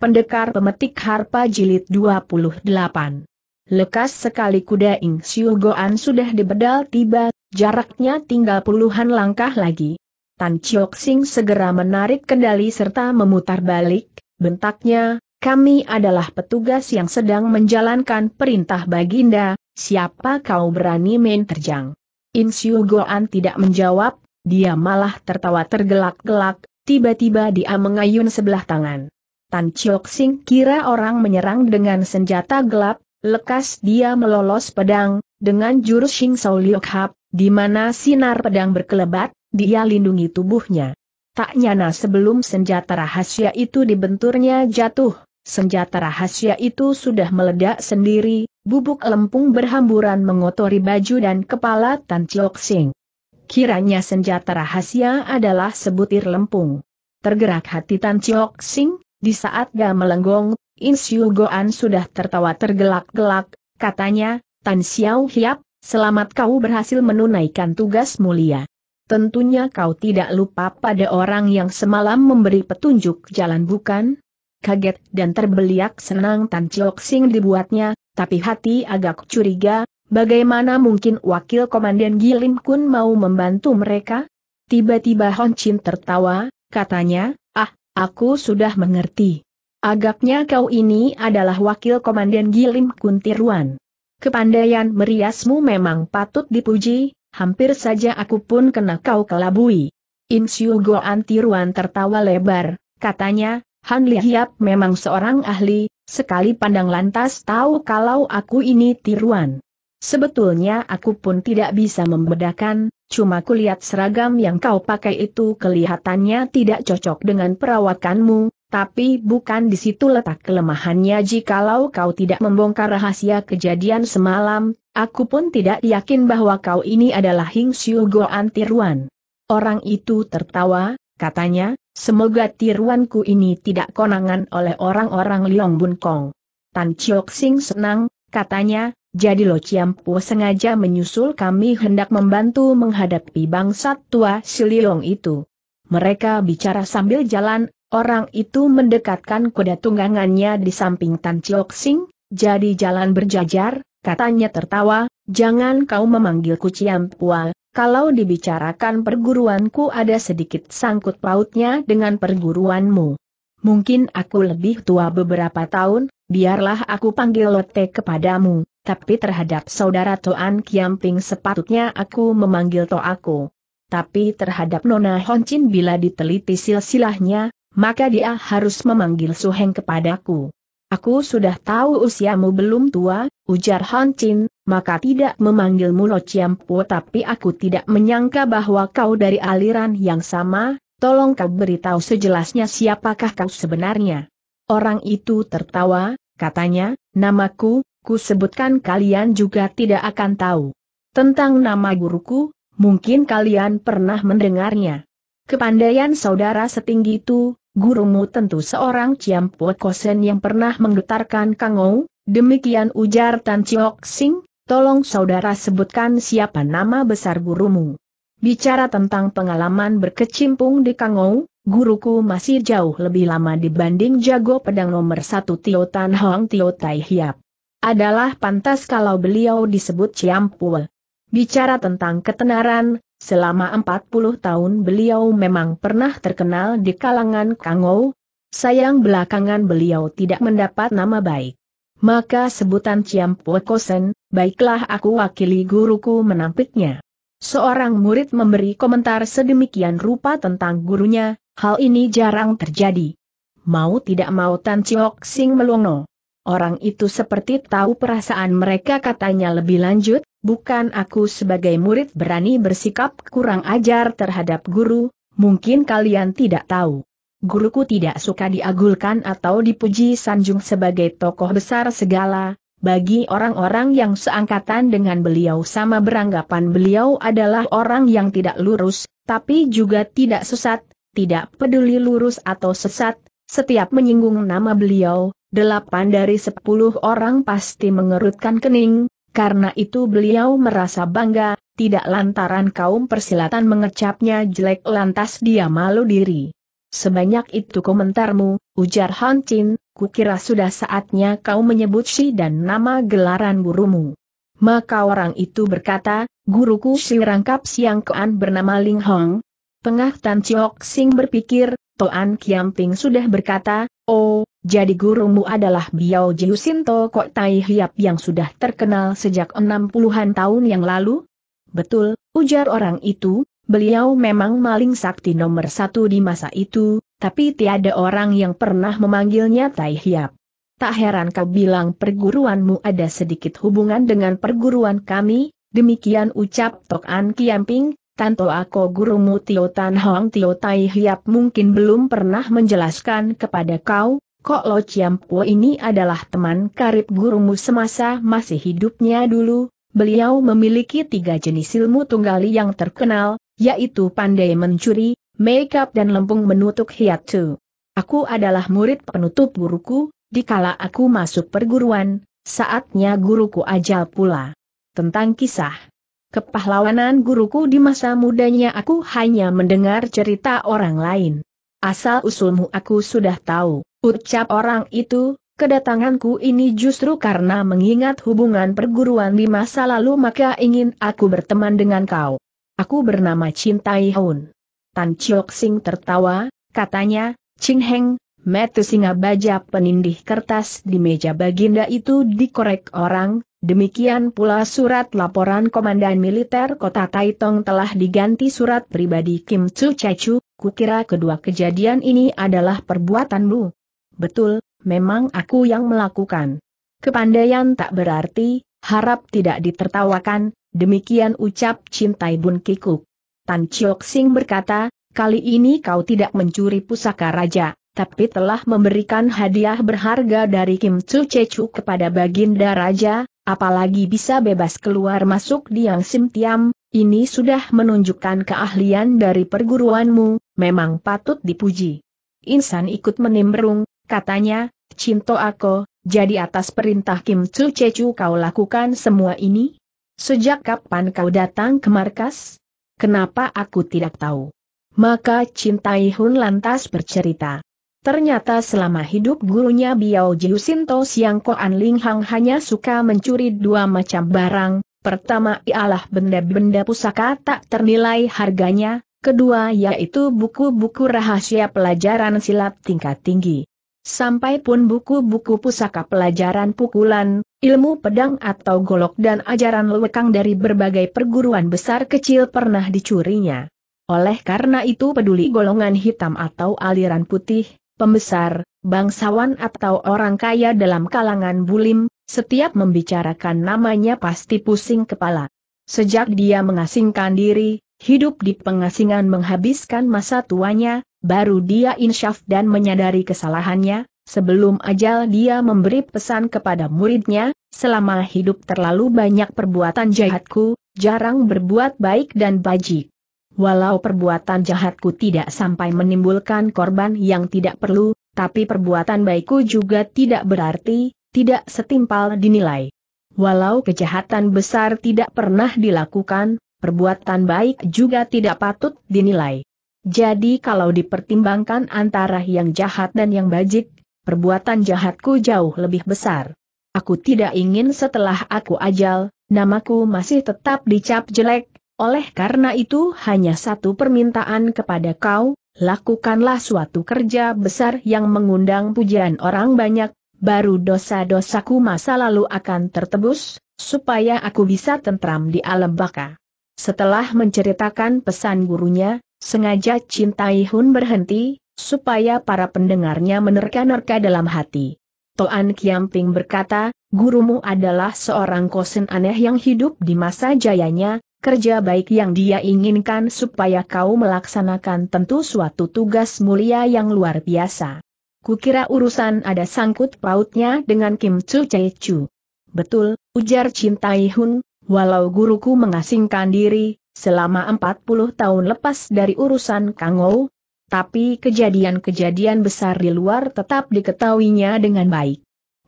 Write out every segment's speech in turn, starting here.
Pendekar Pemetik Harpa Jilid 28 Lekas sekali kuda Ing Siu Goan sudah dibedal tiba, jaraknya tinggal puluhan langkah lagi. Tan Chiok Sing segera menarik kendali serta memutar balik, bentaknya, kami adalah petugas yang sedang menjalankan perintah Baginda, siapa kau berani main terjang? In Siu Goan tidak menjawab, dia malah tertawa tergelak-gelak, tiba-tiba dia mengayun sebelah tangan. Tan Chiok Sing kira orang menyerang dengan senjata gelap, lekas dia melolos pedang, dengan jurus Shing Sao Liok Hap, di mana sinar pedang berkelebat, dia lindungi tubuhnya. Tak nyana sebelum senjata rahasia itu dibenturnya jatuh, senjata rahasia itu sudah meledak sendiri, bubuk lempung berhamburan mengotori baju dan kepala Tan Chiok Sing. Kiranya senjata rahasia adalah sebutir lempung. Tergerak hati Tan Chiok Sing, di saat Ga melenggong, In Goan sudah tertawa tergelak-gelak, katanya, Tan Xiao Hiap, selamat kau berhasil menunaikan tugas mulia. Tentunya kau tidak lupa pada orang yang semalam memberi petunjuk jalan bukan? Kaget dan terbeliak senang Tan Chiok Sing dibuatnya, tapi hati agak curiga, bagaimana mungkin wakil komandan Gilim Kun mau membantu mereka? Tiba-tiba Hon Chin tertawa, katanya, Aku sudah mengerti. Agaknya kau ini adalah wakil komandan Gilim Kuntiruan. Kepandaian meriasmu memang patut dipuji, hampir saja aku pun kena kau kelabui. Insyu Goan Tiruan tertawa lebar, katanya, Han Lihiap memang seorang ahli, sekali pandang lantas tahu kalau aku ini tiruan. Sebetulnya aku pun tidak bisa membedakan, Cuma kulihat seragam yang kau pakai itu kelihatannya tidak cocok dengan perawakanmu, tapi bukan di situ letak kelemahannya jikalau kau tidak membongkar rahasia kejadian semalam, aku pun tidak yakin bahwa kau ini adalah Hing Siu Goan Tiruan. Orang itu tertawa, katanya, semoga tiruanku ini tidak konangan oleh orang-orang Liong Bun Kong. Tan Chiok Sing senang, katanya, jadi Lo Ciampo sengaja menyusul kami hendak membantu menghadapi bangsat tua Siliong itu. Mereka bicara sambil jalan, orang itu mendekatkan kuda tunggangannya di samping Tan Chiok Sing, jadi jalan berjajar, katanya tertawa, jangan kau memanggilku Ciampual, kalau dibicarakan perguruanku ada sedikit sangkut pautnya dengan perguruanmu. Mungkin aku lebih tua beberapa tahun, biarlah aku panggil lote kepadamu tapi terhadap saudara Toan Kiamping sepatutnya aku memanggil Toaku. Tapi terhadap Nona Honcin bila diteliti silsilahnya, maka dia harus memanggil Suheng kepadaku. Aku sudah tahu usiamu belum tua, ujar Honcin, maka tidak memanggilmu Lo Chiampu tapi aku tidak menyangka bahwa kau dari aliran yang sama, tolong kau beritahu sejelasnya siapakah kau sebenarnya. Orang itu tertawa, katanya, namaku, Ku sebutkan kalian juga tidak akan tahu. Tentang nama guruku, mungkin kalian pernah mendengarnya. Kepandaian saudara setinggi itu, gurumu tentu seorang Ciampu Kosen yang pernah menggetarkan Kangou, demikian ujar Tan Chiok Sing, tolong saudara sebutkan siapa nama besar gurumu. Bicara tentang pengalaman berkecimpung di Kangou, guruku masih jauh lebih lama dibanding jago pedang nomor satu Tio Tan Hong Tio Tai Hiap adalah pantas kalau beliau disebut Ciampul. Bicara tentang ketenaran, selama 40 tahun beliau memang pernah terkenal di kalangan Kangou, sayang belakangan beliau tidak mendapat nama baik. Maka sebutan Ciampul Kosen, baiklah aku wakili guruku menampiknya. Seorang murid memberi komentar sedemikian rupa tentang gurunya, hal ini jarang terjadi. Mau tidak mau Tan Chiok Sing melongo. Orang itu seperti tahu perasaan mereka katanya lebih lanjut, bukan aku sebagai murid berani bersikap kurang ajar terhadap guru, mungkin kalian tidak tahu. Guruku tidak suka diagulkan atau dipuji Sanjung sebagai tokoh besar segala, bagi orang-orang yang seangkatan dengan beliau sama beranggapan beliau adalah orang yang tidak lurus, tapi juga tidak sesat, tidak peduli lurus atau sesat, setiap menyinggung nama beliau, delapan dari sepuluh orang pasti mengerutkan kening, karena itu beliau merasa bangga, tidak lantaran kaum persilatan mengecapnya jelek lantas dia malu diri. Sebanyak itu komentarmu, ujar Han Chin, kukira sudah saatnya kau menyebut si dan nama gelaran gurumu. Maka orang itu berkata, guruku si rangkap Siang Kean bernama Ling Hong, Pengah Tan Chiok Sing berpikir, Toan Kiamping sudah berkata, oh, jadi gurumu adalah Biao Sinto Kok Tai Hiap yang sudah terkenal sejak 60-an tahun yang lalu? Betul, ujar orang itu, beliau memang maling sakti nomor satu di masa itu, tapi tiada orang yang pernah memanggilnya Tai Hiap. Tak heran kau bilang perguruanmu ada sedikit hubungan dengan perguruan kami, demikian ucap Tok An Kiamping, Tanto aku gurumu Tio Tan Hong Tio Tai Hiap mungkin belum pernah menjelaskan kepada kau, Kok Lo Chiam Puo ini adalah teman karib gurumu semasa masih hidupnya dulu, beliau memiliki tiga jenis ilmu tunggali yang terkenal, yaitu pandai mencuri, makeup, dan lempung menutup hiatu. Aku adalah murid penutup guruku, dikala aku masuk perguruan, saatnya guruku ajal pula. Tentang kisah Kepahlawanan guruku di masa mudanya aku hanya mendengar cerita orang lain. Asal usulmu aku sudah tahu, ucap orang itu, kedatanganku ini justru karena mengingat hubungan perguruan di masa lalu maka ingin aku berteman dengan kau. Aku bernama Cintai Hun. Tan Chiok Sing tertawa, katanya, Ching Heng, Metu singa baja penindih kertas di meja baginda itu dikorek orang, demikian pula surat laporan komandan militer kota Taitong telah diganti surat pribadi Kim Chu Chechu, kukira kedua kejadian ini adalah perbuatanmu. Betul, memang aku yang melakukan. Kepandaian tak berarti, harap tidak ditertawakan, demikian ucap Cintai Bun Kikuk. Tan Chiok Sing berkata, kali ini kau tidak mencuri pusaka raja tapi telah memberikan hadiah berharga dari Kim Chu Chechu kepada Baginda Raja, apalagi bisa bebas keluar masuk di Yang Sim Tiam, ini sudah menunjukkan keahlian dari perguruanmu, memang patut dipuji. Insan ikut menimbrung, katanya, Cinto aku, jadi atas perintah Kim Chu Chechu kau lakukan semua ini? Sejak kapan kau datang ke markas? Kenapa aku tidak tahu? Maka Cintai Hun lantas bercerita. Ternyata selama hidup gurunya Biao Sinto Siang Koan Ling Hang hanya suka mencuri dua macam barang, pertama ialah benda-benda pusaka tak ternilai harganya, kedua yaitu buku-buku rahasia pelajaran silat tingkat tinggi. Sampai pun buku-buku pusaka pelajaran pukulan, ilmu pedang atau golok dan ajaran lewekang dari berbagai perguruan besar kecil pernah dicurinya. Oleh karena itu peduli golongan hitam atau aliran putih, pembesar, bangsawan atau orang kaya dalam kalangan bulim, setiap membicarakan namanya pasti pusing kepala. Sejak dia mengasingkan diri, hidup di pengasingan menghabiskan masa tuanya, baru dia insyaf dan menyadari kesalahannya, sebelum ajal dia memberi pesan kepada muridnya, selama hidup terlalu banyak perbuatan jahatku, jarang berbuat baik dan bajik. Walau perbuatan jahatku tidak sampai menimbulkan korban yang tidak perlu, tapi perbuatan baikku juga tidak berarti, tidak setimpal dinilai. Walau kejahatan besar tidak pernah dilakukan, perbuatan baik juga tidak patut dinilai. Jadi kalau dipertimbangkan antara yang jahat dan yang bajik, perbuatan jahatku jauh lebih besar. Aku tidak ingin setelah aku ajal, namaku masih tetap dicap jelek, oleh karena itu hanya satu permintaan kepada kau, lakukanlah suatu kerja besar yang mengundang pujian orang banyak, baru dosa-dosaku masa lalu akan tertebus, supaya aku bisa tentram di alam baka. Setelah menceritakan pesan gurunya, sengaja cintai Hun berhenti, supaya para pendengarnya menerka-nerka dalam hati. Toan Kiamping berkata, gurumu adalah seorang kosen aneh yang hidup di masa jayanya, kerja baik yang dia inginkan supaya kau melaksanakan tentu suatu tugas mulia yang luar biasa. Kukira urusan ada sangkut pautnya dengan Kim Chu Chai Chu. Betul, ujar Chin Tai Hun, walau guruku mengasingkan diri, selama 40 tahun lepas dari urusan Kang Ou, tapi kejadian-kejadian besar di luar tetap diketahuinya dengan baik.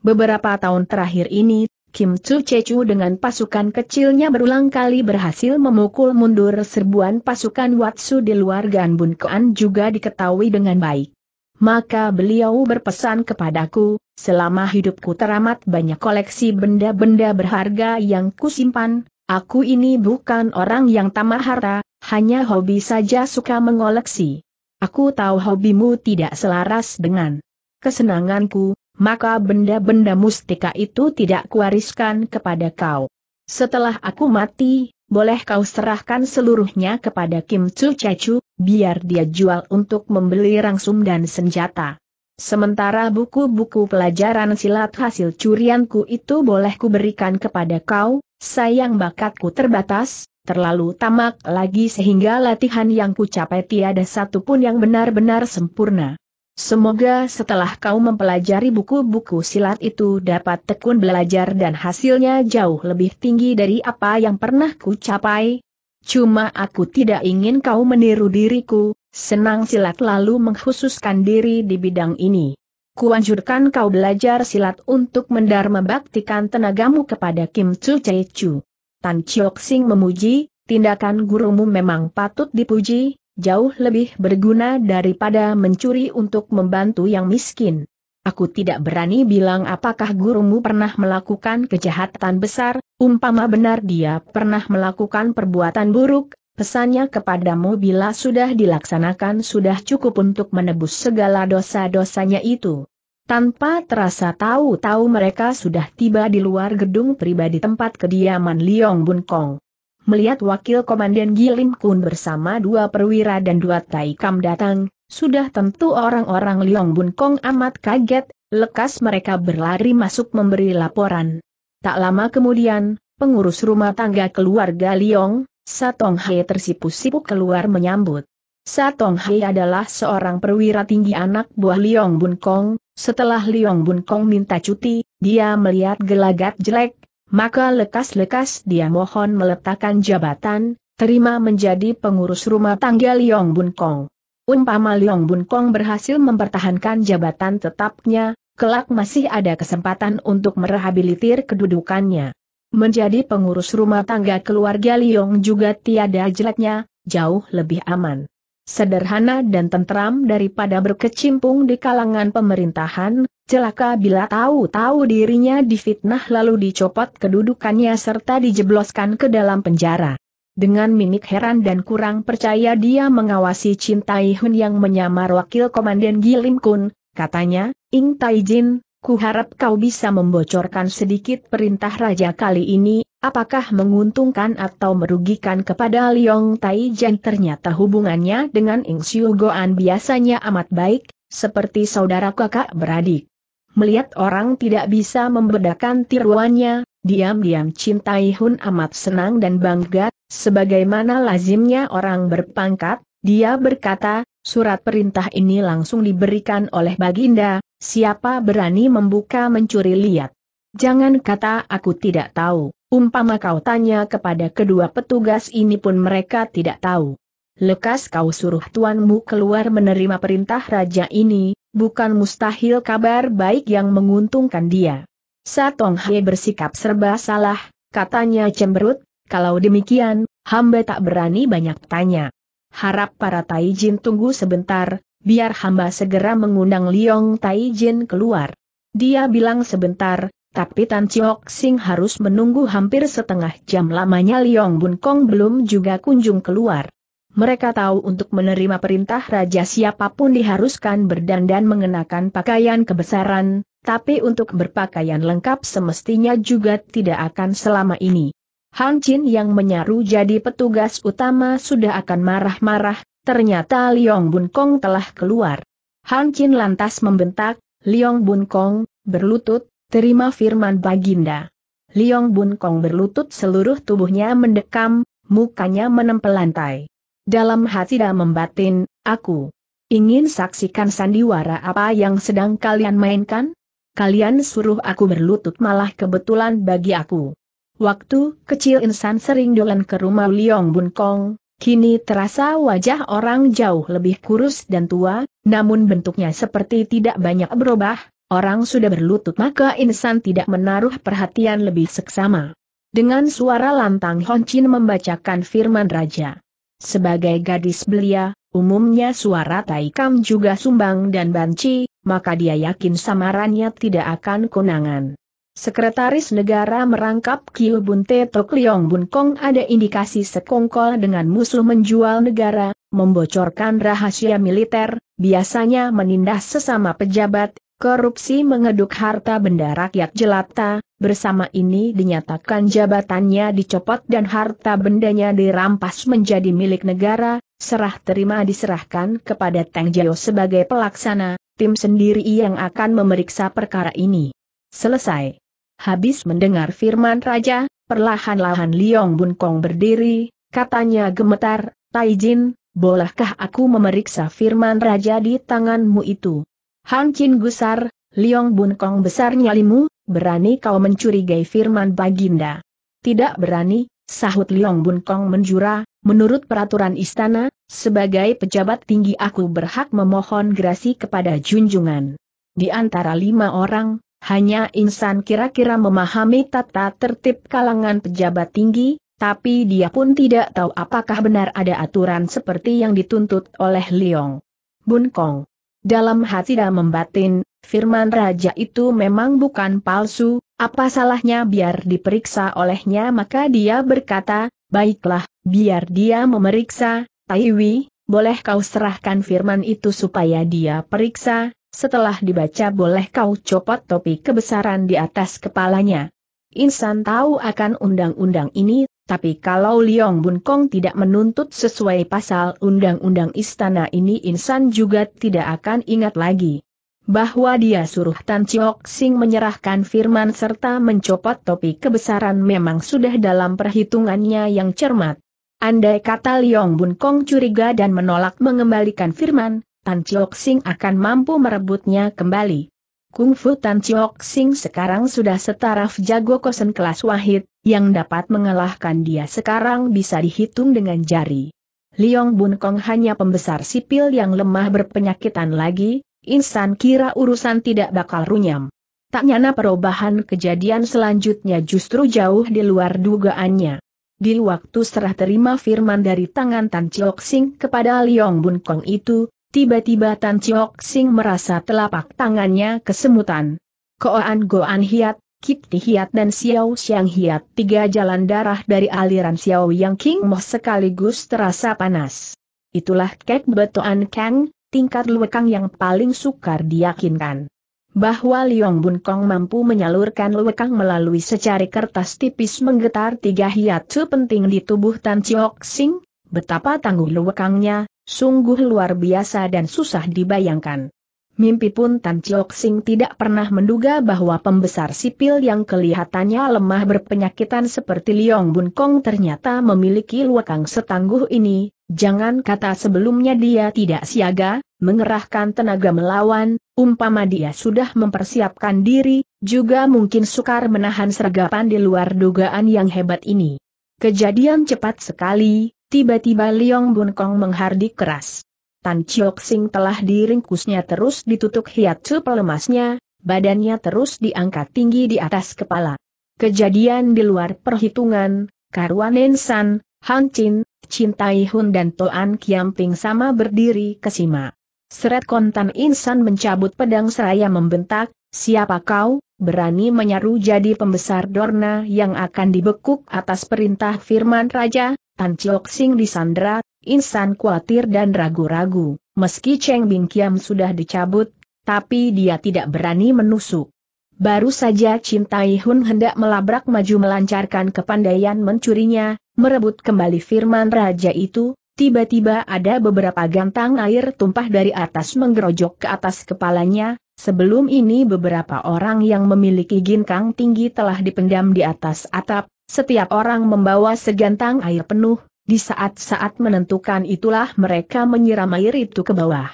Beberapa tahun terakhir ini Kim Chu Chechu dengan pasukan kecilnya berulang kali berhasil memukul mundur serbuan pasukan Watsu di luar Ganbun Koan juga diketahui dengan baik. Maka beliau berpesan kepadaku, selama hidupku teramat banyak koleksi benda-benda berharga yang kusimpan, aku ini bukan orang yang tamah harta, hanya hobi saja suka mengoleksi. Aku tahu hobimu tidak selaras dengan kesenanganku, maka benda-benda mustika itu tidak kuwariskan kepada kau. Setelah aku mati, boleh kau serahkan seluruhnya kepada Kim Chu Chechu, biar dia jual untuk membeli rangsum dan senjata. Sementara buku-buku pelajaran silat hasil curianku itu boleh kuberikan kepada kau, sayang bakatku terbatas, terlalu tamak lagi sehingga latihan yang kucapai tiada satupun yang benar-benar sempurna. Semoga setelah kau mempelajari buku-buku silat itu dapat tekun belajar dan hasilnya jauh lebih tinggi dari apa yang pernah ku capai. Cuma aku tidak ingin kau meniru diriku, senang silat lalu mengkhususkan diri di bidang ini. Kuanjurkan kau belajar silat untuk mendar membaktikan tenagamu kepada Kim Chu Chai Chu. Tan Chiok Sing memuji, tindakan gurumu memang patut dipuji, jauh lebih berguna daripada mencuri untuk membantu yang miskin. Aku tidak berani bilang apakah gurumu pernah melakukan kejahatan besar, umpama benar dia pernah melakukan perbuatan buruk, pesannya kepadamu bila sudah dilaksanakan sudah cukup untuk menebus segala dosa-dosanya itu. Tanpa terasa tahu-tahu mereka sudah tiba di luar gedung pribadi tempat kediaman Liong Bun Kong. Melihat wakil komandan Gilim Kun bersama dua perwira dan dua taikam datang, sudah tentu orang-orang Liong Bun Kong amat kaget, lekas mereka berlari masuk memberi laporan. Tak lama kemudian, pengurus rumah tangga keluarga Liong, Satong Hai tersipu-sipu keluar menyambut. Satong Hai adalah seorang perwira tinggi anak buah Liong Bun Kong, setelah Liong Bun Kong minta cuti, dia melihat gelagat jelek, maka lekas-lekas dia mohon meletakkan jabatan, terima menjadi pengurus rumah tangga Liong Bun Kong. Umpama Liong Bun Kong berhasil mempertahankan jabatan tetapnya, kelak masih ada kesempatan untuk merehabilitir kedudukannya. Menjadi pengurus rumah tangga keluarga Liong juga tiada jeleknya, jauh lebih aman. Sederhana dan tentram daripada berkecimpung di kalangan pemerintahan, Celaka bila tahu-tahu dirinya difitnah lalu dicopot kedudukannya serta dijebloskan ke dalam penjara. Dengan mimik heran dan kurang percaya dia mengawasi Chin Tai Hun yang menyamar wakil komandan Gilim Kun, katanya, Ing Tai Jin, ku harap kau bisa membocorkan sedikit perintah raja kali ini, apakah menguntungkan atau merugikan kepada Liong Tai Jin ternyata hubungannya dengan Ing Xiu Goan biasanya amat baik, seperti saudara kakak beradik. Melihat orang tidak bisa membedakan tiruannya, diam-diam cintai Hun amat senang dan bangga, sebagaimana lazimnya orang berpangkat, dia berkata, surat perintah ini langsung diberikan oleh Baginda, siapa berani membuka mencuri lihat. Jangan kata aku tidak tahu, umpama kau tanya kepada kedua petugas ini pun mereka tidak tahu. Lekas kau suruh tuanmu keluar menerima perintah raja ini, bukan mustahil kabar baik yang menguntungkan dia. Satong He bersikap serba salah, katanya cemberut, kalau demikian, hamba tak berani banyak tanya. Harap para Taijin tunggu sebentar, biar hamba segera mengundang Liong Taijin keluar. Dia bilang sebentar, tapi Tan Chiok Sing harus menunggu hampir setengah jam lamanya Liong Bun Kong belum juga kunjung keluar. Mereka tahu untuk menerima perintah raja siapapun diharuskan berdandan mengenakan pakaian kebesaran, tapi untuk berpakaian lengkap semestinya juga tidak akan selama ini. Han Chin yang menyaru jadi petugas utama sudah akan marah-marah, ternyata Liong Bun Kong telah keluar. Han Chin lantas membentak, Liong Bun Kong, berlutut, terima firman Baginda. Liong Bun Kong berlutut seluruh tubuhnya mendekam, mukanya menempel lantai. Dalam hati dan membatin, aku ingin saksikan sandiwara apa yang sedang kalian mainkan? Kalian suruh aku berlutut malah kebetulan bagi aku. Waktu kecil insan sering dolan ke rumah Liong Bun Kong, kini terasa wajah orang jauh lebih kurus dan tua, namun bentuknya seperti tidak banyak berubah, orang sudah berlutut maka insan tidak menaruh perhatian lebih seksama. Dengan suara lantang Hon Chin membacakan firman Raja. Sebagai gadis belia, umumnya suara Taikam juga sumbang dan banci, maka dia yakin samarannya tidak akan konangan. Sekretaris negara merangkap Kiu Te Tok Liong Bun Kong ada indikasi sekongkol dengan musuh menjual negara, membocorkan rahasia militer, biasanya menindas sesama pejabat, korupsi mengeduk harta benda rakyat jelata, bersama ini dinyatakan jabatannya dicopot dan harta bendanya dirampas menjadi milik negara, serah terima diserahkan kepada Teng Jio sebagai pelaksana, tim sendiri yang akan memeriksa perkara ini. Selesai. Habis mendengar firman Raja, perlahan-lahan Liong Bun Kong berdiri, katanya gemetar, Taijin, bolehkah aku memeriksa firman Raja di tanganmu itu? Hang Chin gusar, Liong Bun Kong besar nyalimu, berani kau mencurigai firman Baginda. Tidak berani, sahut Liong Bun Kong menjura, menurut peraturan istana, sebagai pejabat tinggi aku berhak memohon grasi kepada junjungan. Di antara lima orang, hanya insan kira-kira memahami tata tertib kalangan pejabat tinggi, tapi dia pun tidak tahu apakah benar ada aturan seperti yang dituntut oleh Liong Bun Kong. Dalam hati dan membatin, firman raja itu memang bukan palsu, apa salahnya biar diperiksa olehnya maka dia berkata, baiklah, biar dia memeriksa, Taiwi, boleh kau serahkan firman itu supaya dia periksa, setelah dibaca boleh kau copot topi kebesaran di atas kepalanya. Insan tahu akan undang-undang ini, tapi kalau Liong Bun Kong tidak menuntut sesuai pasal undang-undang istana ini insan juga tidak akan ingat lagi. Bahwa dia suruh Tan Chiok Sing menyerahkan firman serta mencopot topi kebesaran memang sudah dalam perhitungannya yang cermat. Andai kata Liong Bun Kong curiga dan menolak mengembalikan firman, Tan Chiok Sing akan mampu merebutnya kembali. Kungfu Tan Chiok Sing sekarang sudah setaraf jago kosen kelas wahid, yang dapat mengalahkan dia sekarang bisa dihitung dengan jari. Liong Bun Kong hanya pembesar sipil yang lemah berpenyakitan lagi, insan kira urusan tidak bakal runyam. Tak nyana perubahan kejadian selanjutnya justru jauh di luar dugaannya. Di waktu serah terima firman dari tangan Tan Chiok Sing kepada Liong Bun Kong itu, tiba-tiba Tan Chiok Sing merasa telapak tangannya kesemutan. Koan Goan Hiat, Kip Hiat dan Xiao Xiang Hiat tiga jalan darah dari aliran Xiao Yang King Moh sekaligus terasa panas. Itulah kek betoan Kang, tingkat luekang yang paling sukar diyakinkan. Bahwa Liong Bun Kong mampu menyalurkan luekang melalui secari kertas tipis menggetar tiga hiat hiatsu penting di tubuh Tan Chiok Sing, betapa tangguh luekangnya, sungguh luar biasa dan susah dibayangkan. Mimpi pun Tan Chiok Sing tidak pernah menduga bahwa pembesar sipil yang kelihatannya lemah berpenyakitan seperti Liong Bun Kong ternyata memiliki luakang setangguh ini, jangan kata sebelumnya dia tidak siaga, mengerahkan tenaga melawan, umpama dia sudah mempersiapkan diri, juga mungkin sukar menahan sergapan di luar dugaan yang hebat ini. Kejadian cepat sekali, tiba-tiba Liong Bun Kong menghardik keras. Tan Chiok Sing telah diringkusnya terus ditutup hiat pelemasnya, badannya terus diangkat tinggi di atas kepala. Kejadian di luar perhitungan, Karuan Nensan, Han Chin, Cintai Hun dan Toan Kiamping sama berdiri kesima. Seret kontan insan mencabut pedang seraya membentak, siapa kau, berani menyaru jadi pembesar Dorna yang akan dibekuk atas perintah firman Raja, Tan Chiok Sing disandra, insan khawatir dan ragu-ragu, meski Cheng Bing Kiam sudah dicabut, tapi dia tidak berani menusuk. Baru saja Chin Tai Hun hendak melabrak maju melancarkan kepandaian mencurinya, merebut kembali firman raja itu, tiba-tiba ada beberapa gantang air tumpah dari atas menggerojok ke atas kepalanya, sebelum ini beberapa orang yang memiliki ginkang tinggi telah dipendam di atas atap, setiap orang membawa segantang air penuh, di saat-saat menentukan itulah mereka menyiram air itu ke bawah.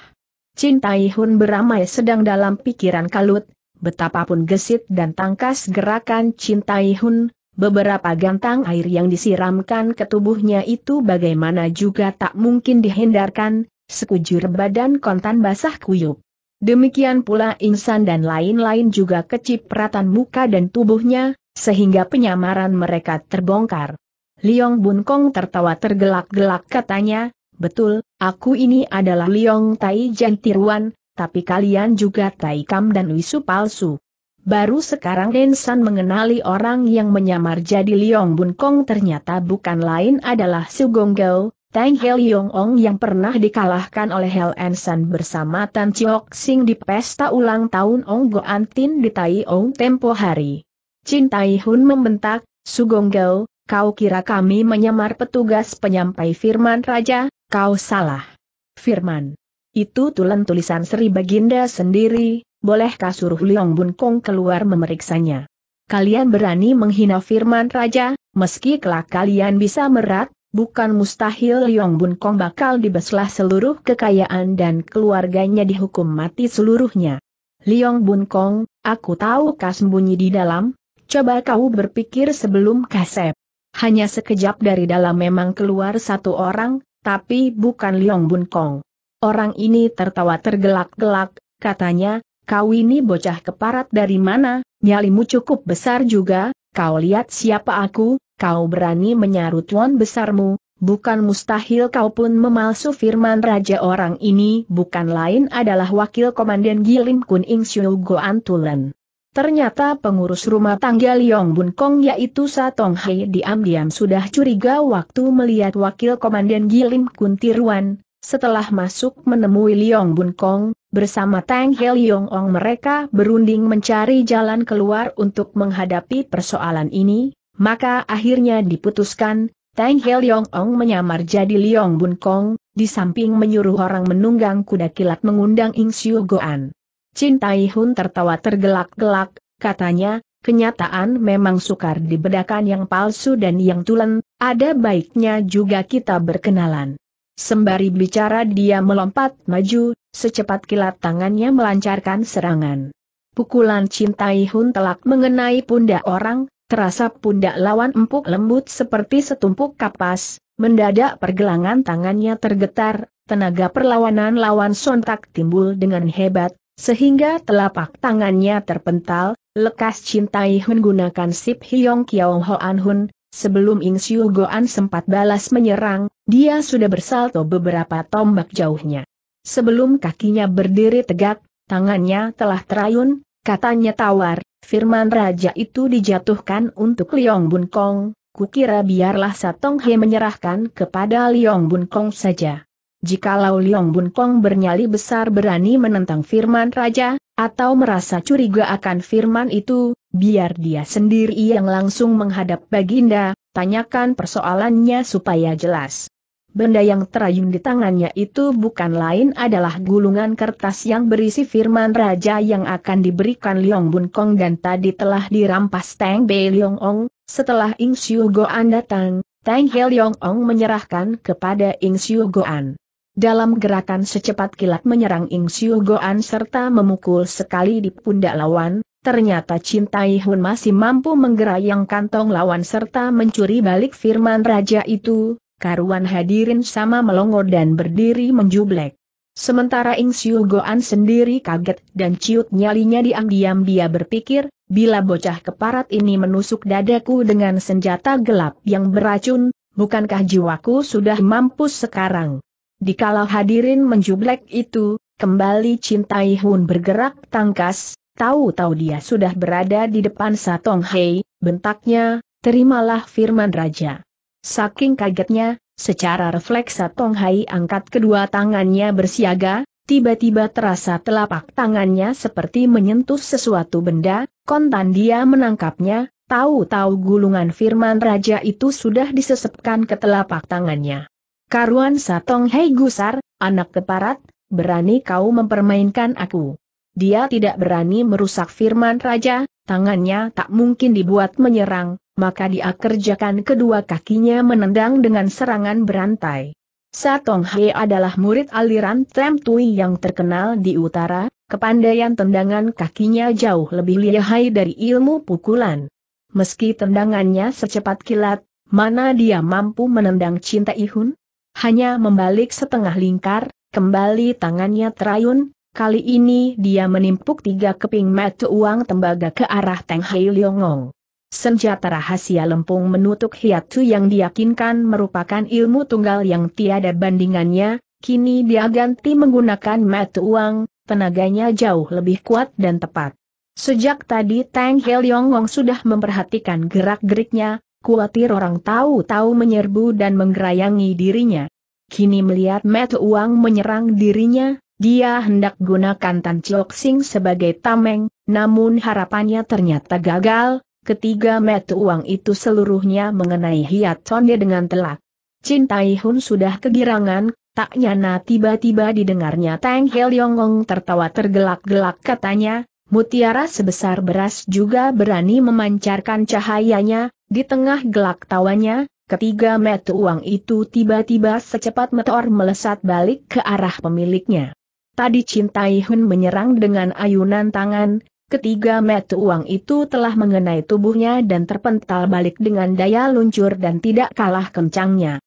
Cintai Hun beramai sedang dalam pikiran kalut, betapapun gesit dan tangkas gerakan Cintai Hun, beberapa gantang air yang disiramkan ke tubuhnya itu bagaimana juga tak mungkin dihindarkan, sekujur badan kontan basah kuyup. Demikian pula insan dan lain-lain juga kecipratan muka dan tubuhnya, sehingga penyamaran mereka terbongkar. Liong Bun Kong tertawa tergelak-gelak katanya, betul, aku ini adalah Liong Tai Jentiruan, tapi kalian juga Tai Kam dan Wisu palsu. Baru sekarang Densan mengenali orang yang menyamar jadi Liong Bun Kong ternyata bukan lain adalah Su Gong Gao, Tang Hel Liong Ong yang pernah dikalahkan oleh Hel Ensan bersama Tan Chiok Sing di pesta ulang tahun Ong Go Antin di Tai Ong tempo hari. Chin Tai Hun membentak, Sugong Gao, kau kira kami menyamar petugas penyampai firman raja, kau salah. Firman. Itu tulen tulisan Sri Baginda sendiri, bolehkah suruh Liong Bun Kong keluar memeriksanya? Kalian berani menghina firman raja, meski kelak kalian bisa merat, bukan mustahil Liong Bun Kong bakal dibeslah seluruh kekayaan dan keluarganya dihukum mati seluruhnya. Liong Bun Kong, aku tahu kau sembunyi di dalam, Coba kau berpikir sebelum kasep. Hanya sekejap dari dalam memang keluar satu orang, tapi bukan Liong Bun Kong. Orang ini tertawa tergelak-gelak, katanya, kau ini bocah keparat dari mana, nyalimu cukup besar juga, kau lihat siapa aku, kau berani menyarut tuan besarmu, bukan mustahil kau pun memalsu firman raja orang ini bukan lain adalah wakil komandan Gilim Kun Ing Xiu Goan Tulen. Ternyata pengurus rumah tangga Liong Bun Kong yaitu Sa Tong Hei diam-diam sudah curiga waktu melihat wakil komandan Gilim Tiruan, setelah masuk menemui Liong Bun Kong, bersama Tang He Liong Ong mereka berunding mencari jalan keluar untuk menghadapi persoalan ini, maka akhirnya diputuskan, Tang He Liong Ong menyamar jadi Liong Bun Kong, di samping menyuruh orang menunggang kuda kilat mengundang Ing Siu Goan. Chin Tai Hun tertawa tergelak-gelak, katanya, kenyataan memang sukar dibedakan yang palsu dan yang tulen, ada baiknya juga kita berkenalan. Sembari bicara dia melompat maju, secepat kilat tangannya melancarkan serangan. Pukulan Chin Tai Hun telak mengenai pundak orang, terasa pundak lawan empuk lembut seperti setumpuk kapas, mendadak pergelangan tangannya tergetar, tenaga perlawanan lawan sontak timbul dengan hebat, sehingga telapak tangannya terpental, lekas cintai menggunakan sip Hyong Kiao an Hun, sebelum Ing Siu Goan sempat balas menyerang, dia sudah bersalto beberapa tombak jauhnya. Sebelum kakinya berdiri tegak, tangannya telah terayun, katanya tawar, firman raja itu dijatuhkan untuk Liong Bun Kong, kukira biarlah Satong He menyerahkan kepada Liong Bun Kong saja. Jikalau Liong Bun Kong bernyali besar berani menentang firman raja, atau merasa curiga akan firman itu, biar dia sendiri yang langsung menghadap Baginda, tanyakan persoalannya supaya jelas. Benda yang terayun di tangannya itu bukan lain adalah gulungan kertas yang berisi firman raja yang akan diberikan Liong Bun Kong dan tadi telah dirampas Tang Bei Liong Ong, setelah Ing Siu Goan datang, Tang He Liong Ong menyerahkan kepada Ing Siu Goan. Dalam gerakan secepat kilat menyerang Ing Siu Goan serta memukul sekali di pundak lawan, ternyata Chin Tai Hun masih mampu menggerayang kantong lawan serta mencuri balik firman raja itu, karuan hadirin sama melongo dan berdiri menjublek. Sementara Ing Siu Goan sendiri kaget dan ciut nyalinya diam-diam dia berpikir, bila bocah keparat ini menusuk dadaku dengan senjata gelap yang beracun, bukankah jiwaku sudah mampus sekarang? Dikala hadirin menjublek itu, kembali cintai Hun bergerak tangkas, tahu-tahu dia sudah berada di depan Satong Hei, bentaknya, terimalah firman Raja. Saking kagetnya, secara refleks Satong Hei angkat kedua tangannya bersiaga, Tiba-tiba terasa telapak tangannya seperti menyentuh sesuatu benda, kontan dia menangkapnya, tahu-tahu gulungan firman raja itu sudah disesepkan ke telapak tangannya. Karuan Satong Hei Gusar, anak keparat, berani kau mempermainkan aku. Dia tidak berani merusak firman raja, tangannya tak mungkin dibuat menyerang, maka dia kerjakan kedua kakinya menendang dengan serangan berantai. Satong Hei adalah murid aliran Tem Tui yang terkenal di utara, kepandaian tendangan kakinya jauh lebih lihai dari ilmu pukulan. Meski tendangannya secepat kilat, mana dia mampu menendang cinta Ihun? hanya membalik setengah lingkar, kembali tangannya terayun, kali ini dia menimpuk tiga keping mata uang tembaga ke arah Teng Hai Liongong. Senjata rahasia lempung menutup hiatu yang diyakinkan merupakan ilmu tunggal yang tiada bandingannya, kini dia ganti menggunakan mata uang, tenaganya jauh lebih kuat dan tepat. Sejak tadi Tang Heliongong sudah memperhatikan gerak-geriknya, kuatir orang tahu-tahu menyerbu dan menggerayangi dirinya. Kini melihat Met Uang menyerang dirinya, dia hendak gunakan Tan Chok Sing sebagai tameng, namun harapannya ternyata gagal, ketiga Met Uang itu seluruhnya mengenai Hiat Chonde dengan telak. Chin Tai Hun sudah kegirangan, tak nyana tiba-tiba didengarnya Tang Hel Yongong tertawa tergelak-gelak katanya, mutiara sebesar beras juga berani memancarkan cahayanya, di tengah gelak tawanya, ketiga metu uang itu tiba-tiba secepat meteor melesat balik ke arah pemiliknya. Tadi Cintai Hun menyerang dengan ayunan tangan, ketiga metu uang itu telah mengenai tubuhnya dan terpental balik dengan daya luncur dan tidak kalah kencangnya.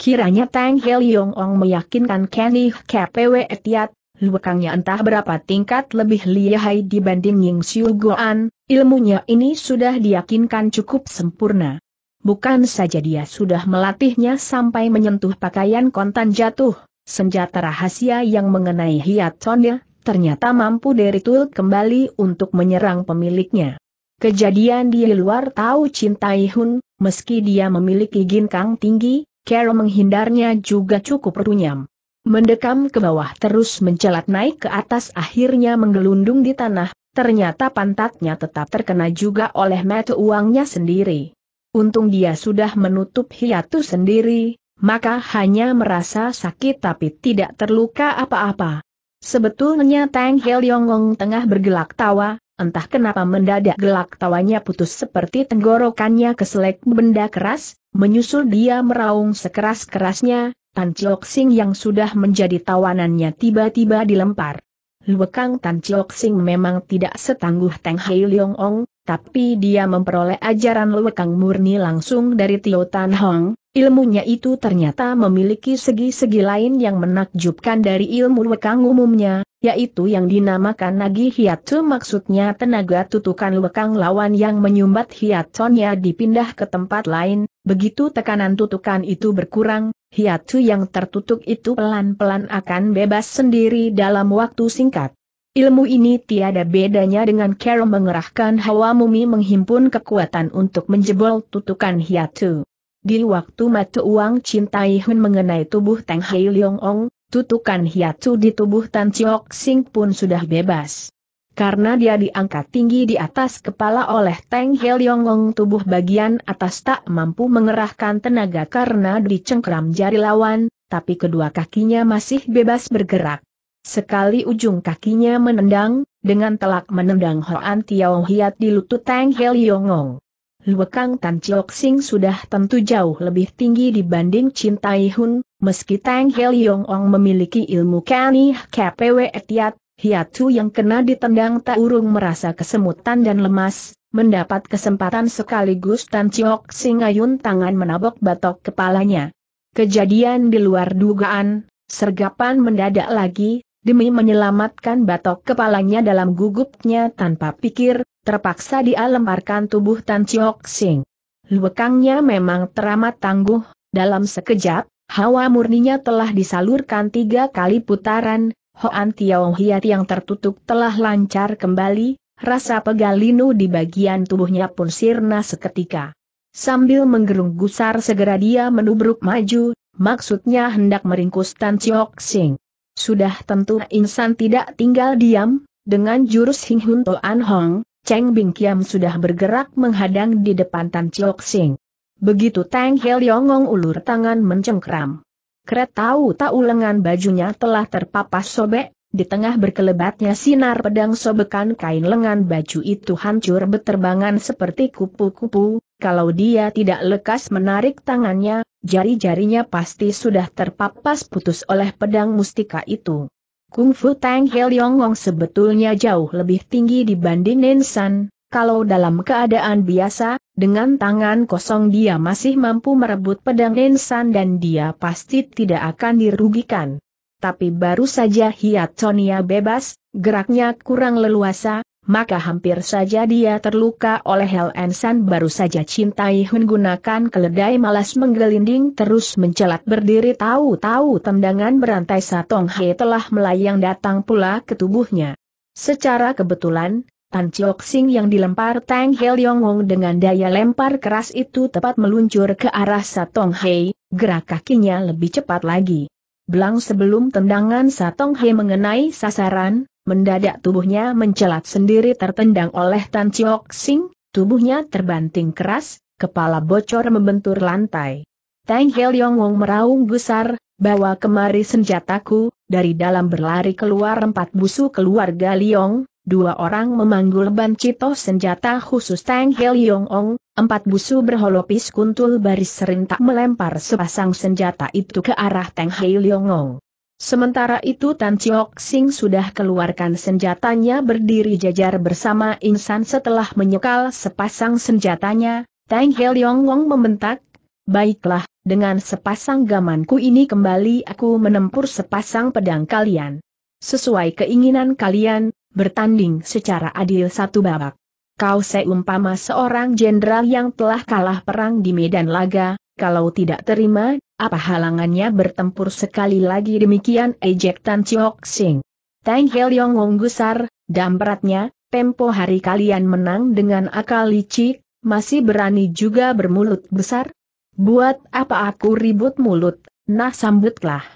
Kiranya Tang Hel Yong Ong meyakinkan Kenny KPW Etiat, lubangnya entah berapa tingkat lebih lihai dibanding Ying Xiu Guan, ilmunya ini sudah diyakinkan cukup sempurna. Bukan saja dia sudah melatihnya sampai menyentuh pakaian kontan jatuh, senjata rahasia yang mengenai hiatonnya, ternyata mampu dari tul kembali untuk menyerang pemiliknya. Kejadian di luar tahu cintai Hun, meski dia memiliki ginkang tinggi, Carol menghindarnya juga cukup runyam. Mendekam ke bawah terus mencelat naik ke atas akhirnya menggelundung di tanah, ternyata pantatnya tetap terkena juga oleh mata uangnya sendiri. Untung dia sudah menutup hiatu sendiri, maka hanya merasa sakit tapi tidak terluka apa-apa. Sebetulnya Tang Yonggong tengah bergelak tawa, entah kenapa mendadak gelak tawanya putus seperti tenggorokannya keselek benda keras, menyusul dia meraung sekeras-kerasnya, Tan Chiok Sing yang sudah menjadi tawanannya tiba-tiba dilempar. Luekang Tan Chiok Sing memang tidak setangguh Teng Hei Leong Ong, tapi dia memperoleh ajaran lewekang murni langsung dari Tio Tan Hong, ilmunya itu ternyata memiliki segi-segi lain yang menakjubkan dari ilmu lewekang umumnya, yaitu yang dinamakan Nagi Hiatu maksudnya tenaga tutukan lewekang lawan yang menyumbat Hiatsunya dipindah ke tempat lain, begitu tekanan tutukan itu berkurang, Hiatu yang tertutup itu pelan-pelan akan bebas sendiri dalam waktu singkat. Ilmu ini tiada bedanya dengan Carol mengerahkan hawa mumi menghimpun kekuatan untuk menjebol tutukan hiatu. Di waktu mata uang cintai Hun mengenai tubuh Tang Hai Leong Ong, tutukan hiatu di tubuh Tan Chiok Sing pun sudah bebas. Karena dia diangkat tinggi di atas kepala oleh Tang Hai Leong Ong tubuh bagian atas tak mampu mengerahkan tenaga karena dicengkram jari lawan, tapi kedua kakinya masih bebas bergerak. Sekali ujung kakinya menendang, dengan telak menendang Hoan Tiao Hiat di lutut Tang Hel Yongong. Luekang Tan Chiok Sing sudah tentu jauh lebih tinggi dibanding Chin Tai Hun, meski Tang Hel Yongong memiliki ilmu Kani KPW Etiat, Hiatu yang kena ditendang tak urung merasa kesemutan dan lemas, mendapat kesempatan sekaligus Tan Chiok Sing ayun tangan menabok batok kepalanya. Kejadian di luar dugaan, sergapan mendadak lagi, Demi menyelamatkan batok kepalanya dalam gugupnya tanpa pikir, terpaksa dia lemparkan tubuh Tan Chiok Sing. Lekangnya memang teramat tangguh, dalam sekejap, hawa murninya telah disalurkan tiga kali putaran, Hoan Tiao Hiat yang tertutup telah lancar kembali, rasa pegal linu di bagian tubuhnya pun sirna seketika. Sambil menggerung gusar segera dia menubruk maju, maksudnya hendak meringkus Tan Chiok Sing. Sudah tentu insan tidak tinggal diam, dengan jurus Hing Hun An Hong, Cheng Bing Kiam sudah bergerak menghadang di depan Tan Chiok Sing. Begitu Tang Hel Yongong ulur tangan mencengkram. Kret tahu tak ulengan bajunya telah terpapas sobek, di tengah berkelebatnya sinar pedang sobekan kain lengan baju itu hancur beterbangan seperti kupu-kupu, kalau dia tidak lekas menarik tangannya, Jari-jarinya pasti sudah terpapas putus oleh pedang mustika itu. Kung Fu Tang Heliong Wong sebetulnya jauh lebih tinggi dibanding Nensan, kalau dalam keadaan biasa, dengan tangan kosong dia masih mampu merebut pedang Nensan dan dia pasti tidak akan dirugikan. Tapi baru saja Hiat Sonia bebas, geraknya kurang leluasa, maka hampir saja dia terluka oleh Hel San baru saja cintai menggunakan keledai malas menggelinding terus mencelat berdiri tahu-tahu tendangan berantai Satong He telah melayang datang pula ke tubuhnya. Secara kebetulan, Tan Chiok Sing yang dilempar Tang Hel Yong Wong dengan daya lempar keras itu tepat meluncur ke arah Satong Hei, gerak kakinya lebih cepat lagi. Belang sebelum tendangan Satong Hei mengenai sasaran, Mendadak tubuhnya mencelat sendiri tertendang oleh Tan Chiok Sing, tubuhnya terbanting keras, kepala bocor membentur lantai. Tang Hel Yong Wong meraung gusar, bawa kemari senjataku, dari dalam berlari keluar empat busu keluarga Liong, dua orang memanggul bancito senjata khusus Tang Hel Yong Wong, empat busu berholopis kuntul baris serintak melempar sepasang senjata itu ke arah Tang Hel Yong Wong. Sementara itu Tan Chiok Sing sudah keluarkan senjatanya berdiri jajar bersama Insan setelah menyekal sepasang senjatanya, Tang Yong Wong membentak, Baiklah, dengan sepasang gamanku ini kembali aku menempur sepasang pedang kalian. Sesuai keinginan kalian, bertanding secara adil satu babak. Kau seumpama seorang jenderal yang telah kalah perang di medan laga, kalau tidak terima, apa halangannya bertempur sekali lagi demikian ejek Tan Chiok Sing? Tang Heliong Wong Gusar, dampratnya, tempo hari kalian menang dengan akal licik, masih berani juga bermulut besar? Buat apa aku ribut mulut, nah sambutlah.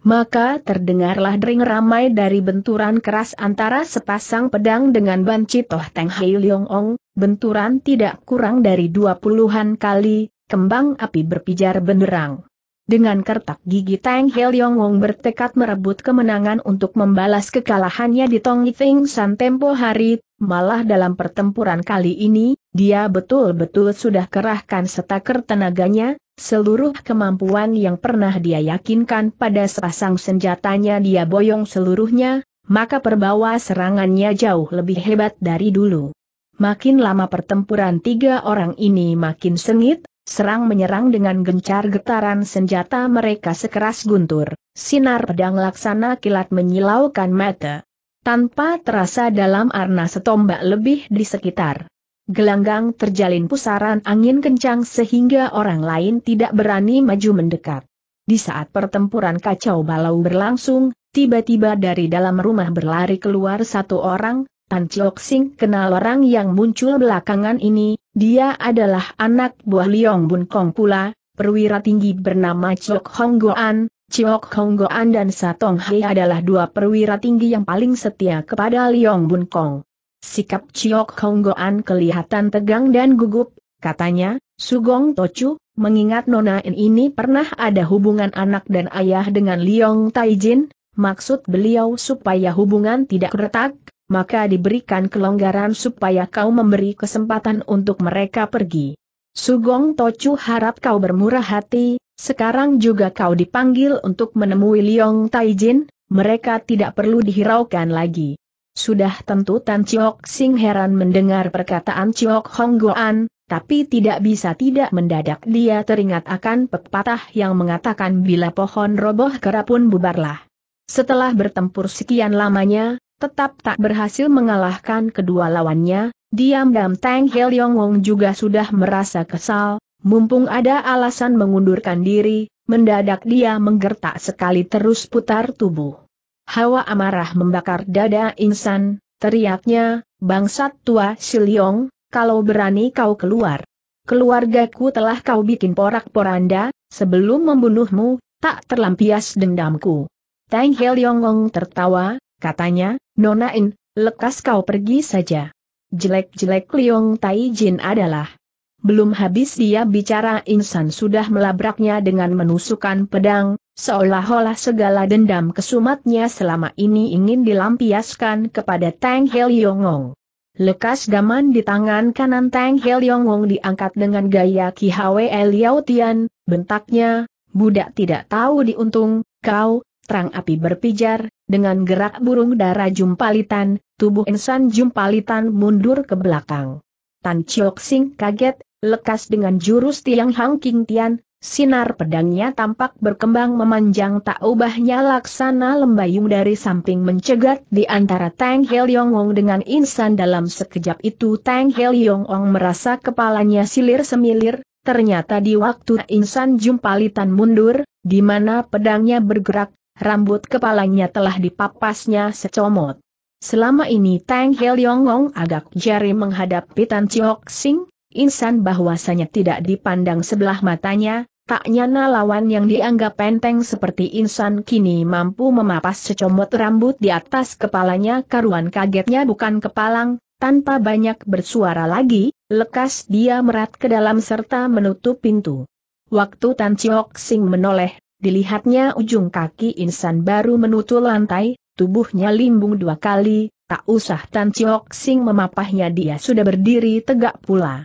Maka terdengarlah dering ramai dari benturan keras antara sepasang pedang dengan banci Toh Tang Hei Ong, benturan tidak kurang dari dua puluhan kali, kembang api berpijar benderang. Dengan kertak gigi Tang Heliong Wong bertekad merebut kemenangan untuk membalas kekalahannya di Tong Yifeng San tempo hari, malah dalam pertempuran kali ini, dia betul-betul sudah kerahkan setaker tenaganya, seluruh kemampuan yang pernah dia yakinkan pada sepasang senjatanya dia boyong seluruhnya, maka perbawa serangannya jauh lebih hebat dari dulu. Makin lama pertempuran tiga orang ini makin sengit, serang menyerang dengan gencar getaran senjata mereka sekeras guntur, sinar pedang laksana kilat menyilaukan mata. Tanpa terasa dalam arna setombak lebih di sekitar. Gelanggang terjalin pusaran angin kencang sehingga orang lain tidak berani maju mendekat. Di saat pertempuran kacau balau berlangsung, tiba-tiba dari dalam rumah berlari keluar satu orang, Tan Chok Sing kenal orang yang muncul belakangan ini, dia adalah anak buah Liong Bun Kong pula, perwira tinggi bernama Chok Hong Goan, Chok Hong Goan dan Satong Hai adalah dua perwira tinggi yang paling setia kepada Liong Bun Kong. Sikap Chok Hong Goan kelihatan tegang dan gugup, katanya, Sugong Tochu, mengingat Nona In ini pernah ada hubungan anak dan ayah dengan Liong Taijin, maksud beliau supaya hubungan tidak retak, maka diberikan kelonggaran supaya kau memberi kesempatan untuk mereka pergi. Sugong Tocu harap kau bermurah hati, sekarang juga kau dipanggil untuk menemui Liong Taijin, mereka tidak perlu dihiraukan lagi. Sudah tentu Tan Chiok Sing heran mendengar perkataan Chiok Hong Goan, tapi tidak bisa tidak mendadak dia teringat akan pepatah yang mengatakan bila pohon roboh kerapun bubarlah. Setelah bertempur sekian lamanya, tetap tak berhasil mengalahkan kedua lawannya, diam-diam Tang Hel Yong Wong juga sudah merasa kesal, mumpung ada alasan mengundurkan diri, mendadak dia menggertak sekali terus putar tubuh. Hawa amarah membakar dada insan, teriaknya, bangsat tua Siliong, kalau berani kau keluar. Keluargaku telah kau bikin porak-poranda, sebelum membunuhmu, tak terlampias dendamku. Tang Hel Yong Wong tertawa, katanya, Nona In, lekas kau pergi saja. Jelek-jelek Liong Taijin adalah. Belum habis dia bicara insan sudah melabraknya dengan menusukan pedang, seolah-olah segala dendam kesumatnya selama ini ingin dilampiaskan kepada Tang Helyongong. Lekas gaman di tangan kanan Tang Helyongong diangkat dengan gaya Ki Hwe Liao Tian, bentaknya, budak tidak tahu diuntung, kau, terang api berpijar, dengan gerak burung darah jumpalitan, tubuh insan jumpalitan mundur ke belakang. Tan Chiok Sing kaget, lekas dengan jurus tiang Hang King Tian, sinar pedangnya tampak berkembang memanjang tak ubahnya laksana lembayung dari samping mencegat di antara Tang Hel Yong Wong dengan insan dalam sekejap itu Tang Hel Yong Wong merasa kepalanya silir semilir, ternyata di waktu insan jumpalitan mundur, di mana pedangnya bergerak, rambut kepalanya telah dipapasnya secomot. Selama ini Tang Hel Yongong agak jari menghadapi Tan Chiok Sing, insan bahwasanya tidak dipandang sebelah matanya, tak nyana lawan yang dianggap penteng seperti insan kini mampu memapas secomot rambut di atas kepalanya karuan kagetnya bukan kepalang, tanpa banyak bersuara lagi, lekas dia merat ke dalam serta menutup pintu. Waktu Tan Chiok Sing menoleh, Dilihatnya ujung kaki insan baru menutul lantai, tubuhnya limbung dua kali, tak usah Tan Chiok Sing memapahnya dia sudah berdiri tegak pula.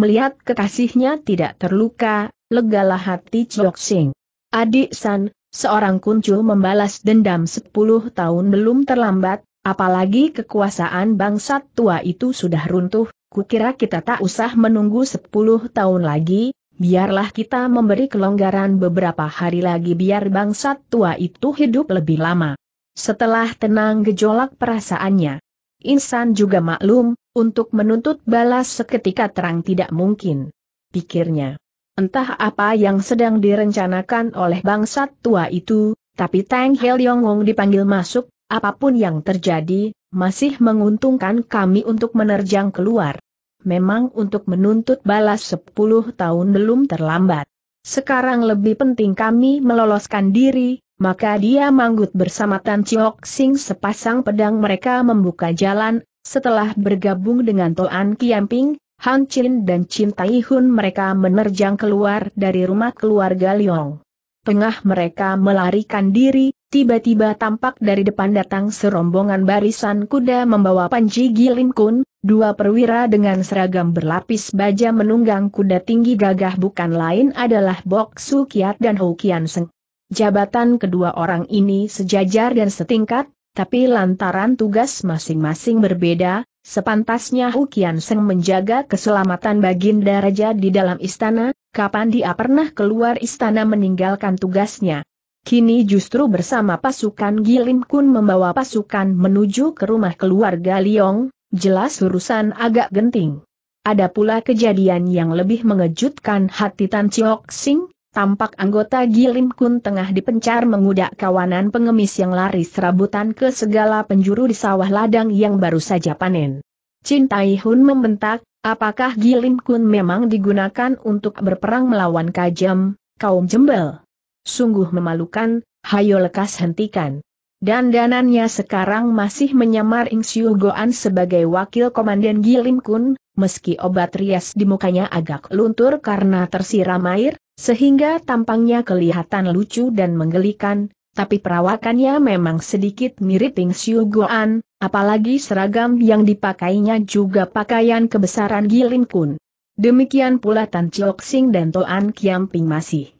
Melihat kekasihnya tidak terluka, legalah hati Chiok Sing. Adik San, seorang kuncul membalas dendam sepuluh tahun belum terlambat, apalagi kekuasaan bangsat tua itu sudah runtuh, kukira kita tak usah menunggu sepuluh tahun lagi, Biarlah kita memberi kelonggaran beberapa hari lagi biar bangsat tua itu hidup lebih lama. Setelah tenang gejolak perasaannya. Insan juga maklum, untuk menuntut balas seketika terang tidak mungkin. Pikirnya. Entah apa yang sedang direncanakan oleh bangsat tua itu, tapi Tang Hel Yongong dipanggil masuk, apapun yang terjadi, masih menguntungkan kami untuk menerjang keluar memang untuk menuntut balas sepuluh tahun belum terlambat. Sekarang lebih penting kami meloloskan diri, maka dia manggut bersama Tan Chiok Sing sepasang pedang mereka membuka jalan, setelah bergabung dengan Toan Kiamping, Han Chin dan Chin Tai Hun mereka menerjang keluar dari rumah keluarga Leong. Tengah mereka melarikan diri, tiba-tiba tampak dari depan datang serombongan barisan kuda membawa Panji Gilim Kun, Dua perwira dengan seragam berlapis baja menunggang kuda tinggi gagah bukan lain adalah Bok Su Kiat dan Hou Kian Seng. Jabatan kedua orang ini sejajar dan setingkat, tapi lantaran tugas masing-masing berbeda, sepantasnya Hou Kian Seng menjaga keselamatan Baginda Raja di dalam istana, kapan dia pernah keluar istana meninggalkan tugasnya. Kini justru bersama pasukan Gilim Kun membawa pasukan menuju ke rumah keluarga Liong, jelas urusan agak genting. Ada pula kejadian yang lebih mengejutkan hati Tan Chiok Sing, tampak anggota Gilim Kun tengah dipencar mengudak kawanan pengemis yang lari serabutan ke segala penjuru di sawah ladang yang baru saja panen. Chin Tai Hun membentak, apakah Gilim Kun memang digunakan untuk berperang melawan kajam, kaum jembel? Sungguh memalukan, hayo lekas hentikan. Dan danannya sekarang masih menyamar Ing Siu Goan sebagai wakil komandan Gilim Kun, meski obat rias di mukanya agak luntur karena tersiram air, sehingga tampangnya kelihatan lucu dan menggelikan, tapi perawakannya memang sedikit mirip Ing Siu Goan, apalagi seragam yang dipakainya juga pakaian kebesaran Gilim Kun. Demikian pula Tan Chok Sing dan Toan Kiam masih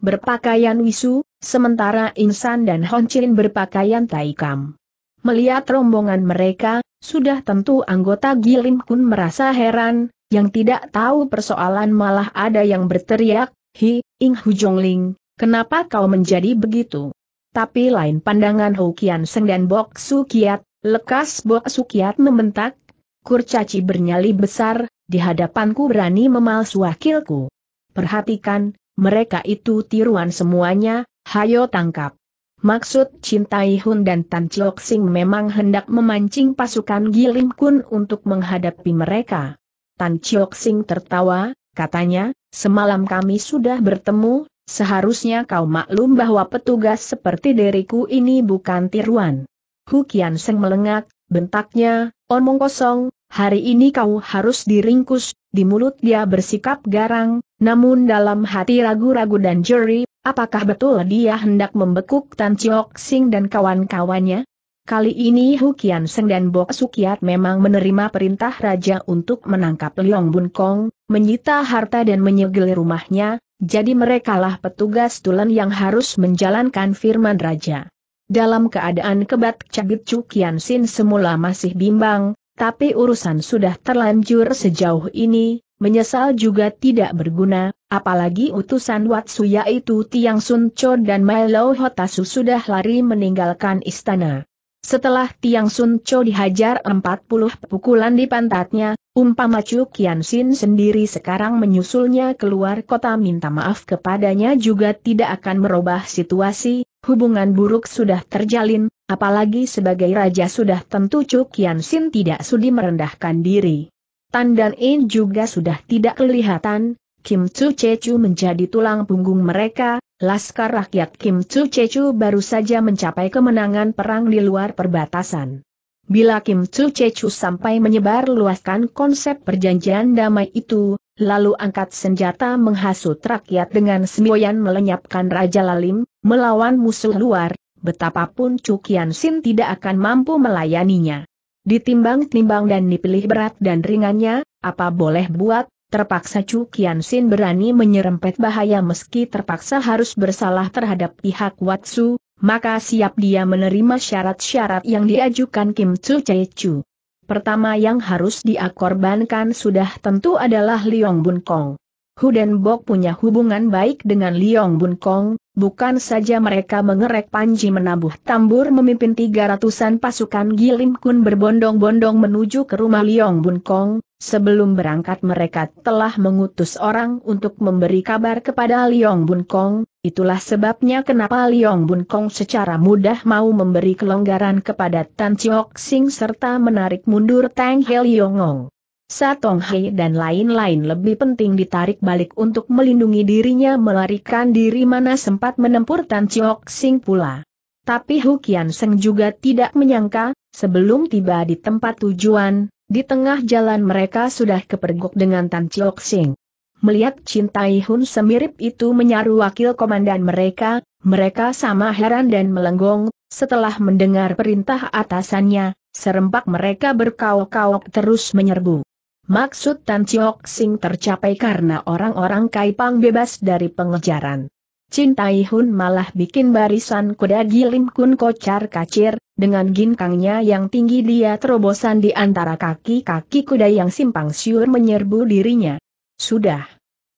berpakaian wisu, Sementara Insan dan Honcin berpakaian taikam. Melihat rombongan mereka, sudah tentu anggota Gilim Kun merasa heran, yang tidak tahu persoalan malah ada yang berteriak, Hi, Ing Hu Jongling, kenapa kau menjadi begitu? Tapi lain pandangan Hokian Seng dan Bok Sukiat, lekas Bok Sukiat membentak, kurcaci bernyali besar, di hadapanku berani memalsu wakilku. Perhatikan, mereka itu tiruan semuanya, hayo tangkap. Maksud cintai Hun dan Tan Chiok Sing memang hendak memancing pasukan Gilim Kun untuk menghadapi mereka. Tan Chiok Sing tertawa, katanya, semalam kami sudah bertemu, seharusnya kau maklum bahwa petugas seperti diriku ini bukan tiruan. Hukian Seng melengak, bentaknya, omong kosong, hari ini kau harus diringkus, di mulut dia bersikap garang, namun dalam hati ragu-ragu dan jeri, Apakah betul dia hendak membekuk Tan Chiok Sing dan kawan-kawannya? Kali ini Hu Kian Seng dan Bok Sukiat memang menerima perintah raja untuk menangkap Leong Bun Kong, menyita harta dan menyegel rumahnya, jadi merekalah petugas tulen yang harus menjalankan firman raja. Dalam keadaan kebat cabit Chu Kian Sin semula masih bimbang, tapi urusan sudah terlanjur sejauh ini, menyesal juga tidak berguna, apalagi utusan Watsu yaitu Tiang Sun Cho dan Milo Hotasu sudah lari meninggalkan istana. Setelah Tiang Sun Cho dihajar 40 pukulan di pantatnya, umpama Chu Kian Sin sendiri sekarang menyusulnya keluar kota minta maaf kepadanya juga tidak akan merubah situasi, hubungan buruk sudah terjalin, apalagi sebagai raja sudah tentu Cuk Yan Sin tidak sudi merendahkan diri. Tan dan In juga sudah tidak kelihatan, Kim Chu Chechu menjadi tulang punggung mereka, Laskar rakyat Kim Chu Chechu baru saja mencapai kemenangan perang di luar perbatasan. Bila Kim Chu Chechu sampai menyebar luaskan konsep perjanjian damai itu, lalu angkat senjata menghasut rakyat dengan semboyan melenyapkan Raja Lalim, melawan musuh luar, betapapun Cukian Sin tidak akan mampu melayaninya. Ditimbang-timbang dan dipilih berat dan ringannya, apa boleh buat, terpaksa Cukian Sin berani menyerempet bahaya meski terpaksa harus bersalah terhadap pihak Watsu, maka siap dia menerima syarat-syarat yang diajukan Kim Chu Chu. Pertama yang harus diakorbankan sudah tentu adalah Liong Bun Kong. Hu Bok punya hubungan baik dengan Liong Bun Kong, Bukan saja mereka mengerek Panji menabuh tambur memimpin tiga ratusan pasukan Gilim Kun berbondong-bondong menuju ke rumah Liong Bun Kong, sebelum berangkat mereka telah mengutus orang untuk memberi kabar kepada Liong Bun Kong, itulah sebabnya kenapa Liong Bun Kong secara mudah mau memberi kelonggaran kepada Tan Chiok Sing serta menarik mundur Tang He Liongong. Satong Hei dan lain-lain lebih penting ditarik balik untuk melindungi dirinya melarikan diri mana sempat menempur Tan Chiok Sing pula. Tapi Hukian Seng juga tidak menyangka, sebelum tiba di tempat tujuan, di tengah jalan mereka sudah kepergok dengan Tan Chiok Sing. Melihat cintai Hun semirip itu menyaru wakil komandan mereka, mereka sama heran dan melenggong, setelah mendengar perintah atasannya, serempak mereka berkauk-kauk terus menyerbu. Maksud Tan Chiok Sing tercapai karena orang-orang Kaipang bebas dari pengejaran. Cintai Hun malah bikin barisan kuda gilim kun kocar kacir, dengan ginkangnya yang tinggi dia terobosan di antara kaki-kaki kuda yang simpang siur menyerbu dirinya. Sudah.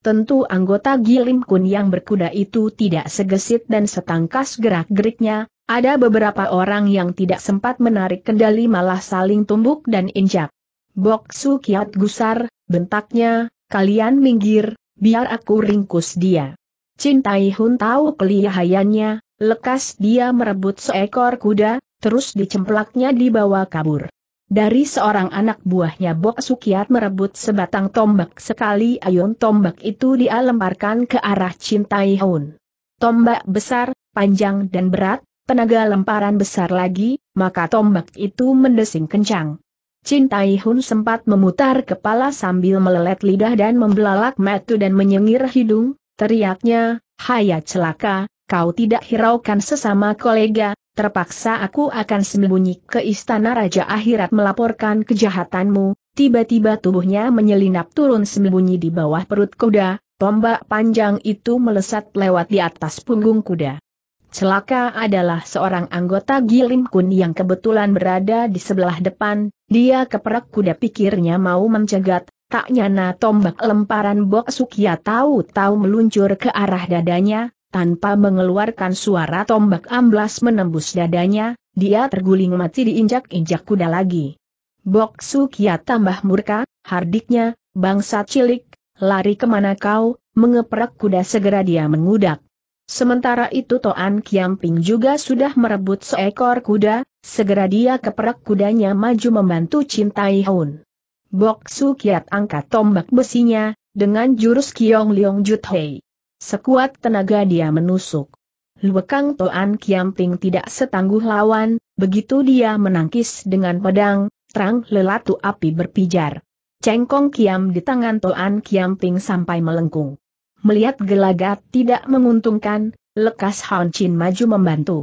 Tentu anggota gilim kun yang berkuda itu tidak segesit dan setangkas gerak-geriknya, ada beberapa orang yang tidak sempat menarik kendali malah saling tumbuk dan injak. Bok Su Kiat gusar, bentaknya, kalian minggir, biar aku ringkus dia. Cintai Hun tahu kelihayannya, lekas dia merebut seekor kuda, terus dicemplaknya dibawa kabur. Dari seorang anak buahnya Bok Sukiat merebut sebatang tombak sekali ayun tombak itu dia lemparkan ke arah Cintai Tai Hun. Tombak besar, panjang dan berat, tenaga lemparan besar lagi, maka tombak itu mendesing kencang. Chin Tai Hun sempat memutar kepala sambil melelet lidah dan membelalak metu dan menyengir hidung, teriaknya, Haya celaka, kau tidak hiraukan sesama kolega, terpaksa aku akan sembunyi ke istana Raja Akhirat melaporkan kejahatanmu, tiba-tiba tubuhnya menyelinap turun sembunyi di bawah perut kuda, tombak panjang itu melesat lewat di atas punggung kuda. Celaka adalah seorang anggota Gilim Kun yang kebetulan berada di sebelah depan, dia keperak kuda pikirnya mau mencegat, tak nyana tombak lemparan Bok Sukia tahu-tahu meluncur ke arah dadanya, tanpa mengeluarkan suara tombak amblas menembus dadanya, dia terguling mati diinjak-injak kuda lagi. Bok Sukia tambah murka, hardiknya, bangsa cilik, lari kemana kau, mengeperak kuda segera dia mengudak. Sementara itu Toan Kiamping juga sudah merebut seekor kuda, segera dia keperak kudanya maju membantu Cintai Hun. Bok Su Kiat angkat tombak besinya, dengan jurus Kiong Liong Jut Hei. Sekuat tenaga dia menusuk. Luekang Toan Kiamping tidak setangguh lawan, begitu dia menangkis dengan pedang, terang lelatu api berpijar. Cengkong Kiam di tangan Toan Kiamping sampai melengkung. Melihat gelagat tidak menguntungkan, lekas Han Chin maju membantu.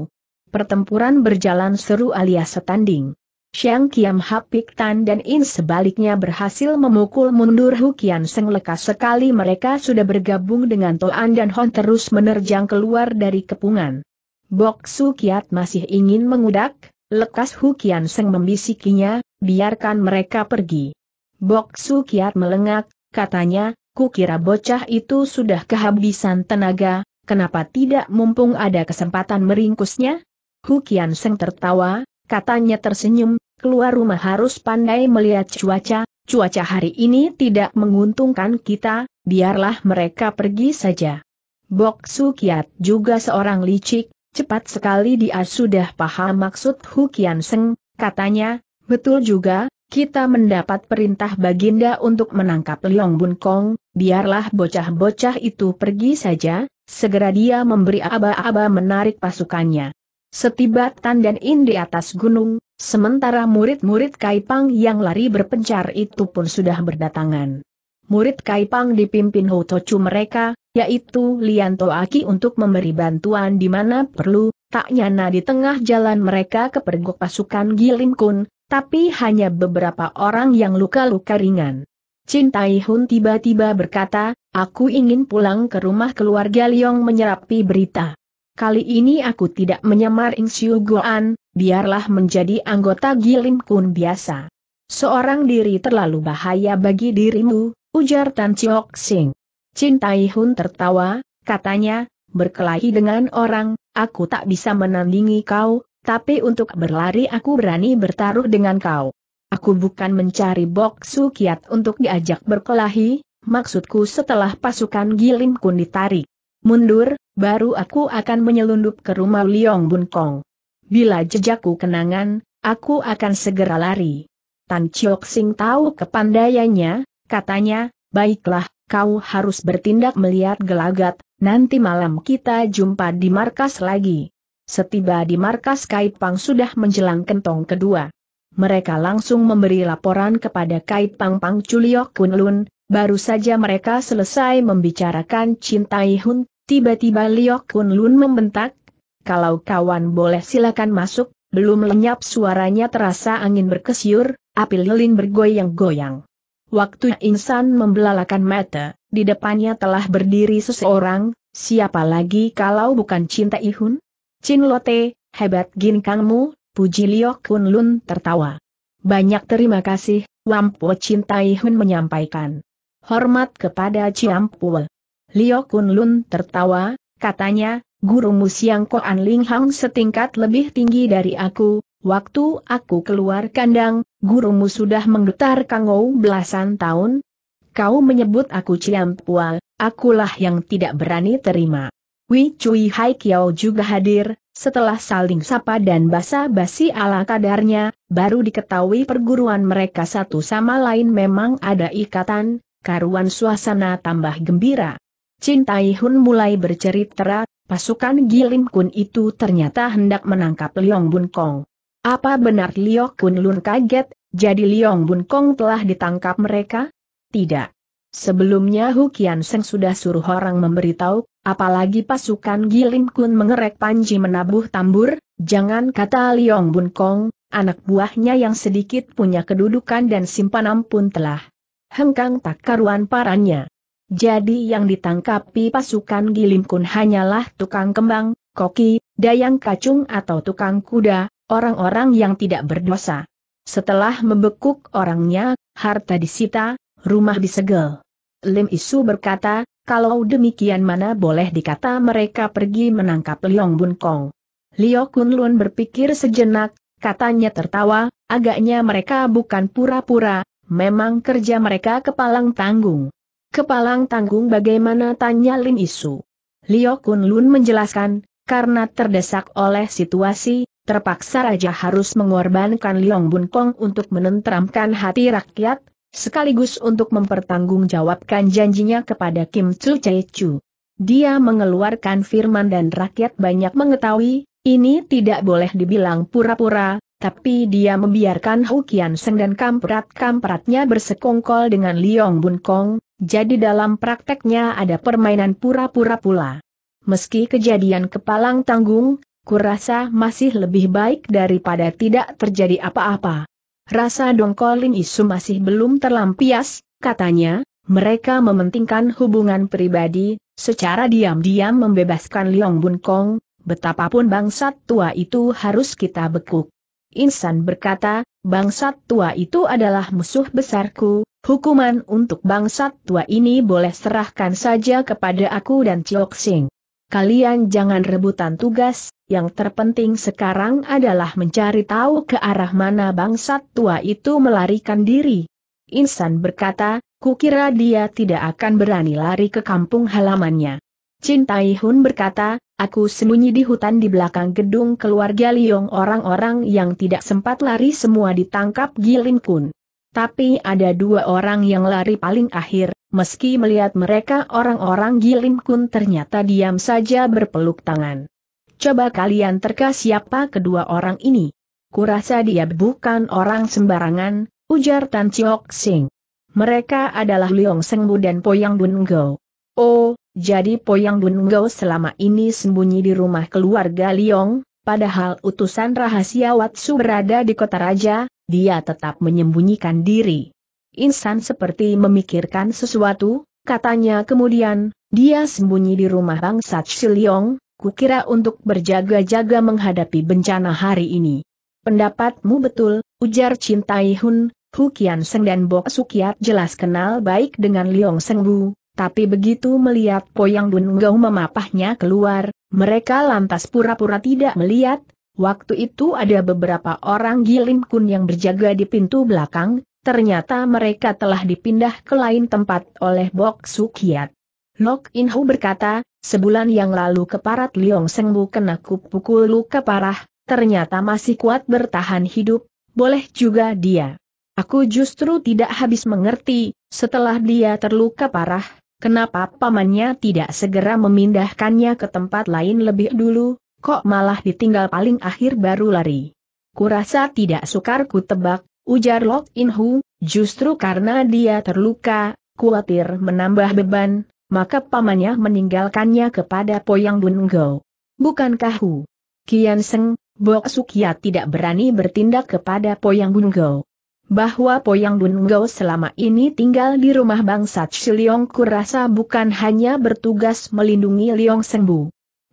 Pertempuran berjalan seru alias setanding. Xiang Qiam Hapik Tan dan In sebaliknya berhasil memukul mundur Hukian Seng lekas sekali mereka sudah bergabung dengan Toan dan Hon terus menerjang keluar dari kepungan. Bok Su Kiat masih ingin mengudak, lekas Hukian Seng membisikinya, biarkan mereka pergi. Bok Su Kiat melengak, katanya, Kukira bocah itu sudah kehabisan tenaga, kenapa tidak mumpung ada kesempatan meringkusnya? Hukian Seng tertawa, katanya tersenyum, keluar rumah harus pandai melihat cuaca, cuaca hari ini tidak menguntungkan kita, biarlah mereka pergi saja. Bok Sukiat juga seorang licik, cepat sekali dia sudah paham maksud Hukian Seng, katanya, betul juga, kita mendapat perintah Baginda untuk menangkap Leong Bun Kong, biarlah bocah-bocah itu pergi saja, segera dia memberi aba-aba menarik pasukannya. Setiba Tandan In di atas gunung, sementara murid-murid Kaipang yang lari berpencar itu pun sudah berdatangan. Murid Kaipang dipimpin Ho Tochu mereka, yaitu Lianto Aki untuk memberi bantuan di mana perlu, tak nyana di tengah jalan mereka kepergok pasukan Gilim Kun, tapi hanya beberapa orang yang luka-luka ringan. Cintai Hun tiba-tiba berkata, aku ingin pulang ke rumah keluarga Liong menyerapi berita. Kali ini aku tidak menyamar In Siu Guan, biarlah menjadi anggota Gilim Kun biasa. Seorang diri terlalu bahaya bagi dirimu, ujar Tan Chiok Sing. Cintai Hun tertawa, katanya, berkelahi dengan orang, aku tak bisa menandingi kau, tapi untuk berlari aku berani bertaruh dengan kau. Aku bukan mencari boksu kiat untuk diajak berkelahi, maksudku setelah pasukan kun ditarik. Mundur, baru aku akan menyelundup ke rumah Liong Bun Kong. Bila jejakku kenangan, aku akan segera lari. Tan Chiok Sing tahu kepandaiannya, katanya, baiklah, kau harus bertindak melihat gelagat, nanti malam kita jumpa di markas lagi. Setiba di markas Kaipang sudah menjelang kentong kedua. Mereka langsung memberi laporan kepada Kaipang Pang Chuliok Kunlun, baru saja mereka selesai membicarakan Cinta Hun, tiba-tiba Liok Kunlun membentak, kalau kawan boleh silakan masuk, belum lenyap suaranya terasa angin berkesiur, api lilin bergoyang-goyang. Waktu insan membelalakan mata, di depannya telah berdiri seseorang, siapa lagi kalau bukan Cinta Ihun? Chin Lote, hebat gin kangmu, puji Liok Kun Lun tertawa. Banyak terima kasih, Wampu Cintai Hun menyampaikan. Hormat kepada Ciampu. Liok Kun Lun tertawa, katanya, gurumu Siang An Ling Hang setingkat lebih tinggi dari aku, waktu aku keluar kandang, gurumu sudah menggetar kangau belasan tahun. Kau menyebut aku Ciampual, akulah yang tidak berani terima. Wei Cui Hai Kiao juga hadir, setelah saling sapa dan basa-basi ala kadarnya, baru diketahui perguruan mereka satu sama lain memang ada ikatan, karuan suasana tambah gembira. Chin Tai Hun mulai bercerita, pasukan Gilim Kun itu ternyata hendak menangkap Liong Bun Kong. Apa benar Liong Kun Lun kaget, jadi Liong Bun Kong telah ditangkap mereka? Tidak. Sebelumnya Hukian Seng sudah suruh orang memberitahu, apalagi pasukan Gilim Kun mengerek panji menabuh tambur, jangan kata Liong Bun Kong, anak buahnya yang sedikit punya kedudukan dan simpanan pun telah hengkang tak karuan parannya. Jadi yang ditangkapi pasukan Gilim Kun hanyalah tukang kembang, koki, dayang kacung atau tukang kuda, orang-orang yang tidak berdosa. Setelah membekuk orangnya, harta disita, rumah disegel. Lim Isu berkata, kalau demikian mana boleh dikata mereka pergi menangkap Liong Bun Kong. Liu Kun Lun berpikir sejenak, katanya tertawa, agaknya mereka bukan pura-pura, memang kerja mereka kepalang tanggung. Kepalang tanggung bagaimana tanya Lim Isu. Liu Kun Lun menjelaskan, karena terdesak oleh situasi, terpaksa raja harus mengorbankan Liong Bun Kong untuk menenteramkan hati rakyat, sekaligus untuk mempertanggungjawabkan janjinya kepada Kim Chul Chae Chu. Dia mengeluarkan firman dan rakyat banyak mengetahui, ini tidak boleh dibilang pura-pura, tapi dia membiarkan Hukian Seng dan kamprat-kampratnya bersekongkol dengan Liong Bun Kong, jadi dalam prakteknya ada permainan pura-pura pula. Meski kejadian kepalang tanggung, kurasa masih lebih baik daripada tidak terjadi apa-apa. Rasa dongkolin Isu masih belum terlampias, katanya, mereka mementingkan hubungan pribadi, secara diam-diam membebaskan Liong Bun Kong, betapapun bangsat tua itu harus kita bekuk. Insan berkata, bangsat tua itu adalah musuh besarku, hukuman untuk bangsat tua ini boleh serahkan saja kepada aku dan Chiok Sing kalian jangan rebutan tugas, yang terpenting sekarang adalah mencari tahu ke arah mana bangsat tua itu melarikan diri. Insan berkata, kukira dia tidak akan berani lari ke kampung halamannya. Cintai Hun berkata, aku sembunyi di hutan di belakang gedung keluarga Liong orang-orang yang tidak sempat lari semua ditangkap Gilin Kun. Tapi ada dua orang yang lari paling akhir, Meski melihat mereka orang-orang Gilim Kun ternyata diam saja berpeluk tangan. Coba kalian terka siapa kedua orang ini. Kurasa dia bukan orang sembarangan, ujar Tan Chiok Sing. Mereka adalah Liong Bu dan Poyang Dun Go. Oh, jadi Poyang Dun Go selama ini sembunyi di rumah keluarga Liong, padahal utusan rahasia Watsu berada di kota raja, dia tetap menyembunyikan diri. Insan seperti memikirkan sesuatu, katanya kemudian, dia sembunyi di rumah bangsa Chiliong, kukira untuk berjaga-jaga menghadapi bencana hari ini. Pendapatmu betul, ujar Cintai Hun, Hu Kian Seng dan Bok Sukiat jelas kenal baik dengan Liong Seng Bu, tapi begitu melihat Poyang Dun Gau memapahnya keluar, mereka lantas pura-pura tidak melihat, waktu itu ada beberapa orang Gilim Kun yang berjaga di pintu belakang, Ternyata mereka telah dipindah ke lain tempat oleh Bok Sukiat. Lok Inhu berkata, sebulan yang lalu keparat Liong Sengbu kena kupukul luka parah, ternyata masih kuat bertahan hidup, boleh juga dia. Aku justru tidak habis mengerti, setelah dia terluka parah, kenapa pamannya tidak segera memindahkannya ke tempat lain lebih dulu, kok malah ditinggal paling akhir baru lari. Kurasa tidak sukar ku tebak, ujar Lok In Hu, justru karena dia terluka, khawatir menambah beban, maka pamannya meninggalkannya kepada Poyang Bun Gou. Bukankah Hu? Kian Seng, Bok Sukia ya tidak berani bertindak kepada Poyang Bun Gou. Bahwa Poyang Bun Gou selama ini tinggal di rumah bangsa Chiliong kurasa bukan hanya bertugas melindungi Liong Sengbu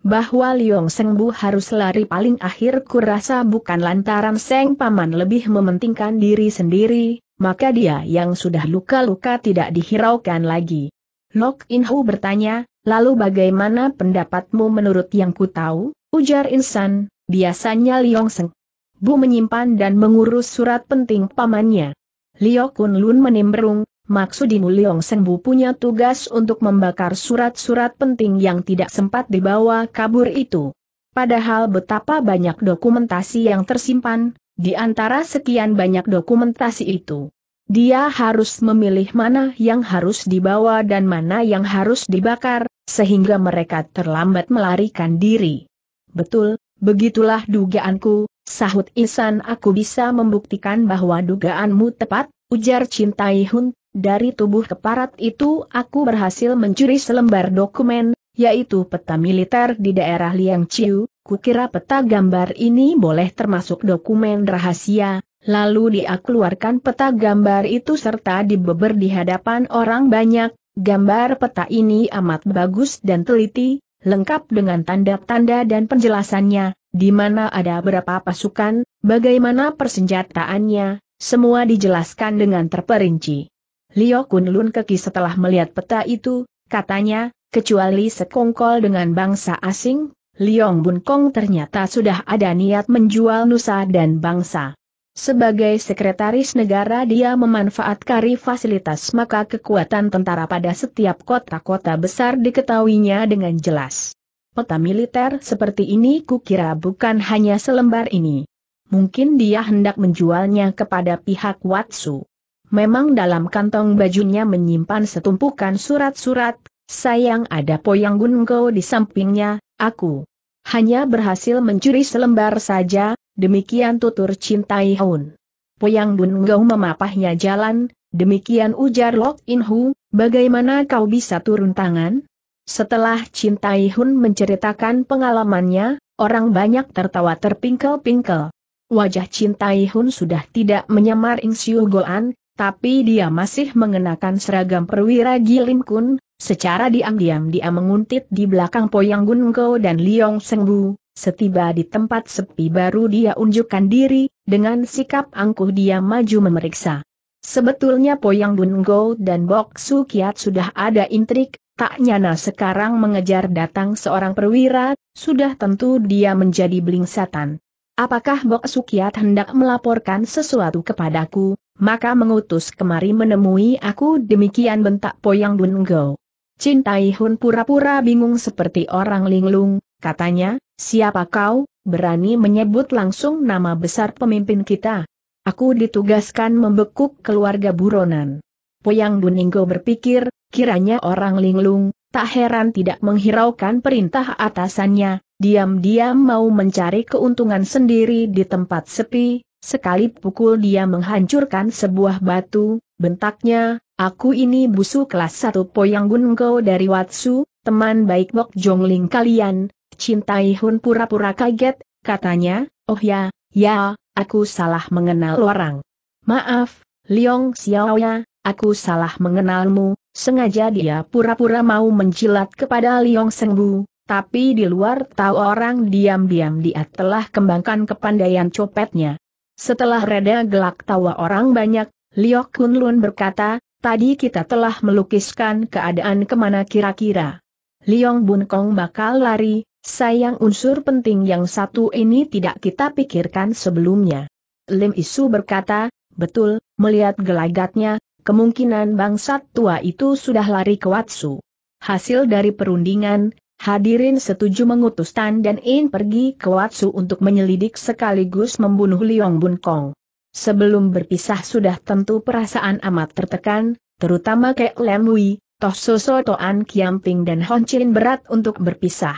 bahwa Liong bu harus lari paling akhir kurasa bukan lantaran Seng Paman lebih mementingkan diri sendiri, maka dia yang sudah luka-luka tidak dihiraukan lagi. Lok ho bertanya, lalu bagaimana pendapatmu menurut yang ku tahu, ujar Insan, biasanya Liong Seng Bu menyimpan dan mengurus surat penting pamannya. Liokun Lun menimbrung, Maksudimu Liong Sengbu punya tugas untuk membakar surat-surat penting yang tidak sempat dibawa kabur itu. Padahal betapa banyak dokumentasi yang tersimpan, di antara sekian banyak dokumentasi itu. Dia harus memilih mana yang harus dibawa dan mana yang harus dibakar, sehingga mereka terlambat melarikan diri. Betul, begitulah dugaanku, sahut Isan aku bisa membuktikan bahwa dugaanmu tepat, ujar Cintai Hun, dari tubuh keparat itu aku berhasil mencuri selembar dokumen, yaitu peta militer di daerah Liang Chiu, kukira peta gambar ini boleh termasuk dokumen rahasia, lalu dia keluarkan peta gambar itu serta dibeber di hadapan orang banyak, gambar peta ini amat bagus dan teliti, lengkap dengan tanda-tanda dan penjelasannya, di mana ada berapa pasukan, bagaimana persenjataannya, semua dijelaskan dengan terperinci. Lio Kunlun keki setelah melihat peta itu, katanya, kecuali sekongkol dengan bangsa asing, Liong Bun Kong ternyata sudah ada niat menjual nusa dan bangsa. Sebagai sekretaris negara dia memanfaatkan fasilitas maka kekuatan tentara pada setiap kota-kota besar diketahuinya dengan jelas. Peta militer seperti ini kukira bukan hanya selembar ini. Mungkin dia hendak menjualnya kepada pihak Watsu. Memang dalam kantong bajunya menyimpan setumpukan surat-surat, sayang ada Poyang Gunko di sampingnya, aku hanya berhasil mencuri selembar saja, demikian tutur cintai Hun. Poyang Gunko memapahnya jalan, demikian ujar Lok In Hu, bagaimana kau bisa turun tangan? Setelah cintai Hun menceritakan pengalamannya, orang banyak tertawa terpingkel-pingkel. Wajah cintai Hun sudah tidak menyamar Siu Goan, tapi dia masih mengenakan seragam perwira Gilim Kun, secara diam-diam dia menguntit di belakang Poyang Gunko dan Liong Sengbu, setiba di tempat sepi baru dia unjukkan diri, dengan sikap angkuh dia maju memeriksa. Sebetulnya Poyang Gunko dan Bok Su Kiat sudah ada intrik, tak nyana sekarang mengejar datang seorang perwira, sudah tentu dia menjadi belingsatan. Apakah Bok Sukiat hendak melaporkan sesuatu kepadaku, maka mengutus kemari menemui aku demikian bentak Poyang Go. Cintai Hun pura-pura bingung seperti orang linglung, katanya, siapa kau, berani menyebut langsung nama besar pemimpin kita. Aku ditugaskan membekuk keluarga buronan. Poyang Duninggo berpikir, kiranya orang linglung, tak heran tidak menghiraukan perintah atasannya, diam-diam mau mencari keuntungan sendiri di tempat sepi, sekali pukul dia menghancurkan sebuah batu, bentaknya, aku ini busu kelas 1 Poyang Gunengko dari Watsu, teman baik Bok Jongling kalian, cintai Hun pura-pura kaget, katanya, oh ya, ya, aku salah mengenal orang. Maaf, Liong Xiaoya, aku salah mengenalmu, sengaja dia pura-pura mau menjilat kepada Liong Sengbu, tapi di luar tahu orang diam-diam dia telah kembangkan kepandaian copetnya. Setelah reda gelak tawa orang banyak, Liok Kunlun berkata, tadi kita telah melukiskan keadaan kemana kira-kira. Liong Bun Kong bakal lari, sayang unsur penting yang satu ini tidak kita pikirkan sebelumnya. Lim Isu berkata, betul, melihat gelagatnya, kemungkinan bangsat tua itu sudah lari ke Watsu. Hasil dari perundingan, Hadirin setuju mengutus Tan dan In pergi ke Watsu untuk menyelidik sekaligus membunuh Liong Bun Kong. Sebelum berpisah sudah tentu perasaan amat tertekan, terutama Kek Lem Wei, Toh Soso Toan Kiam Ping dan Hon Chin berat untuk berpisah.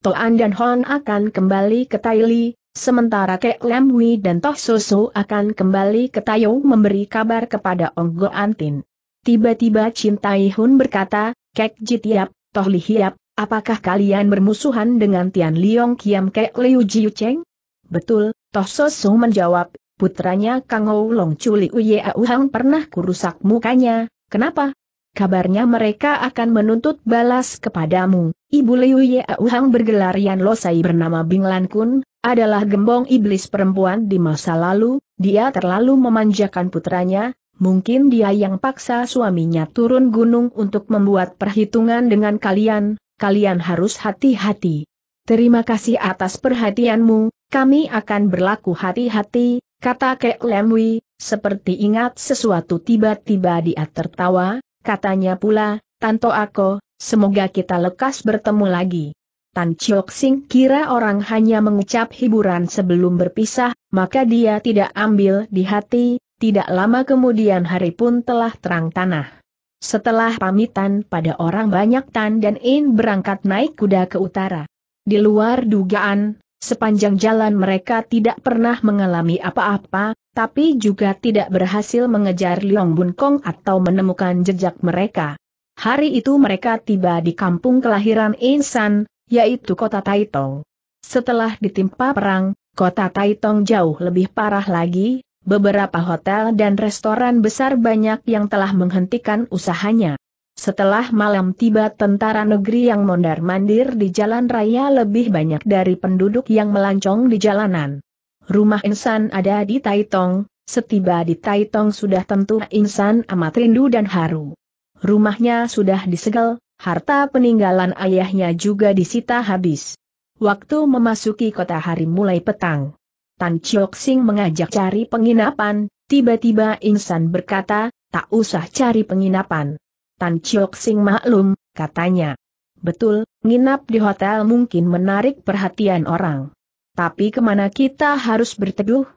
Toan dan Hon akan kembali ke Li, sementara Kek Lem Wei dan Toh Soso akan kembali ke Tayo memberi kabar kepada Ong Go Antin. Tiba-tiba Cintai Hun berkata, Kek Jitiap, Toh Lihiap, Apakah kalian bermusuhan dengan Tian Liong Kiam Kek Liu Jiu Cheng? Betul, Toh Sosu menjawab, putranya Kang Ou Long Chuli Uye Auhang pernah kurusak mukanya, kenapa? Kabarnya mereka akan menuntut balas kepadamu. Ibu Liu Ye Auhang bergelarian losai bernama Bing Lan Kun, adalah gembong iblis perempuan di masa lalu, dia terlalu memanjakan putranya, mungkin dia yang paksa suaminya turun gunung untuk membuat perhitungan dengan kalian, kalian harus hati-hati. Terima kasih atas perhatianmu, kami akan berlaku hati-hati, kata Kek Lemwi, seperti ingat sesuatu tiba-tiba dia tertawa, katanya pula, Tanto Ako, semoga kita lekas bertemu lagi. Tan Chok Sing kira orang hanya mengucap hiburan sebelum berpisah, maka dia tidak ambil di hati, tidak lama kemudian hari pun telah terang tanah. Setelah pamitan pada orang banyak Tan dan In berangkat naik kuda ke utara. Di luar dugaan, sepanjang jalan mereka tidak pernah mengalami apa-apa, tapi juga tidak berhasil mengejar Liong Bun Kong atau menemukan jejak mereka. Hari itu mereka tiba di kampung kelahiran Insan, yaitu kota Taitong. Setelah ditimpa perang, kota Taitong jauh lebih parah lagi, Beberapa hotel dan restoran besar banyak yang telah menghentikan usahanya. Setelah malam tiba tentara negeri yang mondar-mandir di jalan raya lebih banyak dari penduduk yang melancong di jalanan. Rumah insan ada di Taitong, setiba di Taitong sudah tentu insan amat rindu dan haru. Rumahnya sudah disegel, harta peninggalan ayahnya juga disita habis. Waktu memasuki kota hari mulai petang. Tan Chok Sing mengajak cari penginapan, tiba-tiba Insan berkata, tak usah cari penginapan. Tan Chok Sing maklum, katanya. Betul, nginap di hotel mungkin menarik perhatian orang. Tapi kemana kita harus berteduh?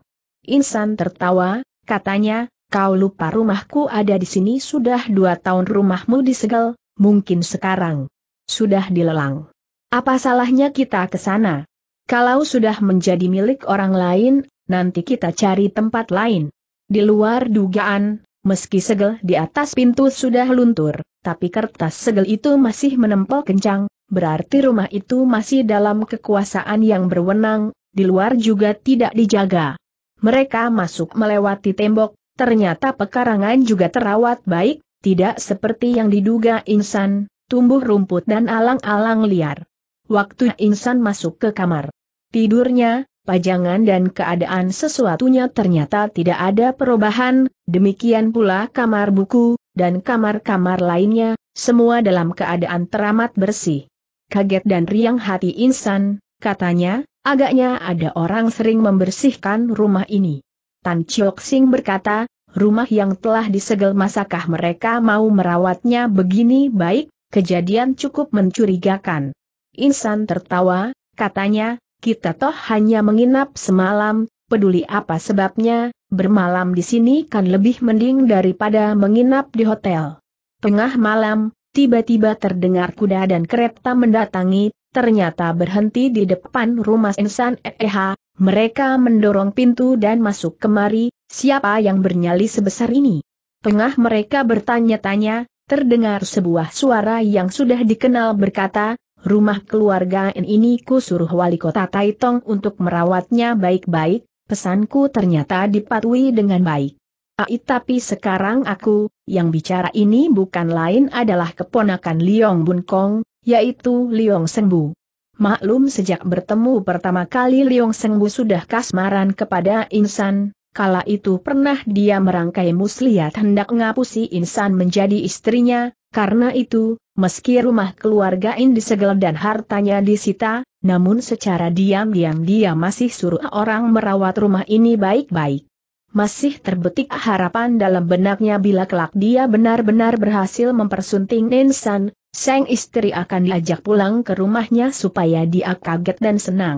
Insan tertawa, katanya, kau lupa rumahku ada di sini sudah dua tahun rumahmu disegel, mungkin sekarang. Sudah dilelang. Apa salahnya kita ke sana? Kalau sudah menjadi milik orang lain, nanti kita cari tempat lain. Di luar dugaan, meski segel di atas pintu sudah luntur, tapi kertas segel itu masih menempel kencang, berarti rumah itu masih dalam kekuasaan yang berwenang, di luar juga tidak dijaga. Mereka masuk melewati tembok, ternyata pekarangan juga terawat baik, tidak seperti yang diduga insan, tumbuh rumput dan alang-alang liar. Waktu insan masuk ke kamar, tidurnya, pajangan dan keadaan sesuatunya ternyata tidak ada perubahan, demikian pula kamar buku, dan kamar-kamar lainnya, semua dalam keadaan teramat bersih. Kaget dan riang hati insan, katanya, agaknya ada orang sering membersihkan rumah ini. Tan Chok Sing berkata, rumah yang telah disegel masakah mereka mau merawatnya begini baik, kejadian cukup mencurigakan. Insan tertawa, katanya, kita toh hanya menginap semalam, peduli apa sebabnya, bermalam di sini kan lebih mending daripada menginap di hotel. Tengah malam, tiba-tiba terdengar kuda dan kereta mendatangi, ternyata berhenti di depan rumah insan EEH, mereka mendorong pintu dan masuk kemari, siapa yang bernyali sebesar ini? Tengah mereka bertanya-tanya, terdengar sebuah suara yang sudah dikenal berkata, rumah keluarga N ini ku suruh wali kota Taitong untuk merawatnya baik-baik, pesanku ternyata dipatuhi dengan baik. Ai ah, tapi sekarang aku, yang bicara ini bukan lain adalah keponakan Liong Bun Kong, yaitu Liong Sengbu. Maklum sejak bertemu pertama kali Liong Sengbu sudah kasmaran kepada Insan, kala itu pernah dia merangkai muslihat hendak ngapusi Insan menjadi istrinya, karena itu, meski rumah keluarga In disegel dan hartanya disita, namun secara diam-diam dia masih suruh orang merawat rumah ini baik-baik. Masih terbetik harapan dalam benaknya bila kelak dia benar-benar berhasil mempersunting Ninsan, sang istri akan diajak pulang ke rumahnya supaya dia kaget dan senang.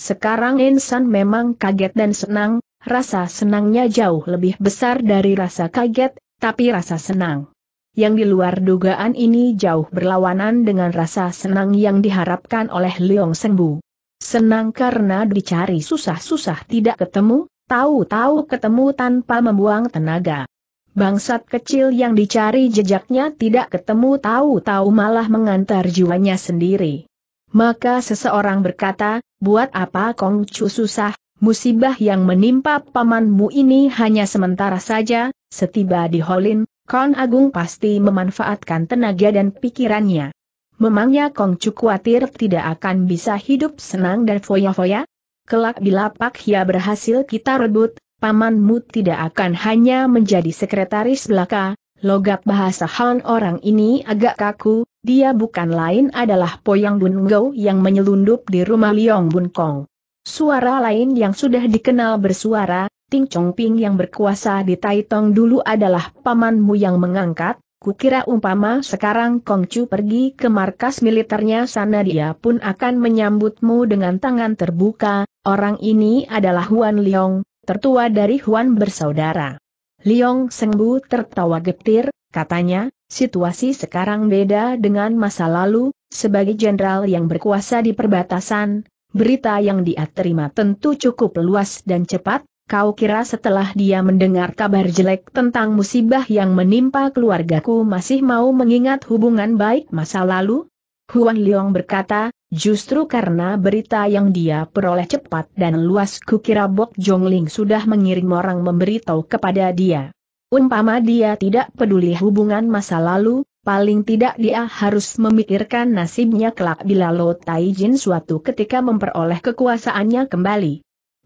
Sekarang Ninsan memang kaget dan senang, rasa senangnya jauh lebih besar dari rasa kaget, tapi rasa senang yang di luar dugaan ini jauh berlawanan dengan rasa senang yang diharapkan oleh Leong Sengbu. Senang karena dicari susah-susah tidak ketemu, tahu-tahu ketemu tanpa membuang tenaga. Bangsat kecil yang dicari jejaknya tidak ketemu tahu-tahu malah mengantar jiwanya sendiri. Maka seseorang berkata, buat apa Kongcu susah, musibah yang menimpa pamanmu ini hanya sementara saja, setiba di Holin, Kong Agung pasti memanfaatkan tenaga dan pikirannya. Memangnya Kong Cu khawatir tidak akan bisa hidup senang dan foya-foya? Kelak bila Pak Hia berhasil kita rebut, Paman pamanmu tidak akan hanya menjadi sekretaris belaka, Logat bahasa Han orang ini agak kaku, dia bukan lain adalah Poyang Bun Gou yang menyelundup di rumah Liong Bun Kong. Suara lain yang sudah dikenal bersuara, Ting Chong Ping yang berkuasa di Taitong dulu adalah pamanmu yang mengangkat, kukira umpama sekarang Kong Chu pergi ke markas militernya sana dia pun akan menyambutmu dengan tangan terbuka, orang ini adalah Huan Liong, tertua dari Huan bersaudara. Liong Sengbu tertawa getir, katanya, situasi sekarang beda dengan masa lalu, sebagai jenderal yang berkuasa di perbatasan, berita yang dia terima tentu cukup luas dan cepat, Kau kira setelah dia mendengar kabar jelek tentang musibah yang menimpa keluargaku masih mau mengingat hubungan baik masa lalu? Huan Liong berkata, justru karena berita yang dia peroleh cepat dan luas kukira Bok Jongling sudah mengirim orang memberitahu kepada dia. Umpama dia tidak peduli hubungan masa lalu, paling tidak dia harus memikirkan nasibnya kelak bila Lo Jin suatu ketika memperoleh kekuasaannya kembali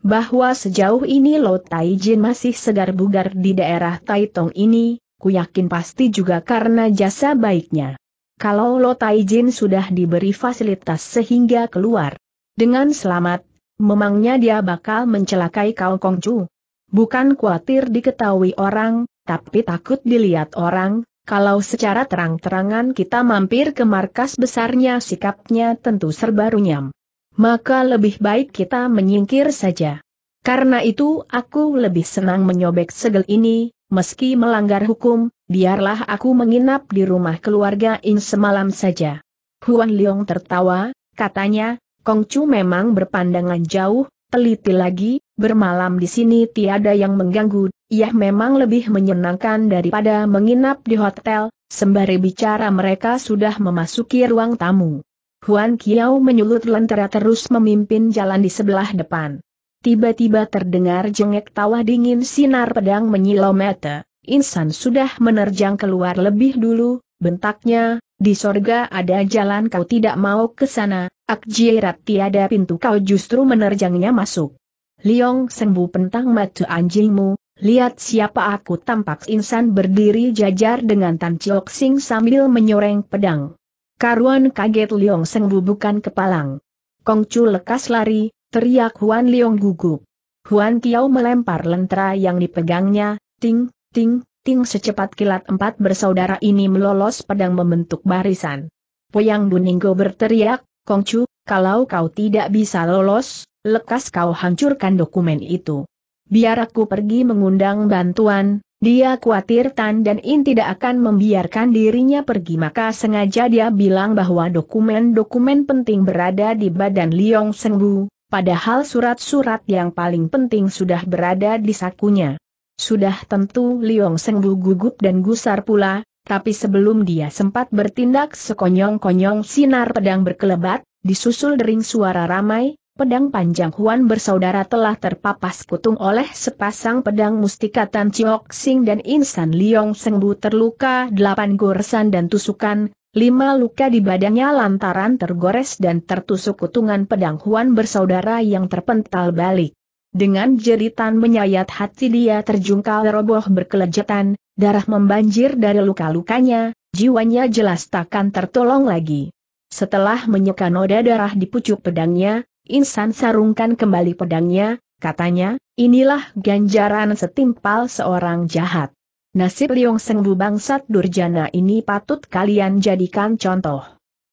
bahwa sejauh ini Lo Taijin masih segar bugar di daerah Taitong ini, ku yakin pasti juga karena jasa baiknya. Kalau Lo Taijin sudah diberi fasilitas sehingga keluar dengan selamat, memangnya dia bakal mencelakai Kong Kongju? Bukan khawatir diketahui orang, tapi takut dilihat orang, kalau secara terang-terangan kita mampir ke markas besarnya sikapnya tentu serba runyam maka lebih baik kita menyingkir saja. Karena itu aku lebih senang menyobek segel ini, meski melanggar hukum, biarlah aku menginap di rumah keluarga In semalam saja. Huan Leong tertawa, katanya, Kong Chu memang berpandangan jauh, teliti lagi, bermalam di sini tiada yang mengganggu, ia memang lebih menyenangkan daripada menginap di hotel, sembari bicara mereka sudah memasuki ruang tamu. Huan Kiao menyulut lentera terus memimpin jalan di sebelah depan. Tiba-tiba terdengar jengek tawa dingin sinar pedang menyilau mata. Insan sudah menerjang keluar lebih dulu, bentaknya, di sorga ada jalan kau tidak mau ke sana, akjirat tiada pintu kau justru menerjangnya masuk. Liong sembu pentang mata anjingmu, lihat siapa aku tampak insan berdiri jajar dengan Tan Chok Sing sambil menyoreng pedang. Karuan kaget Liong Seng Bu bukan kepalang. Kong Chu lekas lari, teriak Huan Liong gugup. Huan Kiao melempar lentera yang dipegangnya, ting, ting, ting secepat kilat empat bersaudara ini melolos pedang membentuk barisan. Poyang Buninggo berteriak, Kong Chu, kalau kau tidak bisa lolos, lekas kau hancurkan dokumen itu. Biar aku pergi mengundang bantuan, dia khawatir Tan dan In tidak akan membiarkan dirinya pergi maka sengaja dia bilang bahwa dokumen-dokumen penting berada di badan Liong Senggu, padahal surat-surat yang paling penting sudah berada di sakunya. Sudah tentu Liong Senggu gugup dan gusar pula, tapi sebelum dia sempat bertindak sekonyong-konyong sinar pedang berkelebat, disusul dering suara ramai, pedang panjang Huan bersaudara telah terpapas kutung oleh sepasang pedang mustika Tan Chiok Sing dan Insan Liong Sengbu terluka delapan goresan dan tusukan, lima luka di badannya lantaran tergores dan tertusuk kutungan pedang Huan bersaudara yang terpental balik. Dengan jeritan menyayat hati dia terjungkal roboh berkelejatan, darah membanjir dari luka-lukanya, jiwanya jelas takkan tertolong lagi. Setelah menyeka noda darah di pucuk pedangnya, Insan sarungkan kembali pedangnya, katanya, inilah ganjaran setimpal seorang jahat. Nasib Liong Sengbu bangsat Durjana ini patut kalian jadikan contoh.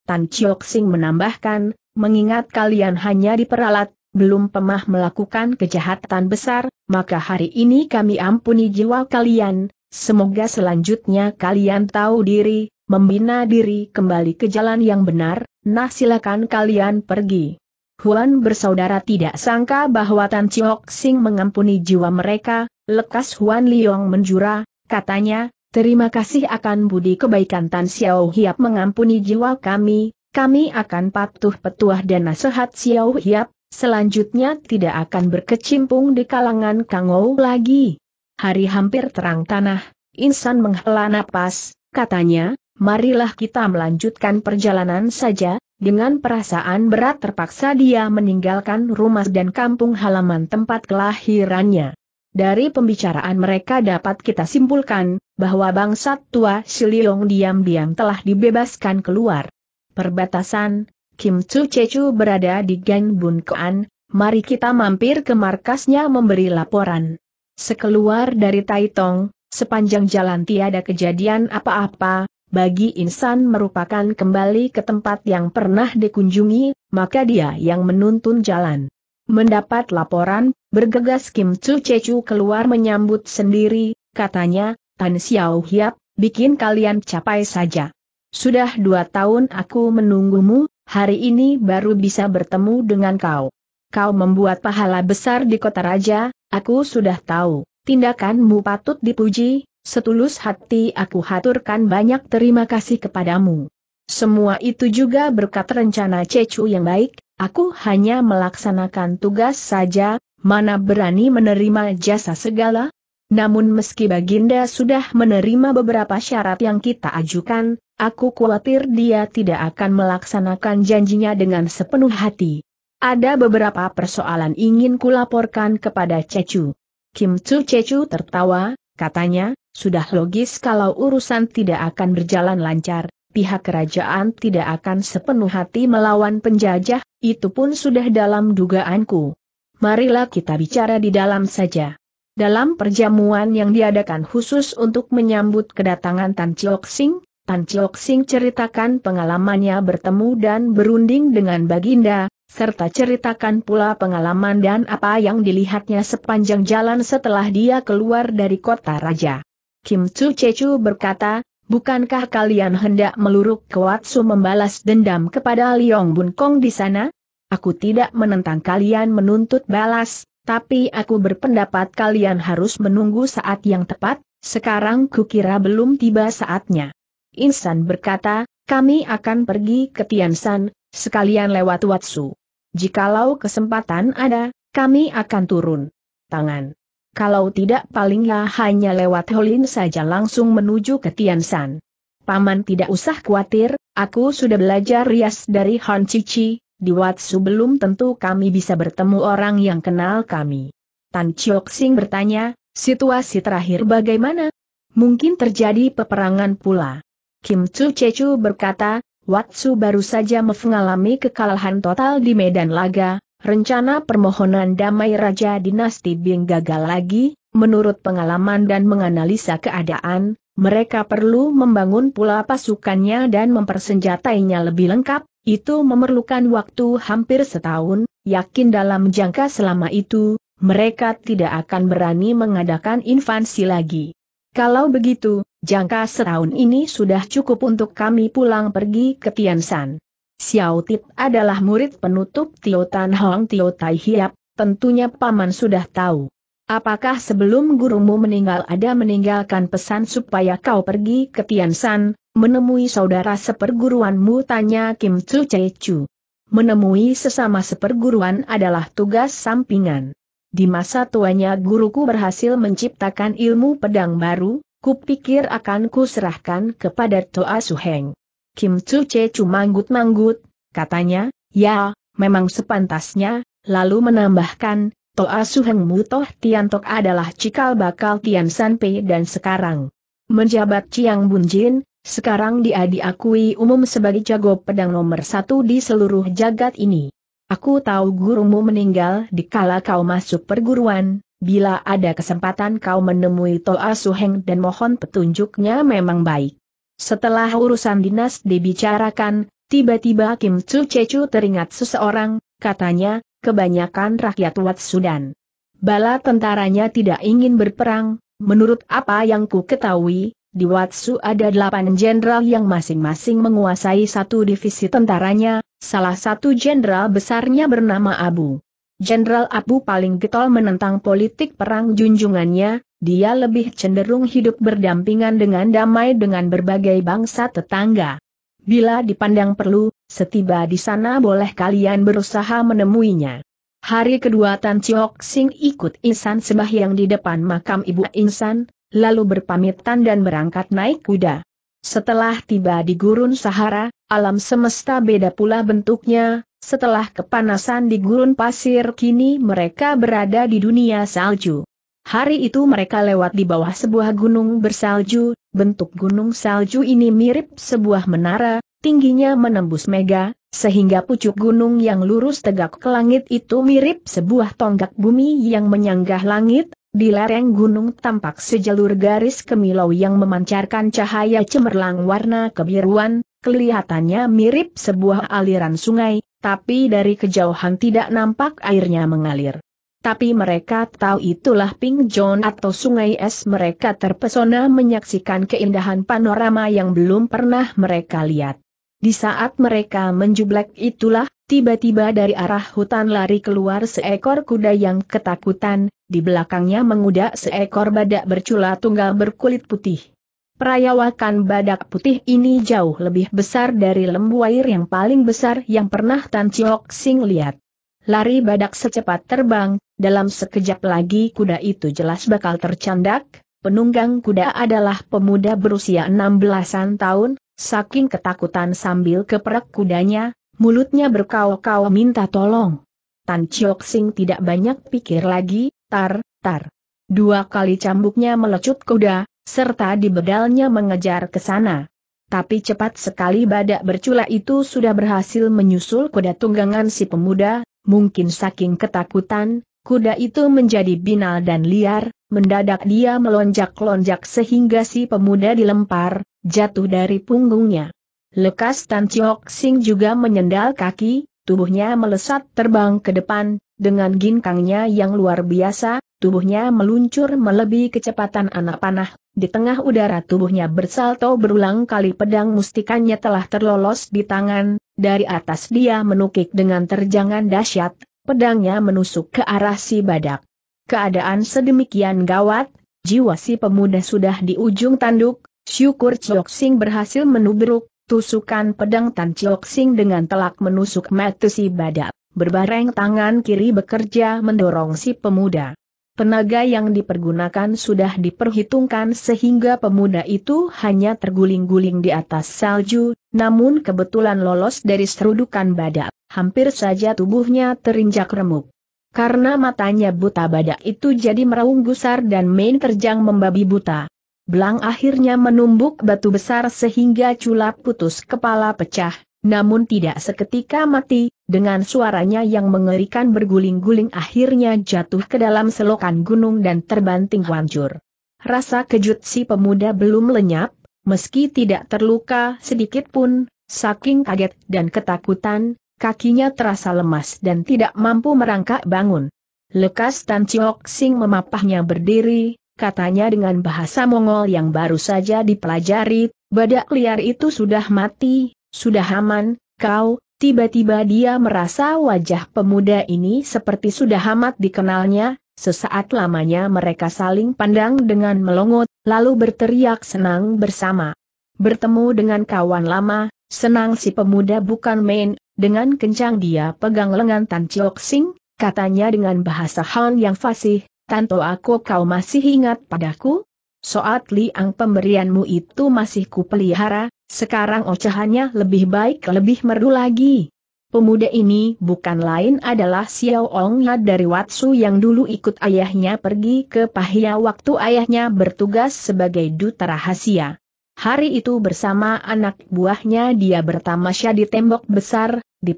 Tan Chiok Sing menambahkan, mengingat kalian hanya diperalat, belum pemah melakukan kejahatan besar, maka hari ini kami ampuni jiwa kalian, semoga selanjutnya kalian tahu diri, membina diri kembali ke jalan yang benar, nah silakan kalian pergi. Huan bersaudara tidak sangka bahwa Tan Chiok Sing mengampuni jiwa mereka, lekas Huan Liong menjura, katanya, terima kasih akan budi kebaikan Tan Xiao Hiap mengampuni jiwa kami, kami akan patuh petuah dan nasihat Xiao Hiap, selanjutnya tidak akan berkecimpung di kalangan Kang Ou lagi. Hari hampir terang tanah, Insan menghela napas, katanya, marilah kita melanjutkan perjalanan saja, dengan perasaan berat terpaksa dia meninggalkan rumah dan kampung halaman tempat kelahirannya. Dari pembicaraan mereka dapat kita simpulkan, bahwa bangsa tua Siliong diam-diam telah dibebaskan keluar. Perbatasan, Kim Chu Chechu berada di Gang Bun Kuan, mari kita mampir ke markasnya memberi laporan. Sekeluar dari Taitong, sepanjang jalan tiada kejadian apa-apa, bagi insan merupakan kembali ke tempat yang pernah dikunjungi, maka dia yang menuntun jalan. Mendapat laporan, bergegas Kim Chu Chechu keluar menyambut sendiri, katanya, Tan Xiao Hiap, bikin kalian capai saja. Sudah dua tahun aku menunggumu, hari ini baru bisa bertemu dengan kau. Kau membuat pahala besar di kota raja, aku sudah tahu, tindakanmu patut dipuji, Setulus hati aku haturkan banyak terima kasih kepadamu. Semua itu juga berkat rencana Cecu yang baik, aku hanya melaksanakan tugas saja, mana berani menerima jasa segala? Namun meski Baginda sudah menerima beberapa syarat yang kita ajukan, aku khawatir dia tidak akan melaksanakan janjinya dengan sepenuh hati. Ada beberapa persoalan ingin kulaporkan kepada Cecu. Kim Tzu Cecu tertawa, katanya, sudah logis kalau urusan tidak akan berjalan lancar, pihak kerajaan tidak akan sepenuh hati melawan penjajah, itu pun sudah dalam dugaanku. Marilah kita bicara di dalam saja. Dalam perjamuan yang diadakan khusus untuk menyambut kedatangan Tan Chiok Sing, Tan Chiok Sing ceritakan pengalamannya bertemu dan berunding dengan Baginda, serta ceritakan pula pengalaman dan apa yang dilihatnya sepanjang jalan setelah dia keluar dari kota raja. Kim Chu Chechu berkata, bukankah kalian hendak meluruk Kuatsu membalas dendam kepada Liong Bun Kong di sana? Aku tidak menentang kalian menuntut balas, tapi aku berpendapat kalian harus menunggu saat yang tepat, sekarang kukira belum tiba saatnya. Insan berkata, kami akan pergi ke Tiansan, sekalian lewat Watsu. Jikalau kesempatan ada, kami akan turun. Tangan kalau tidak paling hanya lewat Holin saja langsung menuju ke Tiansan. Paman tidak usah khawatir, aku sudah belajar rias dari Han Cici, di Watsu belum tentu kami bisa bertemu orang yang kenal kami. Tan Chiok Sing bertanya, situasi terakhir bagaimana? Mungkin terjadi peperangan pula. Kim Chu Chechu berkata, Watsu baru saja mengalami kekalahan total di medan laga, Rencana permohonan damai Raja Dinasti Bing gagal lagi, menurut pengalaman dan menganalisa keadaan, mereka perlu membangun pula pasukannya dan mempersenjatainya lebih lengkap, itu memerlukan waktu hampir setahun, yakin dalam jangka selama itu, mereka tidak akan berani mengadakan invasi lagi. Kalau begitu, jangka setahun ini sudah cukup untuk kami pulang pergi ke Tiansan. Xiao Tit adalah murid penutup Tio Tan Hong Tio Tai Hiap, tentunya paman sudah tahu. Apakah sebelum gurumu meninggal ada meninggalkan pesan supaya kau pergi ke Tiansan, menemui saudara seperguruanmu tanya Kim Chu Chu. Menemui sesama seperguruan adalah tugas sampingan. Di masa tuanya guruku berhasil menciptakan ilmu pedang baru, kupikir akan kuserahkan kepada Toa Suheng. Kim Tzu Che manggut-manggut, katanya, ya, memang sepantasnya, lalu menambahkan, Toa Suheng Mutoh Tiantok adalah cikal bakal Tian Sanpei dan sekarang menjabat Ciang Bunjin, sekarang dia diakui umum sebagai jago pedang nomor satu di seluruh jagat ini. Aku tahu gurumu meninggal di kala kau masuk perguruan, bila ada kesempatan kau menemui Toa Suheng dan mohon petunjuknya memang baik. Setelah urusan dinas dibicarakan, tiba-tiba Kim Chu Chechu teringat seseorang, katanya, kebanyakan rakyat Wat Sudan. Bala tentaranya tidak ingin berperang, menurut apa yang ku ketahui, di Watsu ada delapan jenderal yang masing-masing menguasai satu divisi tentaranya, salah satu jenderal besarnya bernama Abu Jenderal Abu paling getol menentang politik perang junjungannya, dia lebih cenderung hidup berdampingan dengan damai dengan berbagai bangsa tetangga. Bila dipandang perlu, setiba di sana boleh kalian berusaha menemuinya. Hari kedua Tan Chiok Sing ikut Insan sebah yang di depan makam Ibu Insan, lalu berpamitan dan berangkat naik kuda. Setelah tiba di gurun Sahara, alam semesta beda pula bentuknya, setelah kepanasan di gurun pasir kini mereka berada di dunia salju. Hari itu mereka lewat di bawah sebuah gunung bersalju, bentuk gunung salju ini mirip sebuah menara, tingginya menembus mega, sehingga pucuk gunung yang lurus tegak ke langit itu mirip sebuah tonggak bumi yang menyanggah langit, di lereng gunung tampak sejalur garis kemilau yang memancarkan cahaya cemerlang warna kebiruan, Kelihatannya mirip sebuah aliran sungai, tapi dari kejauhan tidak nampak airnya mengalir. Tapi mereka tahu itulah Pink John atau sungai es mereka terpesona menyaksikan keindahan panorama yang belum pernah mereka lihat. Di saat mereka menjublek itulah, tiba-tiba dari arah hutan lari keluar seekor kuda yang ketakutan, di belakangnya mengudak seekor badak bercula tunggal berkulit putih. Perayawakan badak putih ini jauh lebih besar dari lembu air yang paling besar yang pernah Tan Chiok Sing lihat. Lari badak secepat terbang, dalam sekejap lagi kuda itu jelas bakal tercandak, penunggang kuda adalah pemuda berusia 16-an tahun, saking ketakutan sambil keperak kudanya, mulutnya berkau-kau minta tolong. Tan Chiok Sing tidak banyak pikir lagi, tar, tar. Dua kali cambuknya melecut kuda, serta di bedalnya mengejar ke sana. Tapi cepat sekali badak bercula itu sudah berhasil menyusul kuda tunggangan si pemuda, mungkin saking ketakutan, kuda itu menjadi binal dan liar, mendadak dia melonjak-lonjak sehingga si pemuda dilempar, jatuh dari punggungnya. Lekas Tan Chiok Sing juga menyendal kaki, tubuhnya melesat terbang ke depan, dengan ginkangnya yang luar biasa, tubuhnya meluncur melebihi kecepatan anak panah di tengah udara tubuhnya bersalto berulang kali pedang mustikannya telah terlolos di tangan, dari atas dia menukik dengan terjangan dahsyat, pedangnya menusuk ke arah si badak. Keadaan sedemikian gawat, jiwa si pemuda sudah di ujung tanduk, syukur Chiok Sing berhasil menubruk, tusukan pedang Tan Chiok Sing dengan telak menusuk mata si badak. Berbareng tangan kiri bekerja mendorong si pemuda. Tenaga yang dipergunakan sudah diperhitungkan sehingga pemuda itu hanya terguling-guling di atas salju, namun kebetulan lolos dari serudukan badak, hampir saja tubuhnya terinjak remuk. Karena matanya buta badak itu jadi meraung gusar dan main terjang membabi buta. Belang akhirnya menumbuk batu besar sehingga culap putus kepala pecah, namun tidak seketika mati, dengan suaranya yang mengerikan berguling-guling akhirnya jatuh ke dalam selokan gunung dan terbanting hancur. Rasa kejut si pemuda belum lenyap, meski tidak terluka sedikit pun, saking kaget dan ketakutan, kakinya terasa lemas dan tidak mampu merangkak bangun. Lekas Tan Chiok Sing memapahnya berdiri, katanya dengan bahasa Mongol yang baru saja dipelajari, badak liar itu sudah mati, sudah aman, kau, Tiba-tiba dia merasa wajah pemuda ini seperti sudah amat dikenalnya, sesaat lamanya mereka saling pandang dengan melongot, lalu berteriak senang bersama. Bertemu dengan kawan lama, senang si pemuda bukan main, dengan kencang dia pegang lengan Tan Chiok Sing, katanya dengan bahasa Han yang fasih, Tanto aku kau masih ingat padaku? Soat liang pemberianmu itu masih kupelihara, sekarang ocehannya lebih baik lebih merdu lagi. Pemuda ini bukan lain adalah Xiao Ong Yat dari Watsu yang dulu ikut ayahnya pergi ke Pahia waktu ayahnya bertugas sebagai duta rahasia. Hari itu bersama anak buahnya dia bertamasya di tembok besar, di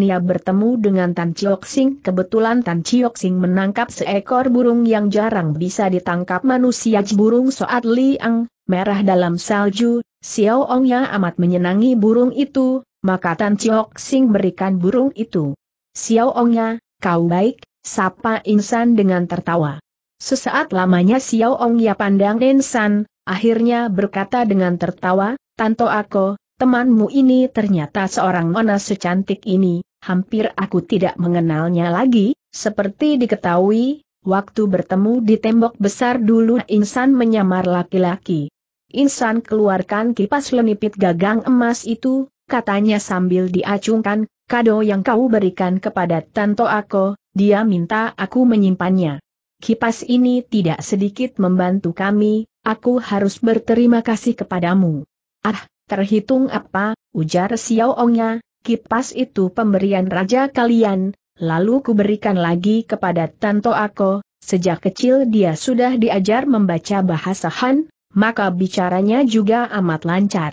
Nia bertemu dengan Tan Sing. Kebetulan Tan Sing menangkap seekor burung yang jarang bisa ditangkap manusia burung Soat Liang, merah dalam salju, Xiao Ongnya amat menyenangi burung itu, maka Tan Chiok Sing berikan burung itu. Xiao Ongnya, kau baik, sapa Insan dengan tertawa. Sesaat lamanya Xiao Ongnya pandang Insan, akhirnya berkata dengan tertawa, Tanto Ako, temanmu ini ternyata seorang nona secantik ini, hampir aku tidak mengenalnya lagi, seperti diketahui, waktu bertemu di tembok besar dulu Insan menyamar laki-laki. Insan keluarkan kipas lenipit gagang emas itu, katanya sambil diacungkan, kado yang kau berikan kepada Tanto Ako, dia minta aku menyimpannya. Kipas ini tidak sedikit membantu kami, aku harus berterima kasih kepadamu. Ah, terhitung apa, ujar Xiao Ongnya, kipas itu pemberian raja kalian, lalu kuberikan lagi kepada Tanto Ako, sejak kecil dia sudah diajar membaca bahasa Han, maka bicaranya juga amat lancar.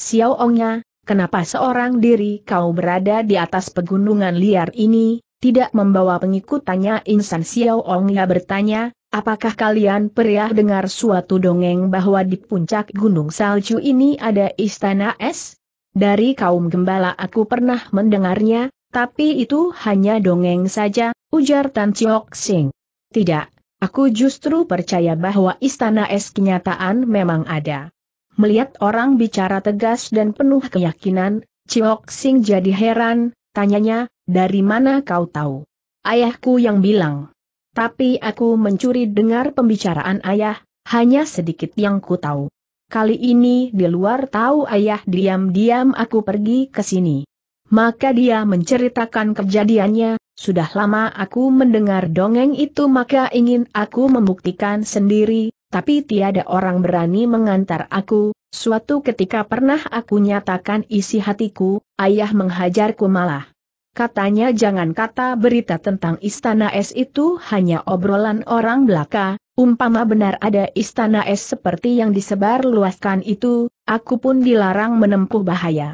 Xiao Ongnya, kenapa seorang diri kau berada di atas pegunungan liar ini, tidak membawa pengikutannya insan Xiao Ongnya bertanya, apakah kalian pernah dengar suatu dongeng bahwa di puncak gunung salju ini ada istana es? Dari kaum gembala aku pernah mendengarnya, tapi itu hanya dongeng saja, ujar Tan Chiok Sing. Tidak, Aku justru percaya bahwa istana es kenyataan memang ada. Melihat orang bicara tegas dan penuh keyakinan, Ciok Sing jadi heran, tanyanya, dari mana kau tahu? Ayahku yang bilang. Tapi aku mencuri dengar pembicaraan ayah, hanya sedikit yang ku tahu. Kali ini di luar tahu ayah diam-diam aku pergi ke sini. Maka dia menceritakan kejadiannya, sudah lama aku mendengar dongeng itu maka ingin aku membuktikan sendiri, tapi tiada orang berani mengantar aku, suatu ketika pernah aku nyatakan isi hatiku, ayah menghajarku malah. Katanya jangan kata berita tentang istana es itu hanya obrolan orang belaka, umpama benar ada istana es seperti yang disebar luaskan itu, aku pun dilarang menempuh bahaya.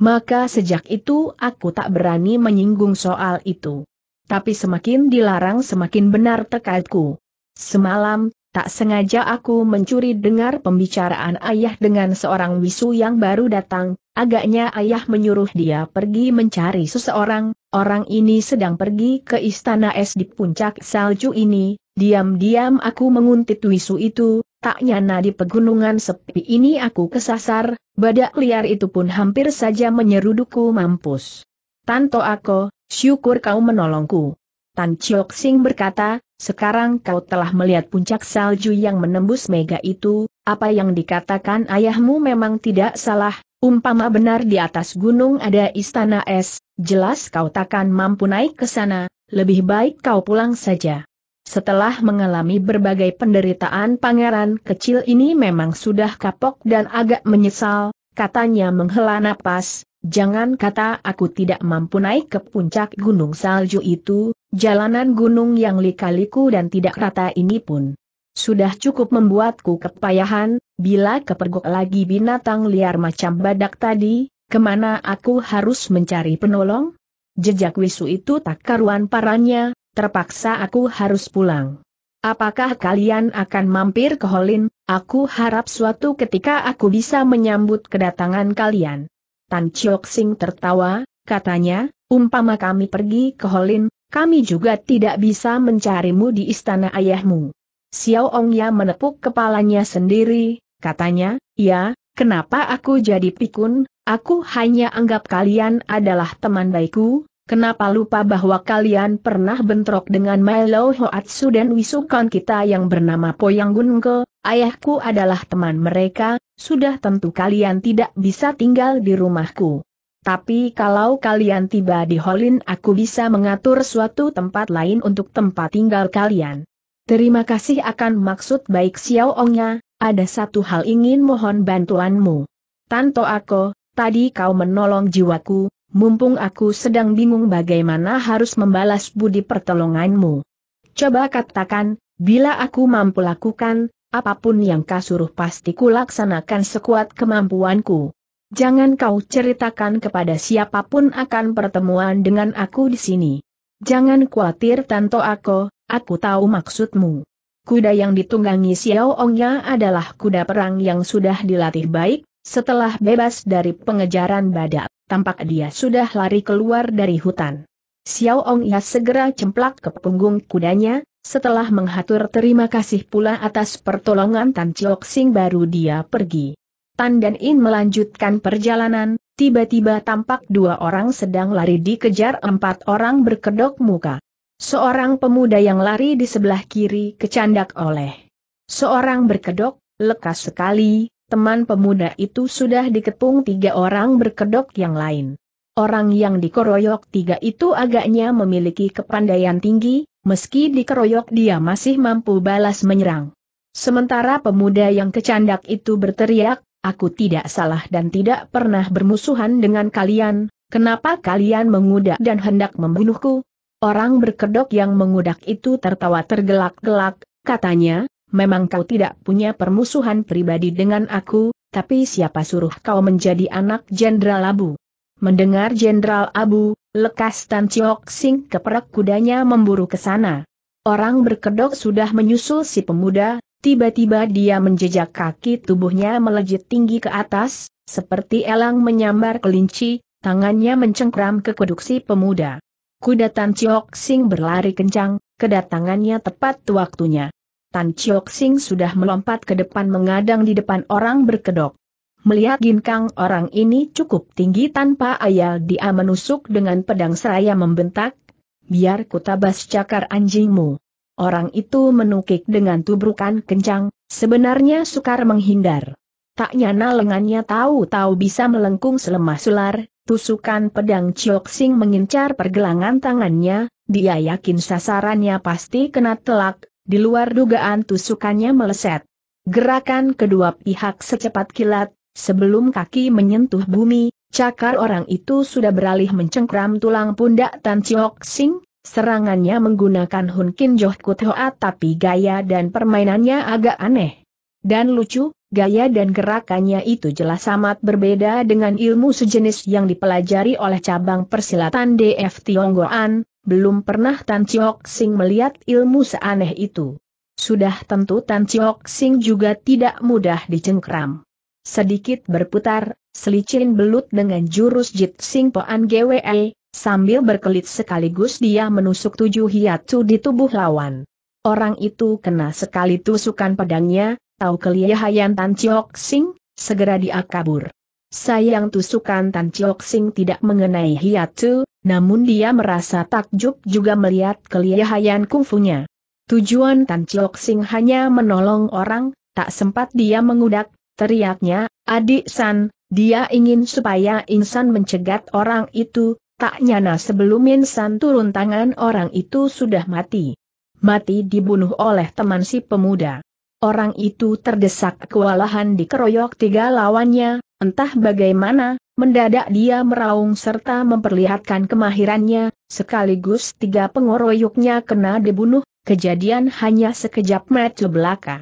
Maka sejak itu aku tak berani menyinggung soal itu. Tapi semakin dilarang semakin benar tekadku. Semalam, tak sengaja aku mencuri dengar pembicaraan ayah dengan seorang wisu yang baru datang, agaknya ayah menyuruh dia pergi mencari seseorang, orang ini sedang pergi ke istana es di puncak salju ini, diam-diam aku menguntit wisu itu, Tak nyana di pegunungan sepi ini aku kesasar, badak liar itu pun hampir saja menyerudukku mampus. Tanto aku, syukur kau menolongku. Tan Chiok Sing berkata, sekarang kau telah melihat puncak salju yang menembus mega itu, apa yang dikatakan ayahmu memang tidak salah, umpama benar di atas gunung ada istana es, jelas kau takkan mampu naik ke sana, lebih baik kau pulang saja. Setelah mengalami berbagai penderitaan pangeran kecil ini memang sudah kapok dan agak menyesal, katanya menghela napas, jangan kata aku tidak mampu naik ke puncak gunung salju itu, jalanan gunung yang lika-liku dan tidak rata ini pun. Sudah cukup membuatku kepayahan, bila kepergok lagi binatang liar macam badak tadi, kemana aku harus mencari penolong? Jejak wisu itu tak karuan parannya terpaksa aku harus pulang. Apakah kalian akan mampir ke Holin? Aku harap suatu ketika aku bisa menyambut kedatangan kalian. Tan Chok Sing tertawa, katanya, umpama kami pergi ke Holin, kami juga tidak bisa mencarimu di istana ayahmu. Xiao Ong Ya menepuk kepalanya sendiri, katanya, ya, kenapa aku jadi pikun, aku hanya anggap kalian adalah teman baikku, Kenapa lupa bahwa kalian pernah bentrok dengan Milo Hoatsu dan Wisukan kita yang bernama Poyang Gunke, ayahku adalah teman mereka, sudah tentu kalian tidak bisa tinggal di rumahku. Tapi kalau kalian tiba di Holin aku bisa mengatur suatu tempat lain untuk tempat tinggal kalian. Terima kasih akan maksud baik Xiao Ongnya, ada satu hal ingin mohon bantuanmu. Tanto aku, tadi kau menolong jiwaku, mumpung aku sedang bingung bagaimana harus membalas budi pertolonganmu. Coba katakan, bila aku mampu lakukan, apapun yang kau suruh pasti kulaksanakan sekuat kemampuanku. Jangan kau ceritakan kepada siapapun akan pertemuan dengan aku di sini. Jangan khawatir Tanto Ako, aku tahu maksudmu. Kuda yang ditunggangi Xiao Ongnya adalah kuda perang yang sudah dilatih baik, setelah bebas dari pengejaran badak tampak dia sudah lari keluar dari hutan. Xiao Ong Ya segera cemplak ke punggung kudanya, setelah menghatur terima kasih pula atas pertolongan Tan Chiok Sing baru dia pergi. Tan dan In melanjutkan perjalanan, tiba-tiba tampak dua orang sedang lari dikejar empat orang berkedok muka. Seorang pemuda yang lari di sebelah kiri kecandak oleh seorang berkedok, lekas sekali, teman pemuda itu sudah dikepung tiga orang berkedok yang lain. Orang yang dikeroyok tiga itu agaknya memiliki kepandaian tinggi, meski dikeroyok dia masih mampu balas menyerang. Sementara pemuda yang kecandak itu berteriak, aku tidak salah dan tidak pernah bermusuhan dengan kalian, kenapa kalian mengudak dan hendak membunuhku? Orang berkedok yang mengudak itu tertawa tergelak-gelak, katanya, memang kau tidak punya permusuhan pribadi dengan aku, tapi siapa suruh kau menjadi anak Jenderal Abu? Mendengar Jenderal Abu, lekas Tan Chiok Sing keperak kudanya memburu ke sana. Orang berkedok sudah menyusul si pemuda, tiba-tiba dia menjejak kaki tubuhnya melejit tinggi ke atas, seperti elang menyambar kelinci, tangannya mencengkram ke kuduk si pemuda. Kuda Tan Chiok Sing berlari kencang, kedatangannya tepat waktunya. Tan Chiok Sing sudah melompat ke depan mengadang di depan orang berkedok. Melihat ginkang orang ini cukup tinggi tanpa ayal dia menusuk dengan pedang seraya membentak, biar kutabas cakar anjingmu. Orang itu menukik dengan tubrukan kencang, sebenarnya sukar menghindar. Tak nyana lengannya tahu-tahu bisa melengkung selemah sular, tusukan pedang Chiok Sing mengincar pergelangan tangannya, dia yakin sasarannya pasti kena telak, di luar dugaan tusukannya meleset. Gerakan kedua pihak secepat kilat, sebelum kaki menyentuh bumi, cakar orang itu sudah beralih mencengkram tulang pundak Tan Chiok Sing, serangannya menggunakan Hun Kin Joh Kut Hoa tapi gaya dan permainannya agak aneh. Dan lucu, gaya dan gerakannya itu jelas amat berbeda dengan ilmu sejenis yang dipelajari oleh cabang persilatan DF Tionggoan, belum pernah Tan Chiok Sing melihat ilmu seaneh itu. Sudah tentu Tan Chiok Sing juga tidak mudah dicengkram. Sedikit berputar, selicin belut dengan jurus Jit Sing Poan GWE, sambil berkelit sekaligus dia menusuk tujuh hiatus di tubuh lawan. Orang itu kena sekali tusukan pedangnya, Tahu kelihayan Tan Chiok Sing, segera dia kabur. Sayang tusukan Tan Chiok Sing tidak mengenai Hiatu, namun dia merasa takjub juga melihat kelihayan kungfunya. Tujuan Tan Chiok Sing hanya menolong orang, tak sempat dia mengudak, teriaknya, adik San, dia ingin supaya Insan mencegat orang itu, tak nyana sebelum Insan turun tangan orang itu sudah mati. Mati dibunuh oleh teman si pemuda. Orang itu terdesak kewalahan dikeroyok tiga lawannya, entah bagaimana, mendadak dia meraung serta memperlihatkan kemahirannya, sekaligus tiga pengoroyoknya kena dibunuh, kejadian hanya sekejap mata belaka.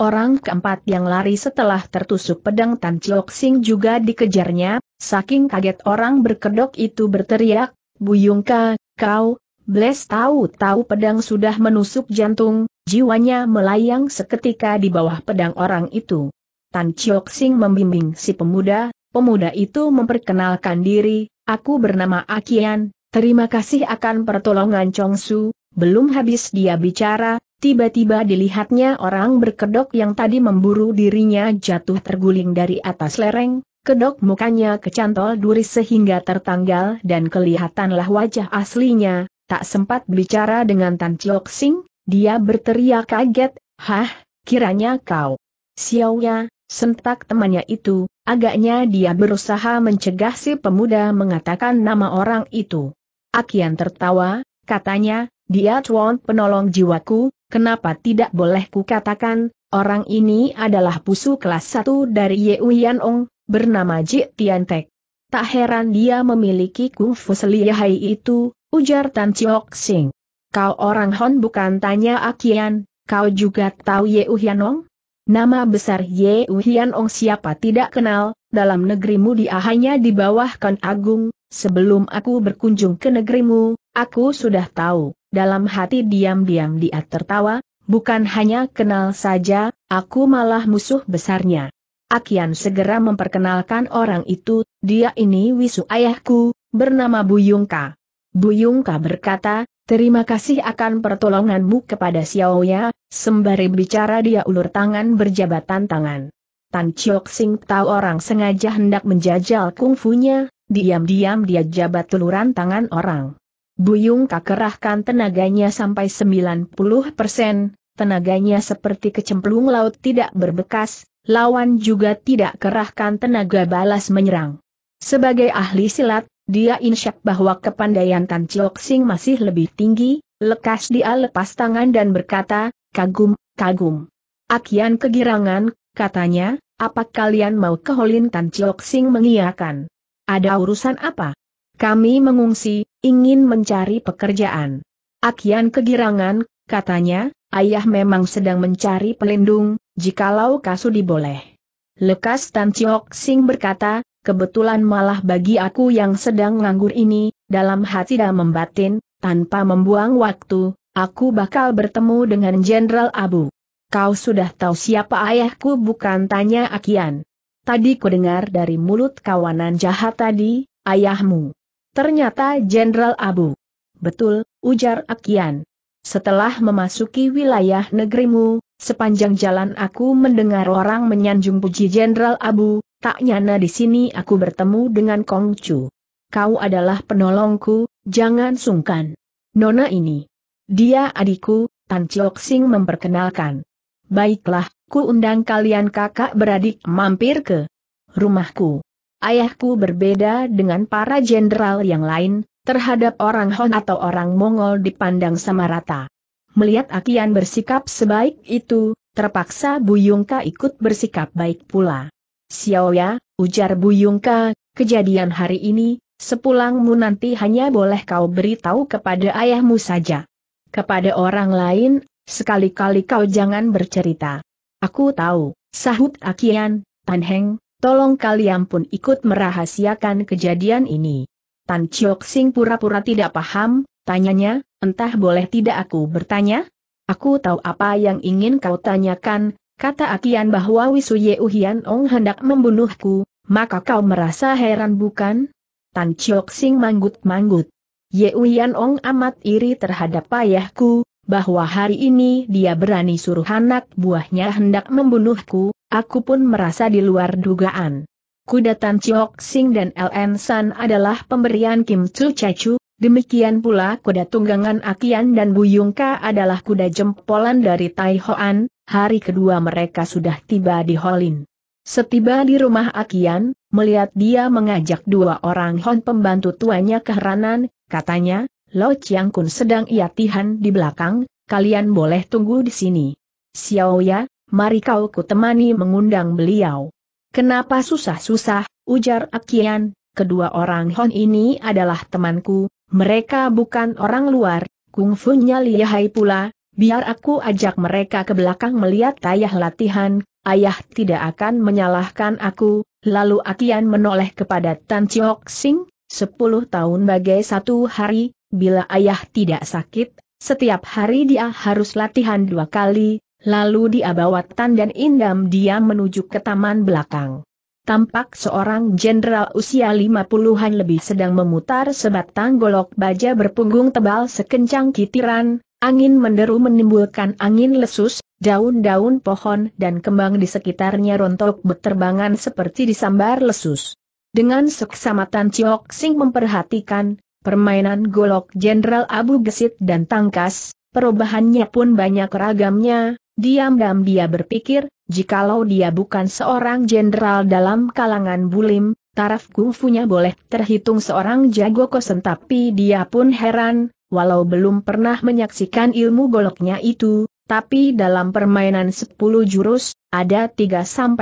Orang keempat yang lari setelah tertusuk pedang Tan Chok Sing juga dikejarnya, saking kaget orang berkedok itu berteriak, Buyungka, kau, Bles tahu-tahu pedang sudah menusuk jantung, jiwanya melayang seketika di bawah pedang orang itu. Tan Chiok Sing membimbing si pemuda, pemuda itu memperkenalkan diri, aku bernama Akian, terima kasih akan pertolongan Chong Su, belum habis dia bicara, tiba-tiba dilihatnya orang berkedok yang tadi memburu dirinya jatuh terguling dari atas lereng, Kedok mukanya kecantol duri sehingga tertanggal dan kelihatanlah wajah aslinya, Tak sempat bicara dengan Tan Chiok Sing, dia berteriak kaget, Hah, kiranya kau. Xiaoya, sentak temannya itu, agaknya dia berusaha mencegah si pemuda mengatakan nama orang itu. Akian tertawa, katanya, dia tuan penolong jiwaku, kenapa tidak boleh katakan, orang ini adalah pusu kelas 1 dari Ye Uyan Ong, bernama Ji Tiantek. Tak heran dia memiliki kungfu selihai itu, ujar Tan Chiok Sing. Kau orang Hon bukan tanya Akian, kau juga tahu Ye Uhyanong? Nama besar Ye Uhyanong siapa tidak kenal, dalam negerimu dia hanya di bawah Kan Agung, sebelum aku berkunjung ke negerimu, aku sudah tahu, dalam hati diam-diam dia tertawa, bukan hanya kenal saja, aku malah musuh besarnya. Akian segera memperkenalkan orang itu, dia ini wisu ayahku, bernama Buyungka. Buyungka berkata, terima kasih akan pertolonganmu kepada Xiaoya, sembari bicara dia ulur tangan berjabatan tangan. Tan Chiok Sing tahu orang sengaja hendak menjajal kungfunya, diam-diam dia jabat tuluran tangan orang. Buyungka kerahkan tenaganya sampai 90 persen, tenaganya seperti kecemplung laut tidak berbekas, lawan juga tidak kerahkan tenaga balas menyerang. Sebagai ahli silat, dia insyap bahwa kepandaian Tan Chiok Sing masih lebih tinggi, lekas dia lepas tangan dan berkata, kagum, kagum. Akian kegirangan, katanya, apa kalian mau ke Holin Tan Chiok Sing mengiakan? Ada urusan apa? Kami mengungsi, ingin mencari pekerjaan. Akian kegirangan, katanya, ayah memang sedang mencari pelindung, jikalau Kasudi diboleh. Lekas Tan Chiok Sing berkata, kebetulan malah bagi aku yang sedang nganggur ini, dalam hati dan membatin, tanpa membuang waktu, aku bakal bertemu dengan Jenderal Abu. Kau sudah tahu siapa ayahku bukan tanya Akian. Tadi ku dengar dari mulut kawanan jahat tadi, ayahmu. Ternyata Jenderal Abu. Betul, ujar Akian. Setelah memasuki wilayah negerimu, Sepanjang jalan aku mendengar orang menyanjung puji Jenderal Abu, tak nyana di sini aku bertemu dengan Kong Chu. Kau adalah penolongku, jangan sungkan. Nona ini. Dia adikku, Tan Chok Sing memperkenalkan. Baiklah, ku undang kalian kakak beradik mampir ke rumahku. Ayahku berbeda dengan para jenderal yang lain, terhadap orang Hon atau orang Mongol dipandang sama rata. Melihat Akian bersikap sebaik itu, terpaksa Buyungka ikut bersikap baik pula. Xiaoya, ujar Buyungka, kejadian hari ini, sepulangmu nanti hanya boleh kau beritahu kepada ayahmu saja. Kepada orang lain, sekali-kali kau jangan bercerita. Aku tahu, sahut Akian, Tan Heng, tolong kalian pun ikut merahasiakan kejadian ini. Tan Chiok Sing pura-pura tidak paham, Tanyanya, entah boleh tidak aku bertanya? Aku tahu apa yang ingin kau tanyakan, kata Akian bahwa Wisuye Uhian Ong hendak membunuhku, maka kau merasa heran bukan? Tan Chok Sing manggut-manggut. Ye Uhian Ong amat iri terhadap payahku, bahwa hari ini dia berani suruh anak buahnya hendak membunuhku, aku pun merasa di luar dugaan. Kuda Tan Chok Sing dan LN San adalah pemberian Kim Chu Chachu, Demikian pula kuda tunggangan Akian dan Buyungka adalah kuda jempolan dari Tai Hoan, hari kedua mereka sudah tiba di Holin. Setiba di rumah Akian, melihat dia mengajak dua orang Hon pembantu tuanya ke keheranan, katanya, Lo Chiang Kun sedang iatihan di belakang, kalian boleh tunggu di sini. Xiao ya, mari kau kutemani mengundang beliau. Kenapa susah-susah, ujar Akian, kedua orang Hon ini adalah temanku, mereka bukan orang luar, kungfunya lihai pula, biar aku ajak mereka ke belakang melihat ayah latihan, ayah tidak akan menyalahkan aku, lalu Akian menoleh kepada Tan Chiok Sing, sepuluh tahun bagai satu hari, bila ayah tidak sakit, setiap hari dia harus latihan dua kali, lalu dia bawa Tan dan Indam dia menuju ke taman belakang tampak seorang jenderal usia 50-an lebih sedang memutar sebatang golok baja berpunggung tebal sekencang kitiran, angin menderu menimbulkan angin lesus, daun-daun pohon dan kembang di sekitarnya rontok berterbangan seperti disambar lesus. Dengan seksamatan Ciok Sing memperhatikan, permainan golok Jenderal Abu Gesit dan Tangkas, perubahannya pun banyak ragamnya, diam-diam dia berpikir, jikalau dia bukan seorang jenderal dalam kalangan bulim, taraf kungfunya boleh terhitung seorang jago kosen tapi dia pun heran, walau belum pernah menyaksikan ilmu goloknya itu, tapi dalam permainan 10 jurus, ada 3-5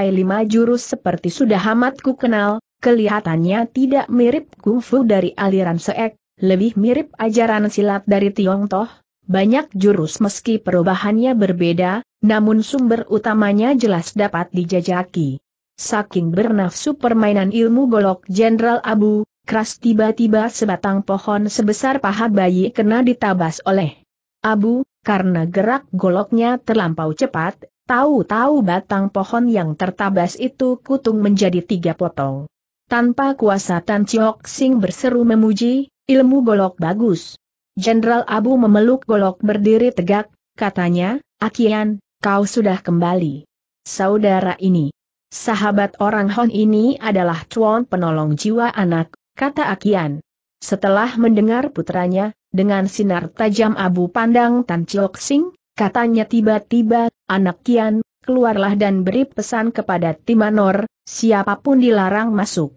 jurus seperti sudah amat ku kenal, kelihatannya tidak mirip kungfu dari aliran seek, lebih mirip ajaran silat dari Tiongkok, banyak jurus meski perubahannya berbeda, namun sumber utamanya jelas dapat dijajaki. Saking bernafsu permainan ilmu golok Jenderal Abu, keras tiba-tiba sebatang pohon sebesar paha bayi kena ditabas oleh Abu, karena gerak goloknya terlampau cepat, tahu-tahu batang pohon yang tertabas itu kutung menjadi tiga potong. Tanpa kuasa Tan Chiok Sing berseru memuji, ilmu golok bagus. Jenderal Abu memeluk golok berdiri tegak, katanya, Akian, kau sudah kembali. Saudara ini. Sahabat orang Hon ini adalah cuan penolong jiwa anak, kata Akian. Setelah mendengar putranya, dengan sinar tajam abu pandang Tan Chiok Sing, katanya tiba-tiba, anak Kian, keluarlah dan beri pesan kepada Timanor, siapapun dilarang masuk.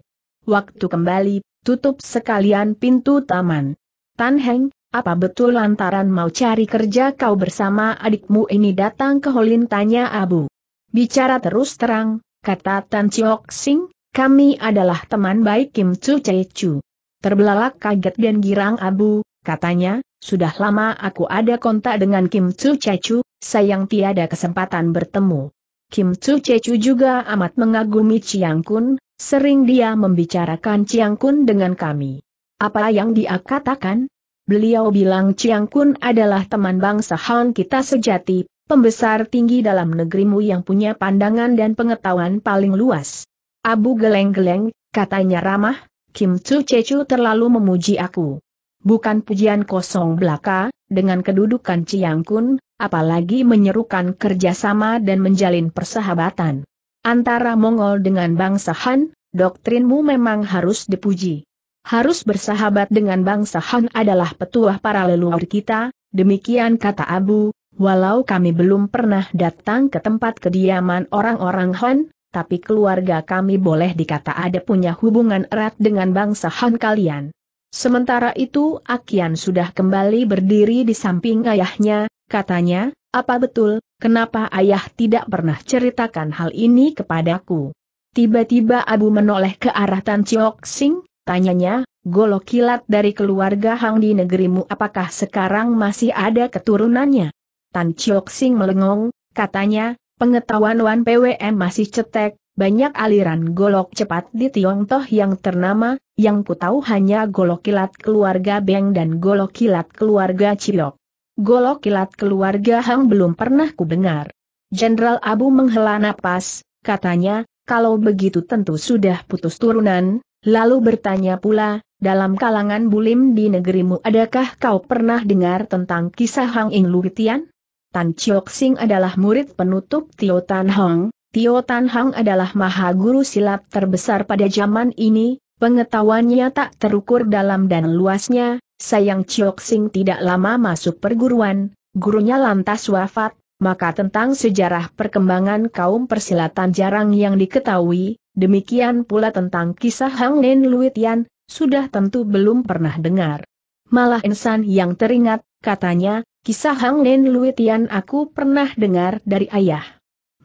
Waktu kembali, tutup sekalian pintu taman. Tan Heng, apa betul lantaran mau cari kerja kau bersama adikmu ini datang ke Holin tanya Abu. Bicara terus terang, kata Tan Chiok Sing, kami adalah teman baik Kim Chu Chae Chu. Terbelalak kaget dan girang Abu, katanya, sudah lama aku ada kontak dengan Kim Chu Chae Chu, sayang tiada kesempatan bertemu. Kim Chu Chae Chu juga amat mengagumi Chiang Kun, sering dia membicarakan Chiang Kun dengan kami. Apa yang dia katakan? Beliau bilang Chiang Kun adalah teman bangsa Han kita sejati, pembesar tinggi dalam negerimu yang punya pandangan dan pengetahuan paling luas. Abu geleng-geleng, katanya ramah, Kim Chu Chechu terlalu memuji aku. Bukan pujian kosong belaka, dengan kedudukan Chiang Kun, apalagi menyerukan kerjasama dan menjalin persahabatan. Antara Mongol dengan bangsa Han, doktrinmu memang harus dipuji harus bersahabat dengan bangsa Han adalah petuah para leluhur kita, demikian kata Abu, walau kami belum pernah datang ke tempat kediaman orang-orang Han, tapi keluarga kami boleh dikata ada punya hubungan erat dengan bangsa Han kalian. Sementara itu Akian sudah kembali berdiri di samping ayahnya, katanya, apa betul, kenapa ayah tidak pernah ceritakan hal ini kepadaku? Tiba-tiba Abu menoleh ke arah Tan Chiok Sing, Tanyanya, golok kilat dari keluarga Hang di negerimu apakah sekarang masih ada keturunannya? Tan Chiok Sing melengong, katanya, pengetahuan Wan PWM masih cetek, banyak aliran golok cepat di Tiongkok yang ternama, yang ku tahu hanya golok kilat keluarga Beng dan golok kilat keluarga Cilok. Golok kilat keluarga Hang belum pernah ku dengar. Jenderal Abu menghela napas, katanya, kalau begitu tentu sudah putus turunan, Lalu bertanya pula, dalam kalangan bulim di negerimu adakah kau pernah dengar tentang kisah Hang Ing Luritian? Tan Chiok Sing adalah murid penutup Tio Tan Hong, Tio Tan Hong adalah maha guru silat terbesar pada zaman ini, pengetahuannya tak terukur dalam dan luasnya, sayang Chiok Sing tidak lama masuk perguruan, gurunya lantas wafat, maka tentang sejarah perkembangan kaum persilatan jarang yang diketahui, Demikian pula tentang kisah Hang Nen Luitian, sudah tentu belum pernah dengar. Malah insan yang teringat, katanya, kisah Hang Nen Luitian aku pernah dengar dari ayah.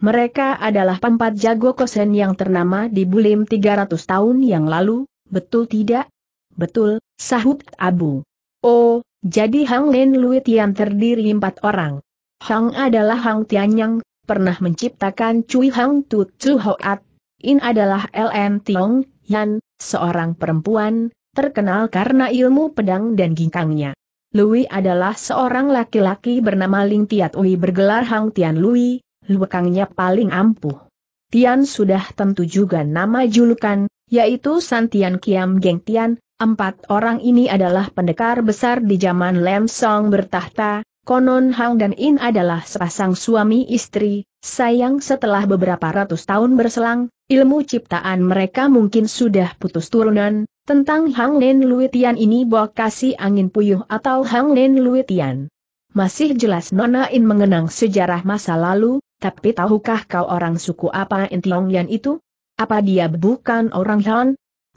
Mereka adalah pempat jago kosen yang ternama di Bulim 300 tahun yang lalu, betul tidak? Betul, sahut Abu. Oh, jadi Hang Nen Luitian terdiri empat orang. Hang adalah Hang Tianyang, pernah menciptakan Cui Hang Tut Tzu Hoat, In adalah LM Tiong Yan, seorang perempuan, terkenal karena ilmu pedang dan ginkangnya. Lui adalah seorang laki-laki bernama Ling Tiat Ui bergelar Hang Tian Lui, lukangnya paling ampuh. Tian sudah tentu juga nama julukan, yaitu Santian Kiam Geng Tian, empat orang ini adalah pendekar besar di zaman Lem Song bertahta, Konon Hang dan In adalah sepasang suami istri, sayang setelah beberapa ratus tahun berselang, ilmu ciptaan mereka mungkin sudah putus turunan, tentang Hang Nen Luitian ini kasih angin puyuh atau Hang Nen Luitian. Masih jelas Nona In mengenang sejarah masa lalu, tapi tahukah kau orang suku apa Entiong Yan itu? Apa dia bukan orang Han?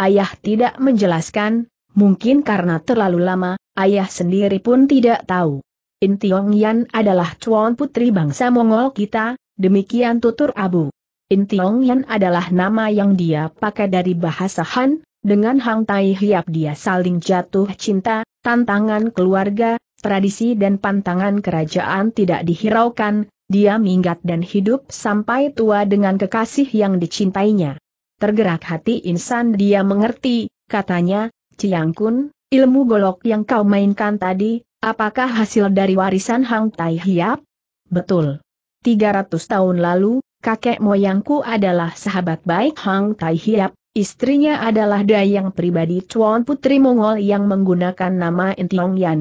Ayah tidak menjelaskan, mungkin karena terlalu lama, ayah sendiri pun tidak tahu. In Yan adalah cuan putri bangsa Mongol kita, demikian tutur Abu. In Yan adalah nama yang dia pakai dari bahasa Han, dengan Hang Tai Hiap dia saling jatuh cinta, tantangan keluarga, tradisi dan pantangan kerajaan tidak dihiraukan, dia minggat dan hidup sampai tua dengan kekasih yang dicintainya. Tergerak hati insan dia mengerti, katanya, Ciangkun, ilmu golok yang kau mainkan tadi, Apakah hasil dari warisan Hang Tai Hiap? Betul. 300 tahun lalu, kakek moyangku adalah sahabat baik Hang Tai Hiap, istrinya adalah Dayang pribadi Chuan Putri Mongol yang menggunakan nama Intiong Yan.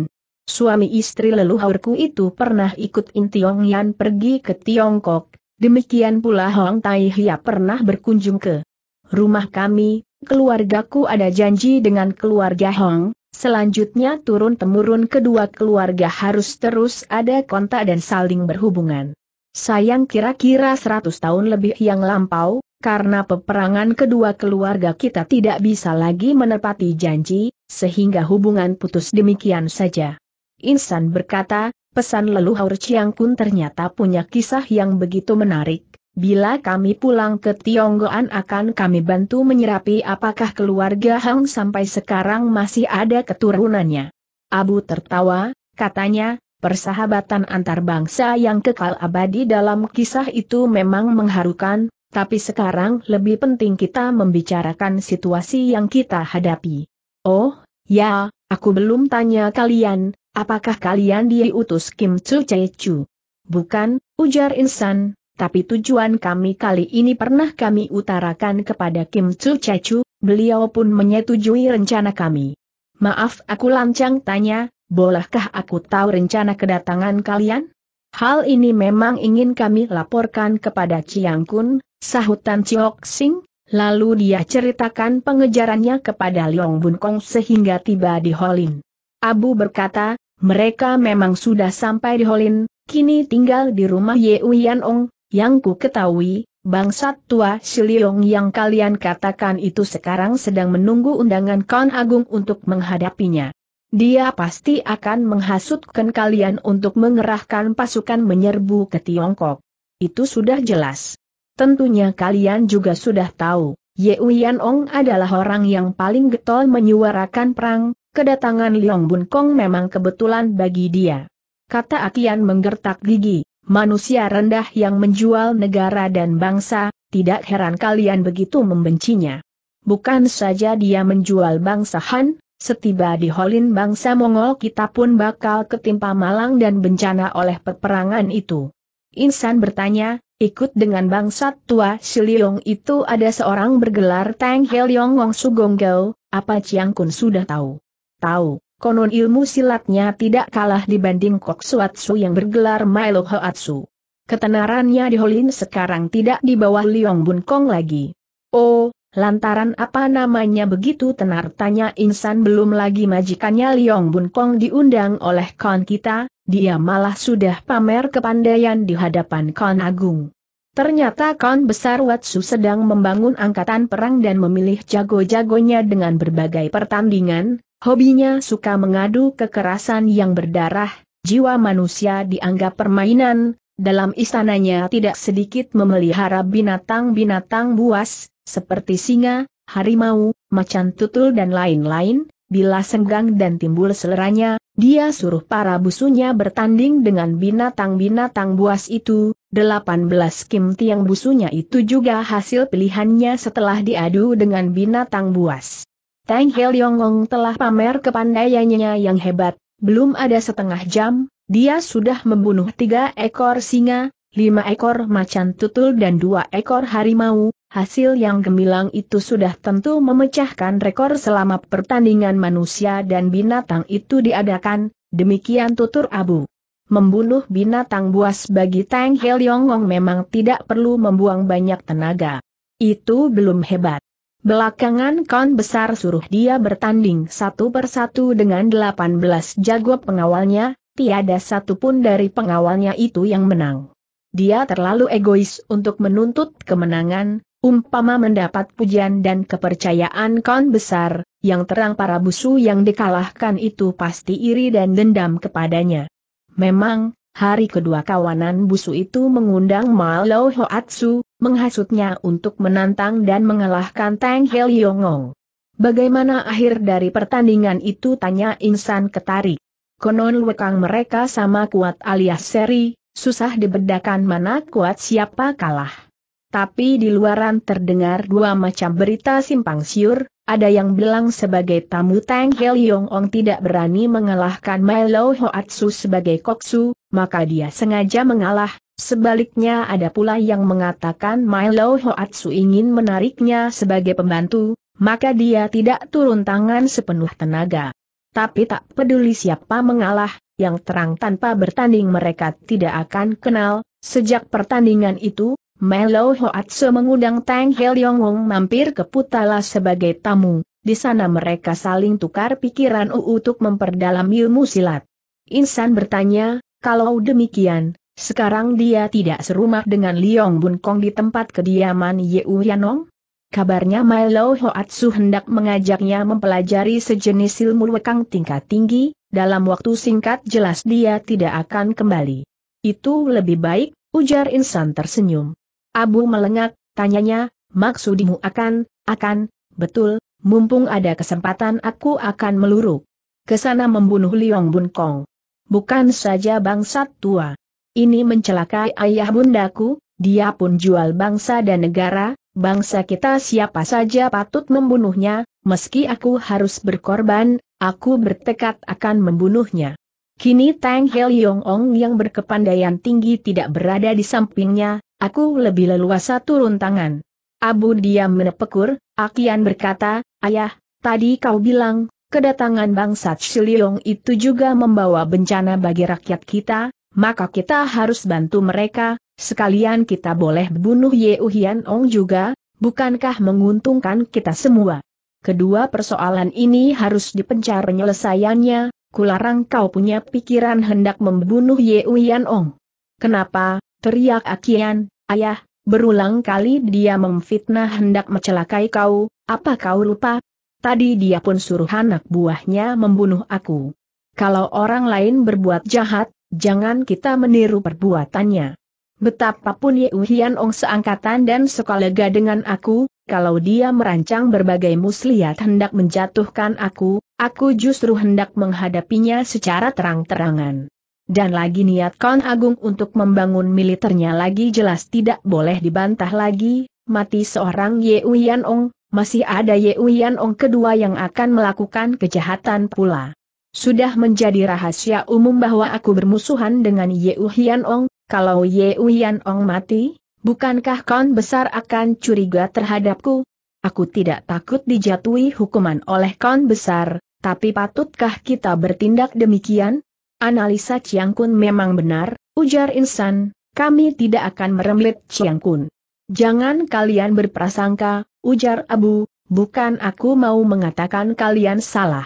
Suami istri leluhurku itu pernah ikut Intiong Yan pergi ke Tiongkok, demikian pula Hang Tai Hiap pernah berkunjung ke rumah kami, keluargaku ada janji dengan keluarga Hong, Selanjutnya turun-temurun kedua keluarga harus terus ada kontak dan saling berhubungan. Sayang kira-kira 100 tahun lebih yang lampau, karena peperangan kedua keluarga kita tidak bisa lagi menepati janji, sehingga hubungan putus demikian saja. Insan berkata, pesan leluhur Kun ternyata punya kisah yang begitu menarik, Bila kami pulang ke Tionggoan akan kami bantu menyerapi apakah keluarga Hang sampai sekarang masih ada keturunannya. Abu tertawa, katanya, persahabatan antar bangsa yang kekal abadi dalam kisah itu memang mengharukan, tapi sekarang lebih penting kita membicarakan situasi yang kita hadapi. Oh, ya, aku belum tanya kalian, apakah kalian diutus Kim Chu Chu? Bukan, ujar Insan, tapi tujuan kami kali ini pernah kami utarakan kepada Kim Chu Chechu, beliau pun menyetujui rencana kami. Maaf aku lancang tanya, bolehkah aku tahu rencana kedatangan kalian? Hal ini memang ingin kami laporkan kepada Chiang Kun, sahutan Chiok Sing, lalu dia ceritakan pengejarannya kepada Leong Bun Kong sehingga tiba di Holin. Abu berkata, mereka memang sudah sampai di Holin, kini tinggal di rumah Ye Uyan Ong, yang ku ketahui, bangsat tua Siliong yang kalian katakan itu sekarang sedang menunggu undangan Kon Agung untuk menghadapinya. Dia pasti akan menghasutkan kalian untuk mengerahkan pasukan menyerbu ke Tiongkok. Itu sudah jelas. Tentunya kalian juga sudah tahu, Ye Uyan Ong adalah orang yang paling getol menyuarakan perang, kedatangan Liong Bun Kong memang kebetulan bagi dia. Kata Akian menggertak gigi manusia rendah yang menjual negara dan bangsa, tidak heran kalian begitu membencinya. Bukan saja dia menjual bangsa Han, setiba di Holin bangsa Mongol kita pun bakal ketimpa malang dan bencana oleh peperangan itu. Insan bertanya, ikut dengan bangsa tua Siliong itu ada seorang bergelar Tang Heliong Wong Sugong Gao, apa Ciang Kun sudah tahu? Tahu konon ilmu silatnya tidak kalah dibanding Kok Suatsu yang bergelar Milo Hoatsu. Ketenarannya di Holin sekarang tidak di bawah Liong Bun Kong lagi. Oh, lantaran apa namanya begitu tenar tanya insan belum lagi majikannya Liong Bun Kong diundang oleh kon kita, dia malah sudah pamer kepandaian di hadapan kon agung. Ternyata kon besar Watsu sedang membangun angkatan perang dan memilih jago-jagonya dengan berbagai pertandingan, Hobinya suka mengadu kekerasan yang berdarah, jiwa manusia dianggap permainan, dalam istananya tidak sedikit memelihara binatang-binatang buas, seperti singa, harimau, macan tutul dan lain-lain, bila senggang dan timbul seleranya, dia suruh para busunya bertanding dengan binatang-binatang buas itu, 18 kim tiang busunya itu juga hasil pilihannya setelah diadu dengan binatang buas. Tang Heliongong telah pamer kepandaiannya yang hebat, belum ada setengah jam, dia sudah membunuh tiga ekor singa, lima ekor macan tutul dan dua ekor harimau, hasil yang gemilang itu sudah tentu memecahkan rekor selama pertandingan manusia dan binatang itu diadakan, demikian tutur abu. Membunuh binatang buas bagi Tang Heliongong memang tidak perlu membuang banyak tenaga. Itu belum hebat. Belakangan kon Besar suruh dia bertanding satu persatu dengan 18 jago pengawalnya, tiada satupun dari pengawalnya itu yang menang. Dia terlalu egois untuk menuntut kemenangan, umpama mendapat pujian dan kepercayaan kon Besar, yang terang para busu yang dikalahkan itu pasti iri dan dendam kepadanya. Memang, Hari kedua kawanan busu itu mengundang Malo Hoatsu, menghasutnya untuk menantang dan mengalahkan Tang Hel Yongong. Bagaimana akhir dari pertandingan itu tanya insan ketari. Konon lekang mereka sama kuat alias seri, susah dibedakan mana kuat siapa kalah tapi di luaran terdengar dua macam berita simpang siur, ada yang bilang sebagai tamu Tang Yong Ong tidak berani mengalahkan Milo Hoatsu sebagai koksu, maka dia sengaja mengalah, sebaliknya ada pula yang mengatakan Milo Hoatsu ingin menariknya sebagai pembantu, maka dia tidak turun tangan sepenuh tenaga. Tapi tak peduli siapa mengalah, yang terang tanpa bertanding mereka tidak akan kenal, sejak pertandingan itu, Melo Hoatsu mengundang Tang Heliong Wong mampir ke Putala sebagai tamu, di sana mereka saling tukar pikiran untuk memperdalam ilmu silat. Insan bertanya, kalau demikian, sekarang dia tidak serumah dengan Liong Bun Kong di tempat kediaman Yeu Yanong? Kabarnya Milo Hoatsu hendak mengajaknya mempelajari sejenis ilmu wekang tingkat tinggi, dalam waktu singkat jelas dia tidak akan kembali. Itu lebih baik, ujar Insan tersenyum. Abu melengak, tanyanya, maksudimu akan, akan, betul, mumpung ada kesempatan aku akan meluru. Kesana membunuh Liong Bun Kong. Bukan saja bangsat tua. Ini mencelakai ayah bundaku, dia pun jual bangsa dan negara, bangsa kita siapa saja patut membunuhnya, meski aku harus berkorban, aku bertekad akan membunuhnya. Kini Tang Hel Yong Ong yang berkepandaian tinggi tidak berada di sampingnya, Aku lebih leluasa turun tangan. Abu diam menepekur, Akian berkata, Ayah, tadi kau bilang, kedatangan bangsa Shiliong itu juga membawa bencana bagi rakyat kita, maka kita harus bantu mereka, sekalian kita boleh bunuh Ye Hian Ong juga, bukankah menguntungkan kita semua? Kedua persoalan ini harus dipencar penyelesaiannya, kularang kau punya pikiran hendak membunuh Ye Yan Ong. Kenapa, Teriak Akian, ayah, berulang kali dia memfitnah hendak mencelakai kau, apa kau lupa? Tadi dia pun suruh anak buahnya membunuh aku. Kalau orang lain berbuat jahat, jangan kita meniru perbuatannya. Betapapun Ye Ong seangkatan dan sekolega dengan aku, kalau dia merancang berbagai muslihat hendak menjatuhkan aku, aku justru hendak menghadapinya secara terang-terangan dan lagi niat Kon Agung untuk membangun militernya lagi jelas tidak boleh dibantah lagi, mati seorang Ye Uyan Ong, masih ada Ye Uyan Ong kedua yang akan melakukan kejahatan pula. Sudah menjadi rahasia umum bahwa aku bermusuhan dengan Ye Uyan Ong, kalau Ye Uyan Ong mati, bukankah Kon besar akan curiga terhadapku? Aku tidak takut dijatuhi hukuman oleh Kon besar, tapi patutkah kita bertindak demikian? Analisa Chiang Kun memang benar, ujar Insan, kami tidak akan meremlet Chiang Kun. Jangan kalian berprasangka, ujar Abu, bukan aku mau mengatakan kalian salah.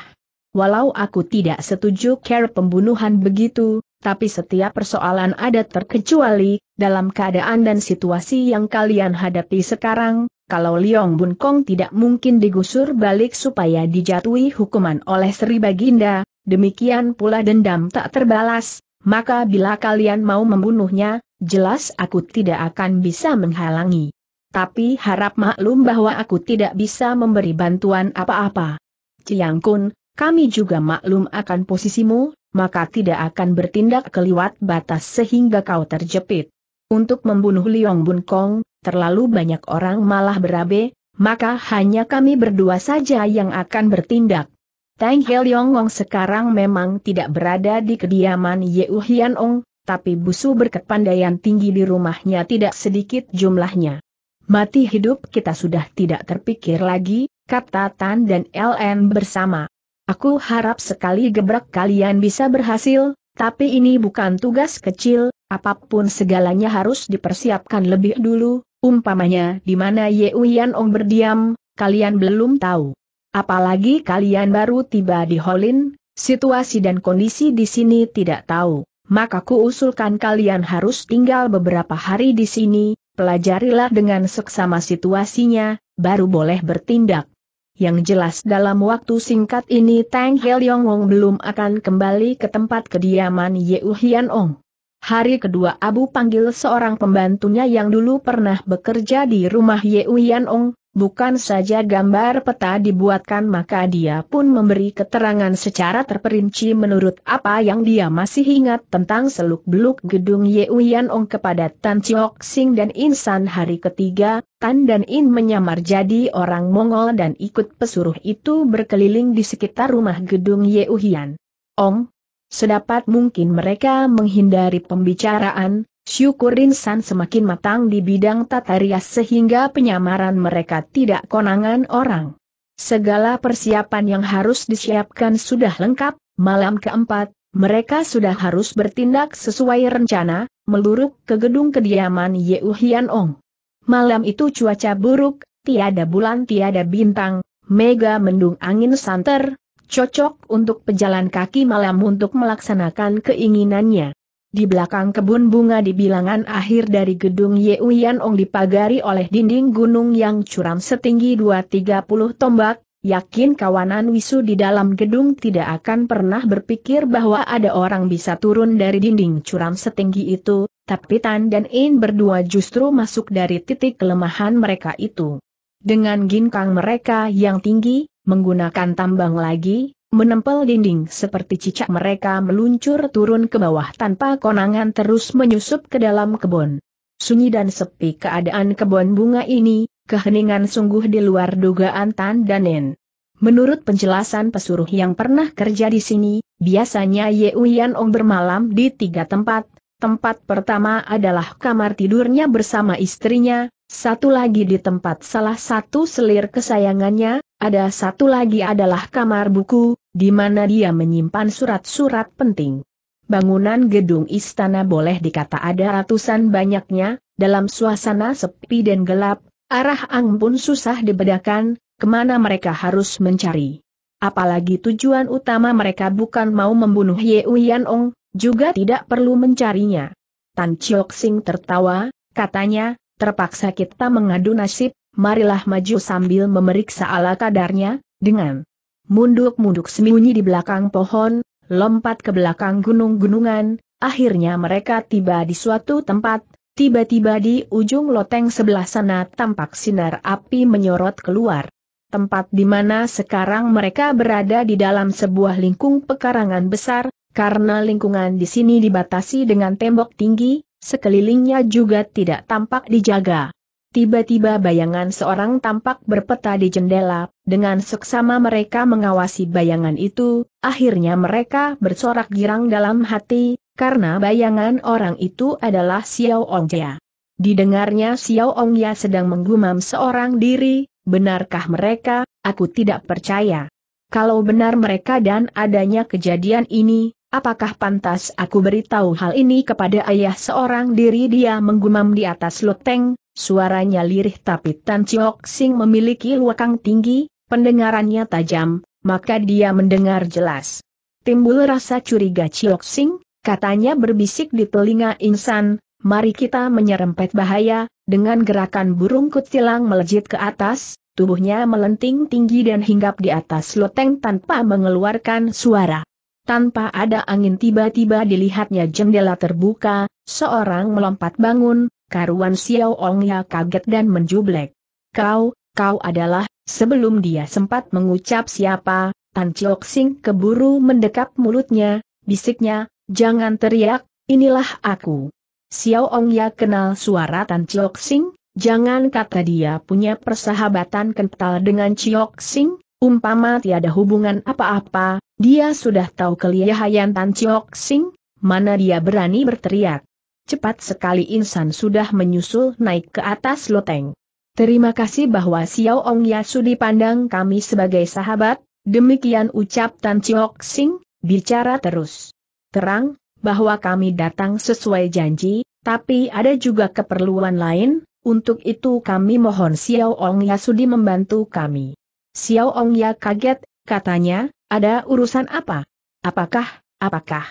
Walau aku tidak setuju care pembunuhan begitu, tapi setiap persoalan ada terkecuali, dalam keadaan dan situasi yang kalian hadapi sekarang, kalau Liong Bun Kong tidak mungkin digusur balik supaya dijatuhi hukuman oleh Sri Baginda, demikian pula dendam tak terbalas, maka bila kalian mau membunuhnya, jelas aku tidak akan bisa menghalangi. Tapi harap maklum bahwa aku tidak bisa memberi bantuan apa-apa. Ciyang Kun, kami juga maklum akan posisimu, maka tidak akan bertindak keliwat batas sehingga kau terjepit. Untuk membunuh Liong Bun Kong, terlalu banyak orang malah berabe, maka hanya kami berdua saja yang akan bertindak. Tang Heliong Wong sekarang memang tidak berada di kediaman Yeu Hian Ong, tapi busu berkepandaian tinggi di rumahnya tidak sedikit jumlahnya. Mati hidup kita sudah tidak terpikir lagi, kata Tan dan LN bersama. Aku harap sekali gebrak kalian bisa berhasil, tapi ini bukan tugas kecil, apapun segalanya harus dipersiapkan lebih dulu, umpamanya di mana Yeu Hian Ong berdiam, kalian belum tahu. Apalagi kalian baru tiba di Holin, situasi dan kondisi di sini tidak tahu, maka ku usulkan kalian harus tinggal beberapa hari di sini, pelajarilah dengan seksama situasinya, baru boleh bertindak. Yang jelas dalam waktu singkat ini Tang Heliong Wong belum akan kembali ke tempat kediaman Yeu Hian Ong. Hari kedua Abu panggil seorang pembantunya yang dulu pernah bekerja di rumah Yeu Hian Bukan saja gambar peta dibuatkan maka dia pun memberi keterangan secara terperinci menurut apa yang dia masih ingat tentang seluk-beluk gedung Yehuyan Ong kepada Tan Chiok Sing dan Insan hari ketiga, Tan dan In menyamar jadi orang Mongol dan ikut pesuruh itu berkeliling di sekitar rumah gedung Yehuyan. Ong, sedapat mungkin mereka menghindari pembicaraan, Syukurin San semakin matang di bidang tata rias sehingga penyamaran mereka tidak konangan orang. Segala persiapan yang harus disiapkan sudah lengkap, malam keempat, mereka sudah harus bertindak sesuai rencana, meluruk ke gedung kediaman Yeu Hian Ong. Malam itu cuaca buruk, tiada bulan tiada bintang, mega mendung angin santer, cocok untuk pejalan kaki malam untuk melaksanakan keinginannya. Di belakang kebun bunga di bilangan akhir dari gedung Yewian Ong dipagari oleh dinding gunung yang curam setinggi 230 tombak, yakin kawanan Wisu di dalam gedung tidak akan pernah berpikir bahwa ada orang bisa turun dari dinding curam setinggi itu, tapi Tan dan In berdua justru masuk dari titik kelemahan mereka itu. Dengan ginkang mereka yang tinggi, menggunakan tambang lagi, menempel dinding seperti cicak mereka meluncur turun ke bawah tanpa konangan terus menyusup ke dalam kebun. Sunyi dan sepi keadaan kebun bunga ini, keheningan sungguh di luar dugaan Tan Danen. Menurut penjelasan pesuruh yang pernah kerja di sini, biasanya Ye Uyan Ong bermalam di tiga tempat. Tempat pertama adalah kamar tidurnya bersama istrinya, satu lagi di tempat salah satu selir kesayangannya, ada satu lagi adalah kamar buku, di mana dia menyimpan surat-surat penting. Bangunan gedung istana boleh dikata ada ratusan banyaknya, dalam suasana sepi dan gelap, arah Ang pun susah dibedakan, kemana mereka harus mencari. Apalagi tujuan utama mereka bukan mau membunuh Ye Uyan Ong, juga tidak perlu mencarinya. Tan Chiok Sing tertawa, katanya, terpaksa kita mengadu nasib, marilah maju sambil memeriksa ala kadarnya, dengan munduk-munduk sembunyi di belakang pohon, lompat ke belakang gunung-gunungan, akhirnya mereka tiba di suatu tempat, tiba-tiba di ujung loteng sebelah sana tampak sinar api menyorot keluar. Tempat di mana sekarang mereka berada di dalam sebuah lingkung pekarangan besar, karena lingkungan di sini dibatasi dengan tembok tinggi, sekelilingnya juga tidak tampak dijaga. Tiba-tiba bayangan seorang tampak berpeta di jendela, dengan seksama mereka mengawasi bayangan itu, akhirnya mereka bersorak girang dalam hati, karena bayangan orang itu adalah Xiao Ongjia. Didengarnya Xiao Ongya sedang menggumam seorang diri, benarkah mereka, aku tidak percaya. Kalau benar mereka dan adanya kejadian ini, apakah pantas aku beritahu hal ini kepada ayah seorang diri dia menggumam di atas loteng, Suaranya lirih tapi Tan Chiok Sing memiliki luakang tinggi, pendengarannya tajam, maka dia mendengar jelas. Timbul rasa curiga Chiok Sing, katanya berbisik di telinga Insan, mari kita menyerempet bahaya, dengan gerakan burung kutilang melejit ke atas, tubuhnya melenting tinggi dan hinggap di atas loteng tanpa mengeluarkan suara. Tanpa ada angin tiba-tiba dilihatnya jendela terbuka, seorang melompat bangun, Karuan Xiao Ongya kaget dan menjublek. Kau, kau adalah, sebelum dia sempat mengucap siapa, Tan Chok Sing keburu mendekap mulutnya, bisiknya, jangan teriak, inilah aku. Xiao Ongya kenal suara Tan Chok Sing, jangan kata dia punya persahabatan kental dengan Chok Sing, umpama tiada hubungan apa-apa, dia sudah tahu kelihayan Tan Chok Sing, mana dia berani berteriak. Cepat sekali insan sudah menyusul naik ke atas loteng. Terima kasih bahwa Xiao Ong ya sudi pandang kami sebagai sahabat, demikian ucap Tan Chiok Sing, bicara terus. Terang, bahwa kami datang sesuai janji, tapi ada juga keperluan lain, untuk itu kami mohon Xiao Ong Yasudi membantu kami. Xiao Ong Ya kaget, katanya, ada urusan apa? Apakah, apakah,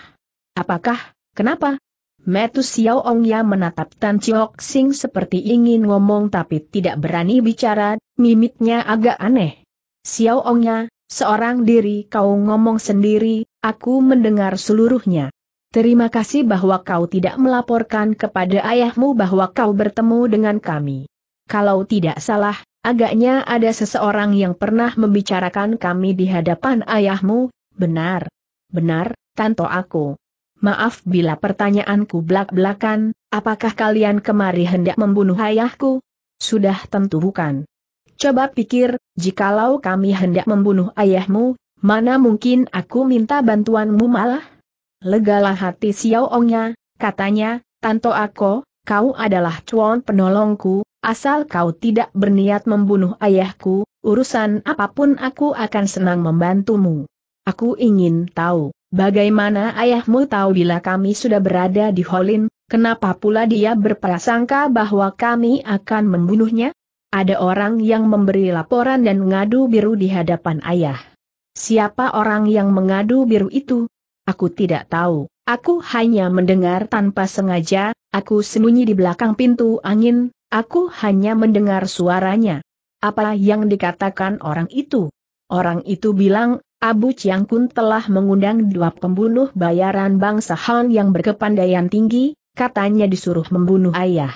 apakah, kenapa? Metu Xiao Ongya menatap Tan Chiok Sing seperti ingin ngomong tapi tidak berani bicara, mimiknya agak aneh. Xiao Ongya, seorang diri kau ngomong sendiri, aku mendengar seluruhnya. Terima kasih bahwa kau tidak melaporkan kepada ayahmu bahwa kau bertemu dengan kami. Kalau tidak salah, agaknya ada seseorang yang pernah membicarakan kami di hadapan ayahmu, benar. Benar, tanto aku maaf bila pertanyaanku belak-belakan, apakah kalian kemari hendak membunuh ayahku? Sudah tentu bukan. Coba pikir, jikalau kami hendak membunuh ayahmu, mana mungkin aku minta bantuanmu malah? Legalah hati Xiao Xiaoongnya, katanya, Tanto Ako, kau adalah cuan penolongku, asal kau tidak berniat membunuh ayahku, urusan apapun aku akan senang membantumu. Aku ingin tahu, Bagaimana ayahmu tahu bila kami sudah berada di Holin, kenapa pula dia berprasangka bahwa kami akan membunuhnya? Ada orang yang memberi laporan dan ngadu biru di hadapan ayah. Siapa orang yang mengadu biru itu? Aku tidak tahu, aku hanya mendengar tanpa sengaja, aku sembunyi di belakang pintu angin, aku hanya mendengar suaranya. Apa yang dikatakan orang itu? Orang itu bilang, Abu Chiang Kun telah mengundang dua pembunuh bayaran bangsa Han yang berkepandaian tinggi, katanya disuruh membunuh ayah.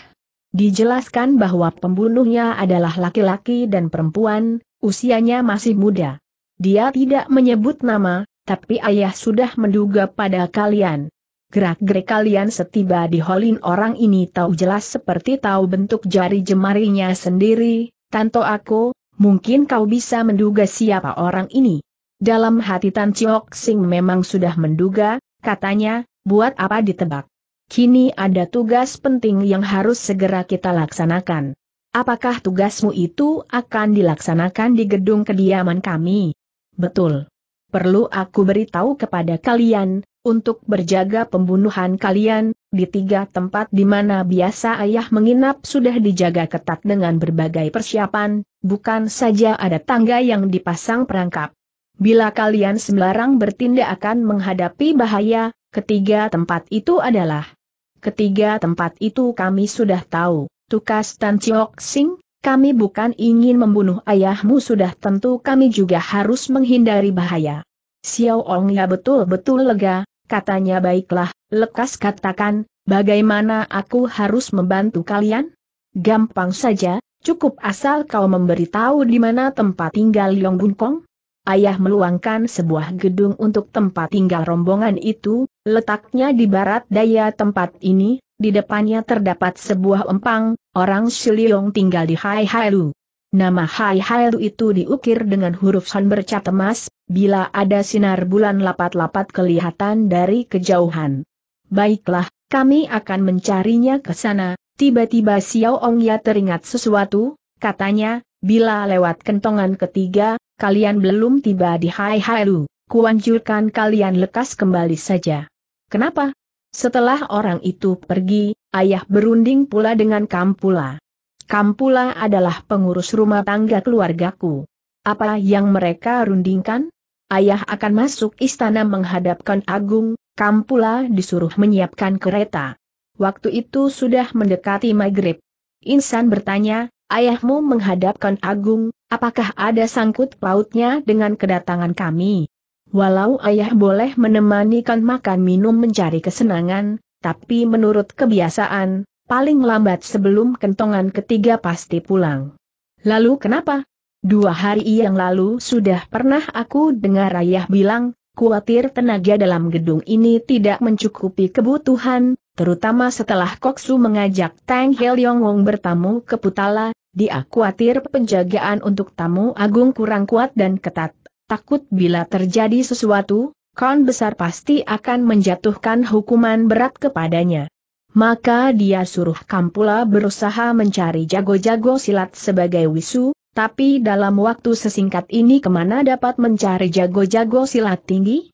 Dijelaskan bahwa pembunuhnya adalah laki-laki dan perempuan, usianya masih muda. Dia tidak menyebut nama, tapi ayah sudah menduga pada kalian. Gerak-gerik kalian setiba di Holin orang ini tahu jelas seperti tahu bentuk jari jemarinya sendiri, tanto aku, mungkin kau bisa menduga siapa orang ini. Dalam hati Tan Chiok Sing memang sudah menduga, katanya, buat apa ditebak. Kini ada tugas penting yang harus segera kita laksanakan. Apakah tugasmu itu akan dilaksanakan di gedung kediaman kami? Betul. Perlu aku beritahu kepada kalian, untuk berjaga pembunuhan kalian, di tiga tempat di mana biasa ayah menginap sudah dijaga ketat dengan berbagai persiapan, bukan saja ada tangga yang dipasang perangkap. Bila kalian sembarang bertindak akan menghadapi bahaya, ketiga tempat itu adalah. Ketiga tempat itu kami sudah tahu, tukas Tan Chiok Sing, kami bukan ingin membunuh ayahmu sudah tentu kami juga harus menghindari bahaya. Xiao Ong ya betul-betul lega, katanya baiklah, lekas katakan, bagaimana aku harus membantu kalian? Gampang saja, cukup asal kau memberitahu di mana tempat tinggal Yong Bun Kong ayah meluangkan sebuah gedung untuk tempat tinggal rombongan itu, letaknya di barat daya tempat ini, di depannya terdapat sebuah empang, orang Shiliong tinggal di Hai Hai Lu. Nama Hai Hai Lu itu diukir dengan huruf Han bercat emas, bila ada sinar bulan lapat-lapat kelihatan dari kejauhan. Baiklah, kami akan mencarinya ke sana, tiba-tiba Xiao Ong ya teringat sesuatu, katanya, Bila lewat kentongan ketiga, kalian belum tiba di Hai Lu, kuanjurkan kalian lekas kembali saja. Kenapa? Setelah orang itu pergi, ayah berunding pula dengan Kampula. Kampula adalah pengurus rumah tangga keluargaku. Apa yang mereka rundingkan? Ayah akan masuk istana menghadapkan Agung, Kampula disuruh menyiapkan kereta. Waktu itu sudah mendekati maghrib. Insan bertanya, ayahmu menghadapkan agung, apakah ada sangkut pautnya dengan kedatangan kami? Walau ayah boleh menemani kan makan minum mencari kesenangan, tapi menurut kebiasaan, paling lambat sebelum kentongan ketiga pasti pulang. Lalu kenapa? Dua hari yang lalu sudah pernah aku dengar ayah bilang, khawatir tenaga dalam gedung ini tidak mencukupi kebutuhan, terutama setelah Koksu mengajak Tang Yong Wong bertamu ke Putala, dia khawatir penjagaan untuk tamu agung kurang kuat dan ketat, takut bila terjadi sesuatu, kon besar pasti akan menjatuhkan hukuman berat kepadanya. Maka dia suruh Kampula berusaha mencari jago-jago silat sebagai wisu, tapi dalam waktu sesingkat ini kemana dapat mencari jago-jago silat tinggi?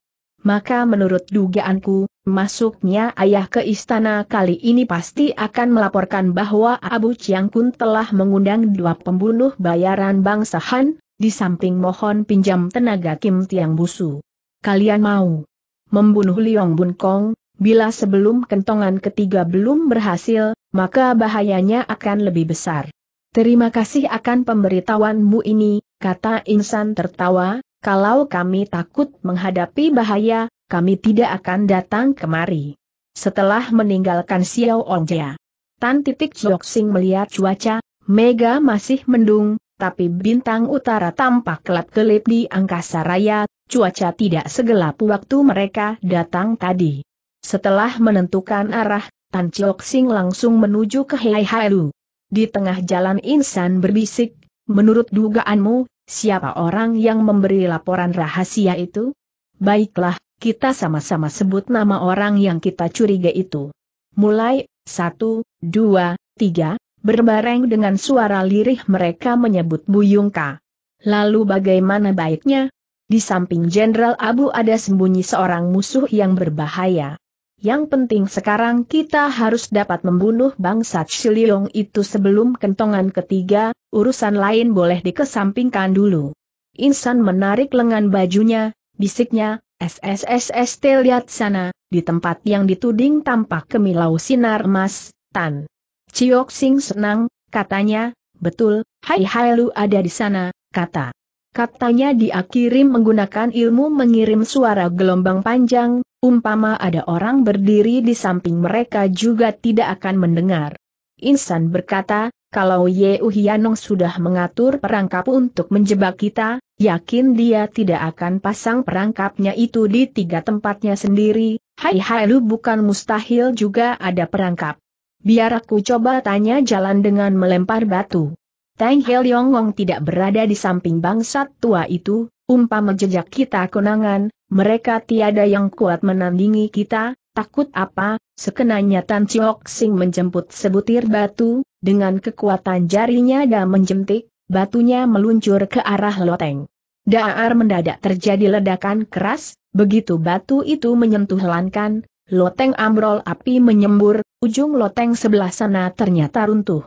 Maka menurut dugaanku, Masuknya ayah ke istana kali ini pasti akan melaporkan bahwa Abu Chiang Kun telah mengundang dua pembunuh bayaran bangsa Han, di samping mohon pinjam tenaga Kim Tiang Busu. Kalian mau membunuh Liong Bun Kong, bila sebelum kentongan ketiga belum berhasil, maka bahayanya akan lebih besar. Terima kasih akan pemberitahuanmu ini, kata insan tertawa, kalau kami takut menghadapi bahaya, kami tidak akan datang kemari. Setelah meninggalkan Xiao Onja, Tan Titik Joksing melihat cuaca, mega masih mendung, tapi bintang utara tampak kelap-kelip di angkasa raya, cuaca tidak segelap waktu mereka datang tadi. Setelah menentukan arah, Tan Joksing langsung menuju ke Hei Halu. Di tengah jalan Insan berbisik, menurut dugaanmu, Siapa orang yang memberi laporan rahasia itu? Baiklah, kita sama-sama sebut nama orang yang kita curiga itu. Mulai, satu, dua, tiga, berbareng dengan suara lirih mereka menyebut Buyungka. Lalu bagaimana baiknya? Di samping Jenderal Abu ada sembunyi seorang musuh yang berbahaya. Yang penting sekarang kita harus dapat membunuh bangsa Shiliong itu sebelum kentongan ketiga, urusan lain boleh dikesampingkan dulu. Insan menarik lengan bajunya, bisiknya, ssss, lihat sana, di tempat yang dituding tampak kemilau sinar emas, Tan. Ciok Sing senang, katanya, betul, Hai Hai Lu ada di sana, kata. Katanya dia kirim menggunakan ilmu mengirim suara gelombang panjang, umpama ada orang berdiri di samping mereka juga tidak akan mendengar. Insan berkata, kalau Ye Uhianong sudah mengatur perangkap untuk menjebak kita, yakin dia tidak akan pasang perangkapnya itu di tiga tempatnya sendiri, hai hai lu bukan mustahil juga ada perangkap. Biar aku coba tanya jalan dengan melempar batu. Tang Hel Yongong tidak berada di samping bangsat tua itu, umpama jejak kita konangan, mereka tiada yang kuat menandingi kita, takut apa, Sekenanya Tan Chiok Sing menjemput sebutir batu, dengan kekuatan jarinya dan menjentik, batunya meluncur ke arah loteng. Daar mendadak terjadi ledakan keras, begitu batu itu menyentuh lankan, loteng ambrol api menyembur, ujung loteng sebelah sana ternyata runtuh.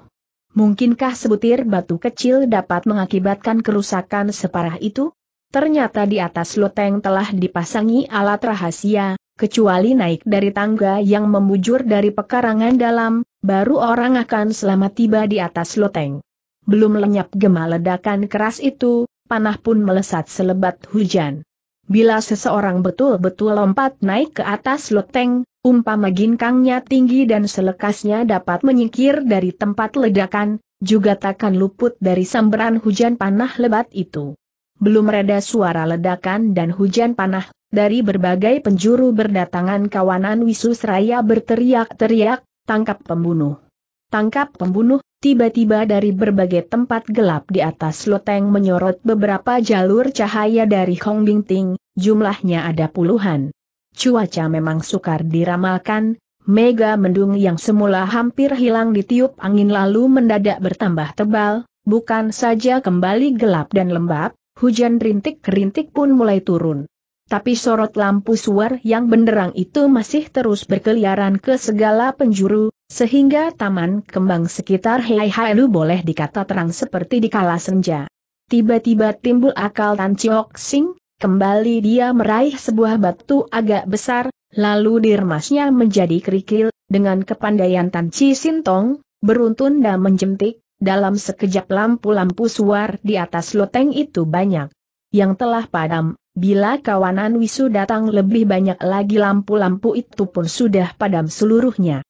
Mungkinkah sebutir batu kecil dapat mengakibatkan kerusakan separah itu? Ternyata di atas loteng telah dipasangi alat rahasia, kecuali naik dari tangga yang membujur dari pekarangan dalam, baru orang akan selamat tiba di atas loteng. Belum lenyap gema ledakan keras itu, panah pun melesat selebat hujan. Bila seseorang betul-betul lompat naik ke atas loteng, umpama ginkangnya tinggi dan selekasnya dapat menyingkir dari tempat ledakan, juga takkan luput dari sambaran hujan panah lebat itu. Belum reda suara ledakan dan hujan panah, dari berbagai penjuru berdatangan kawanan Wisusraya berteriak-teriak, tangkap pembunuh. Tangkap pembunuh, tiba-tiba dari berbagai tempat gelap di atas loteng menyorot beberapa jalur cahaya dari Hong Bingting, jumlahnya ada puluhan. Cuaca memang sukar diramalkan, mega mendung yang semula hampir hilang ditiup angin lalu mendadak bertambah tebal, bukan saja kembali gelap dan lembab, hujan rintik-rintik pun mulai turun tapi sorot lampu suar yang benderang itu masih terus berkeliaran ke segala penjuru, sehingga taman kembang sekitar Hei Haelu boleh dikata terang seperti di kala senja. Tiba-tiba timbul akal Tan Chiok Sing, kembali dia meraih sebuah batu agak besar, lalu dirmasnya menjadi kerikil, dengan kepandaian Tan Chi Sintong, beruntun dan menjentik, dalam sekejap lampu-lampu suar di atas loteng itu banyak yang telah padam, Bila kawanan wisu datang lebih banyak lagi lampu-lampu itu pun sudah padam seluruhnya.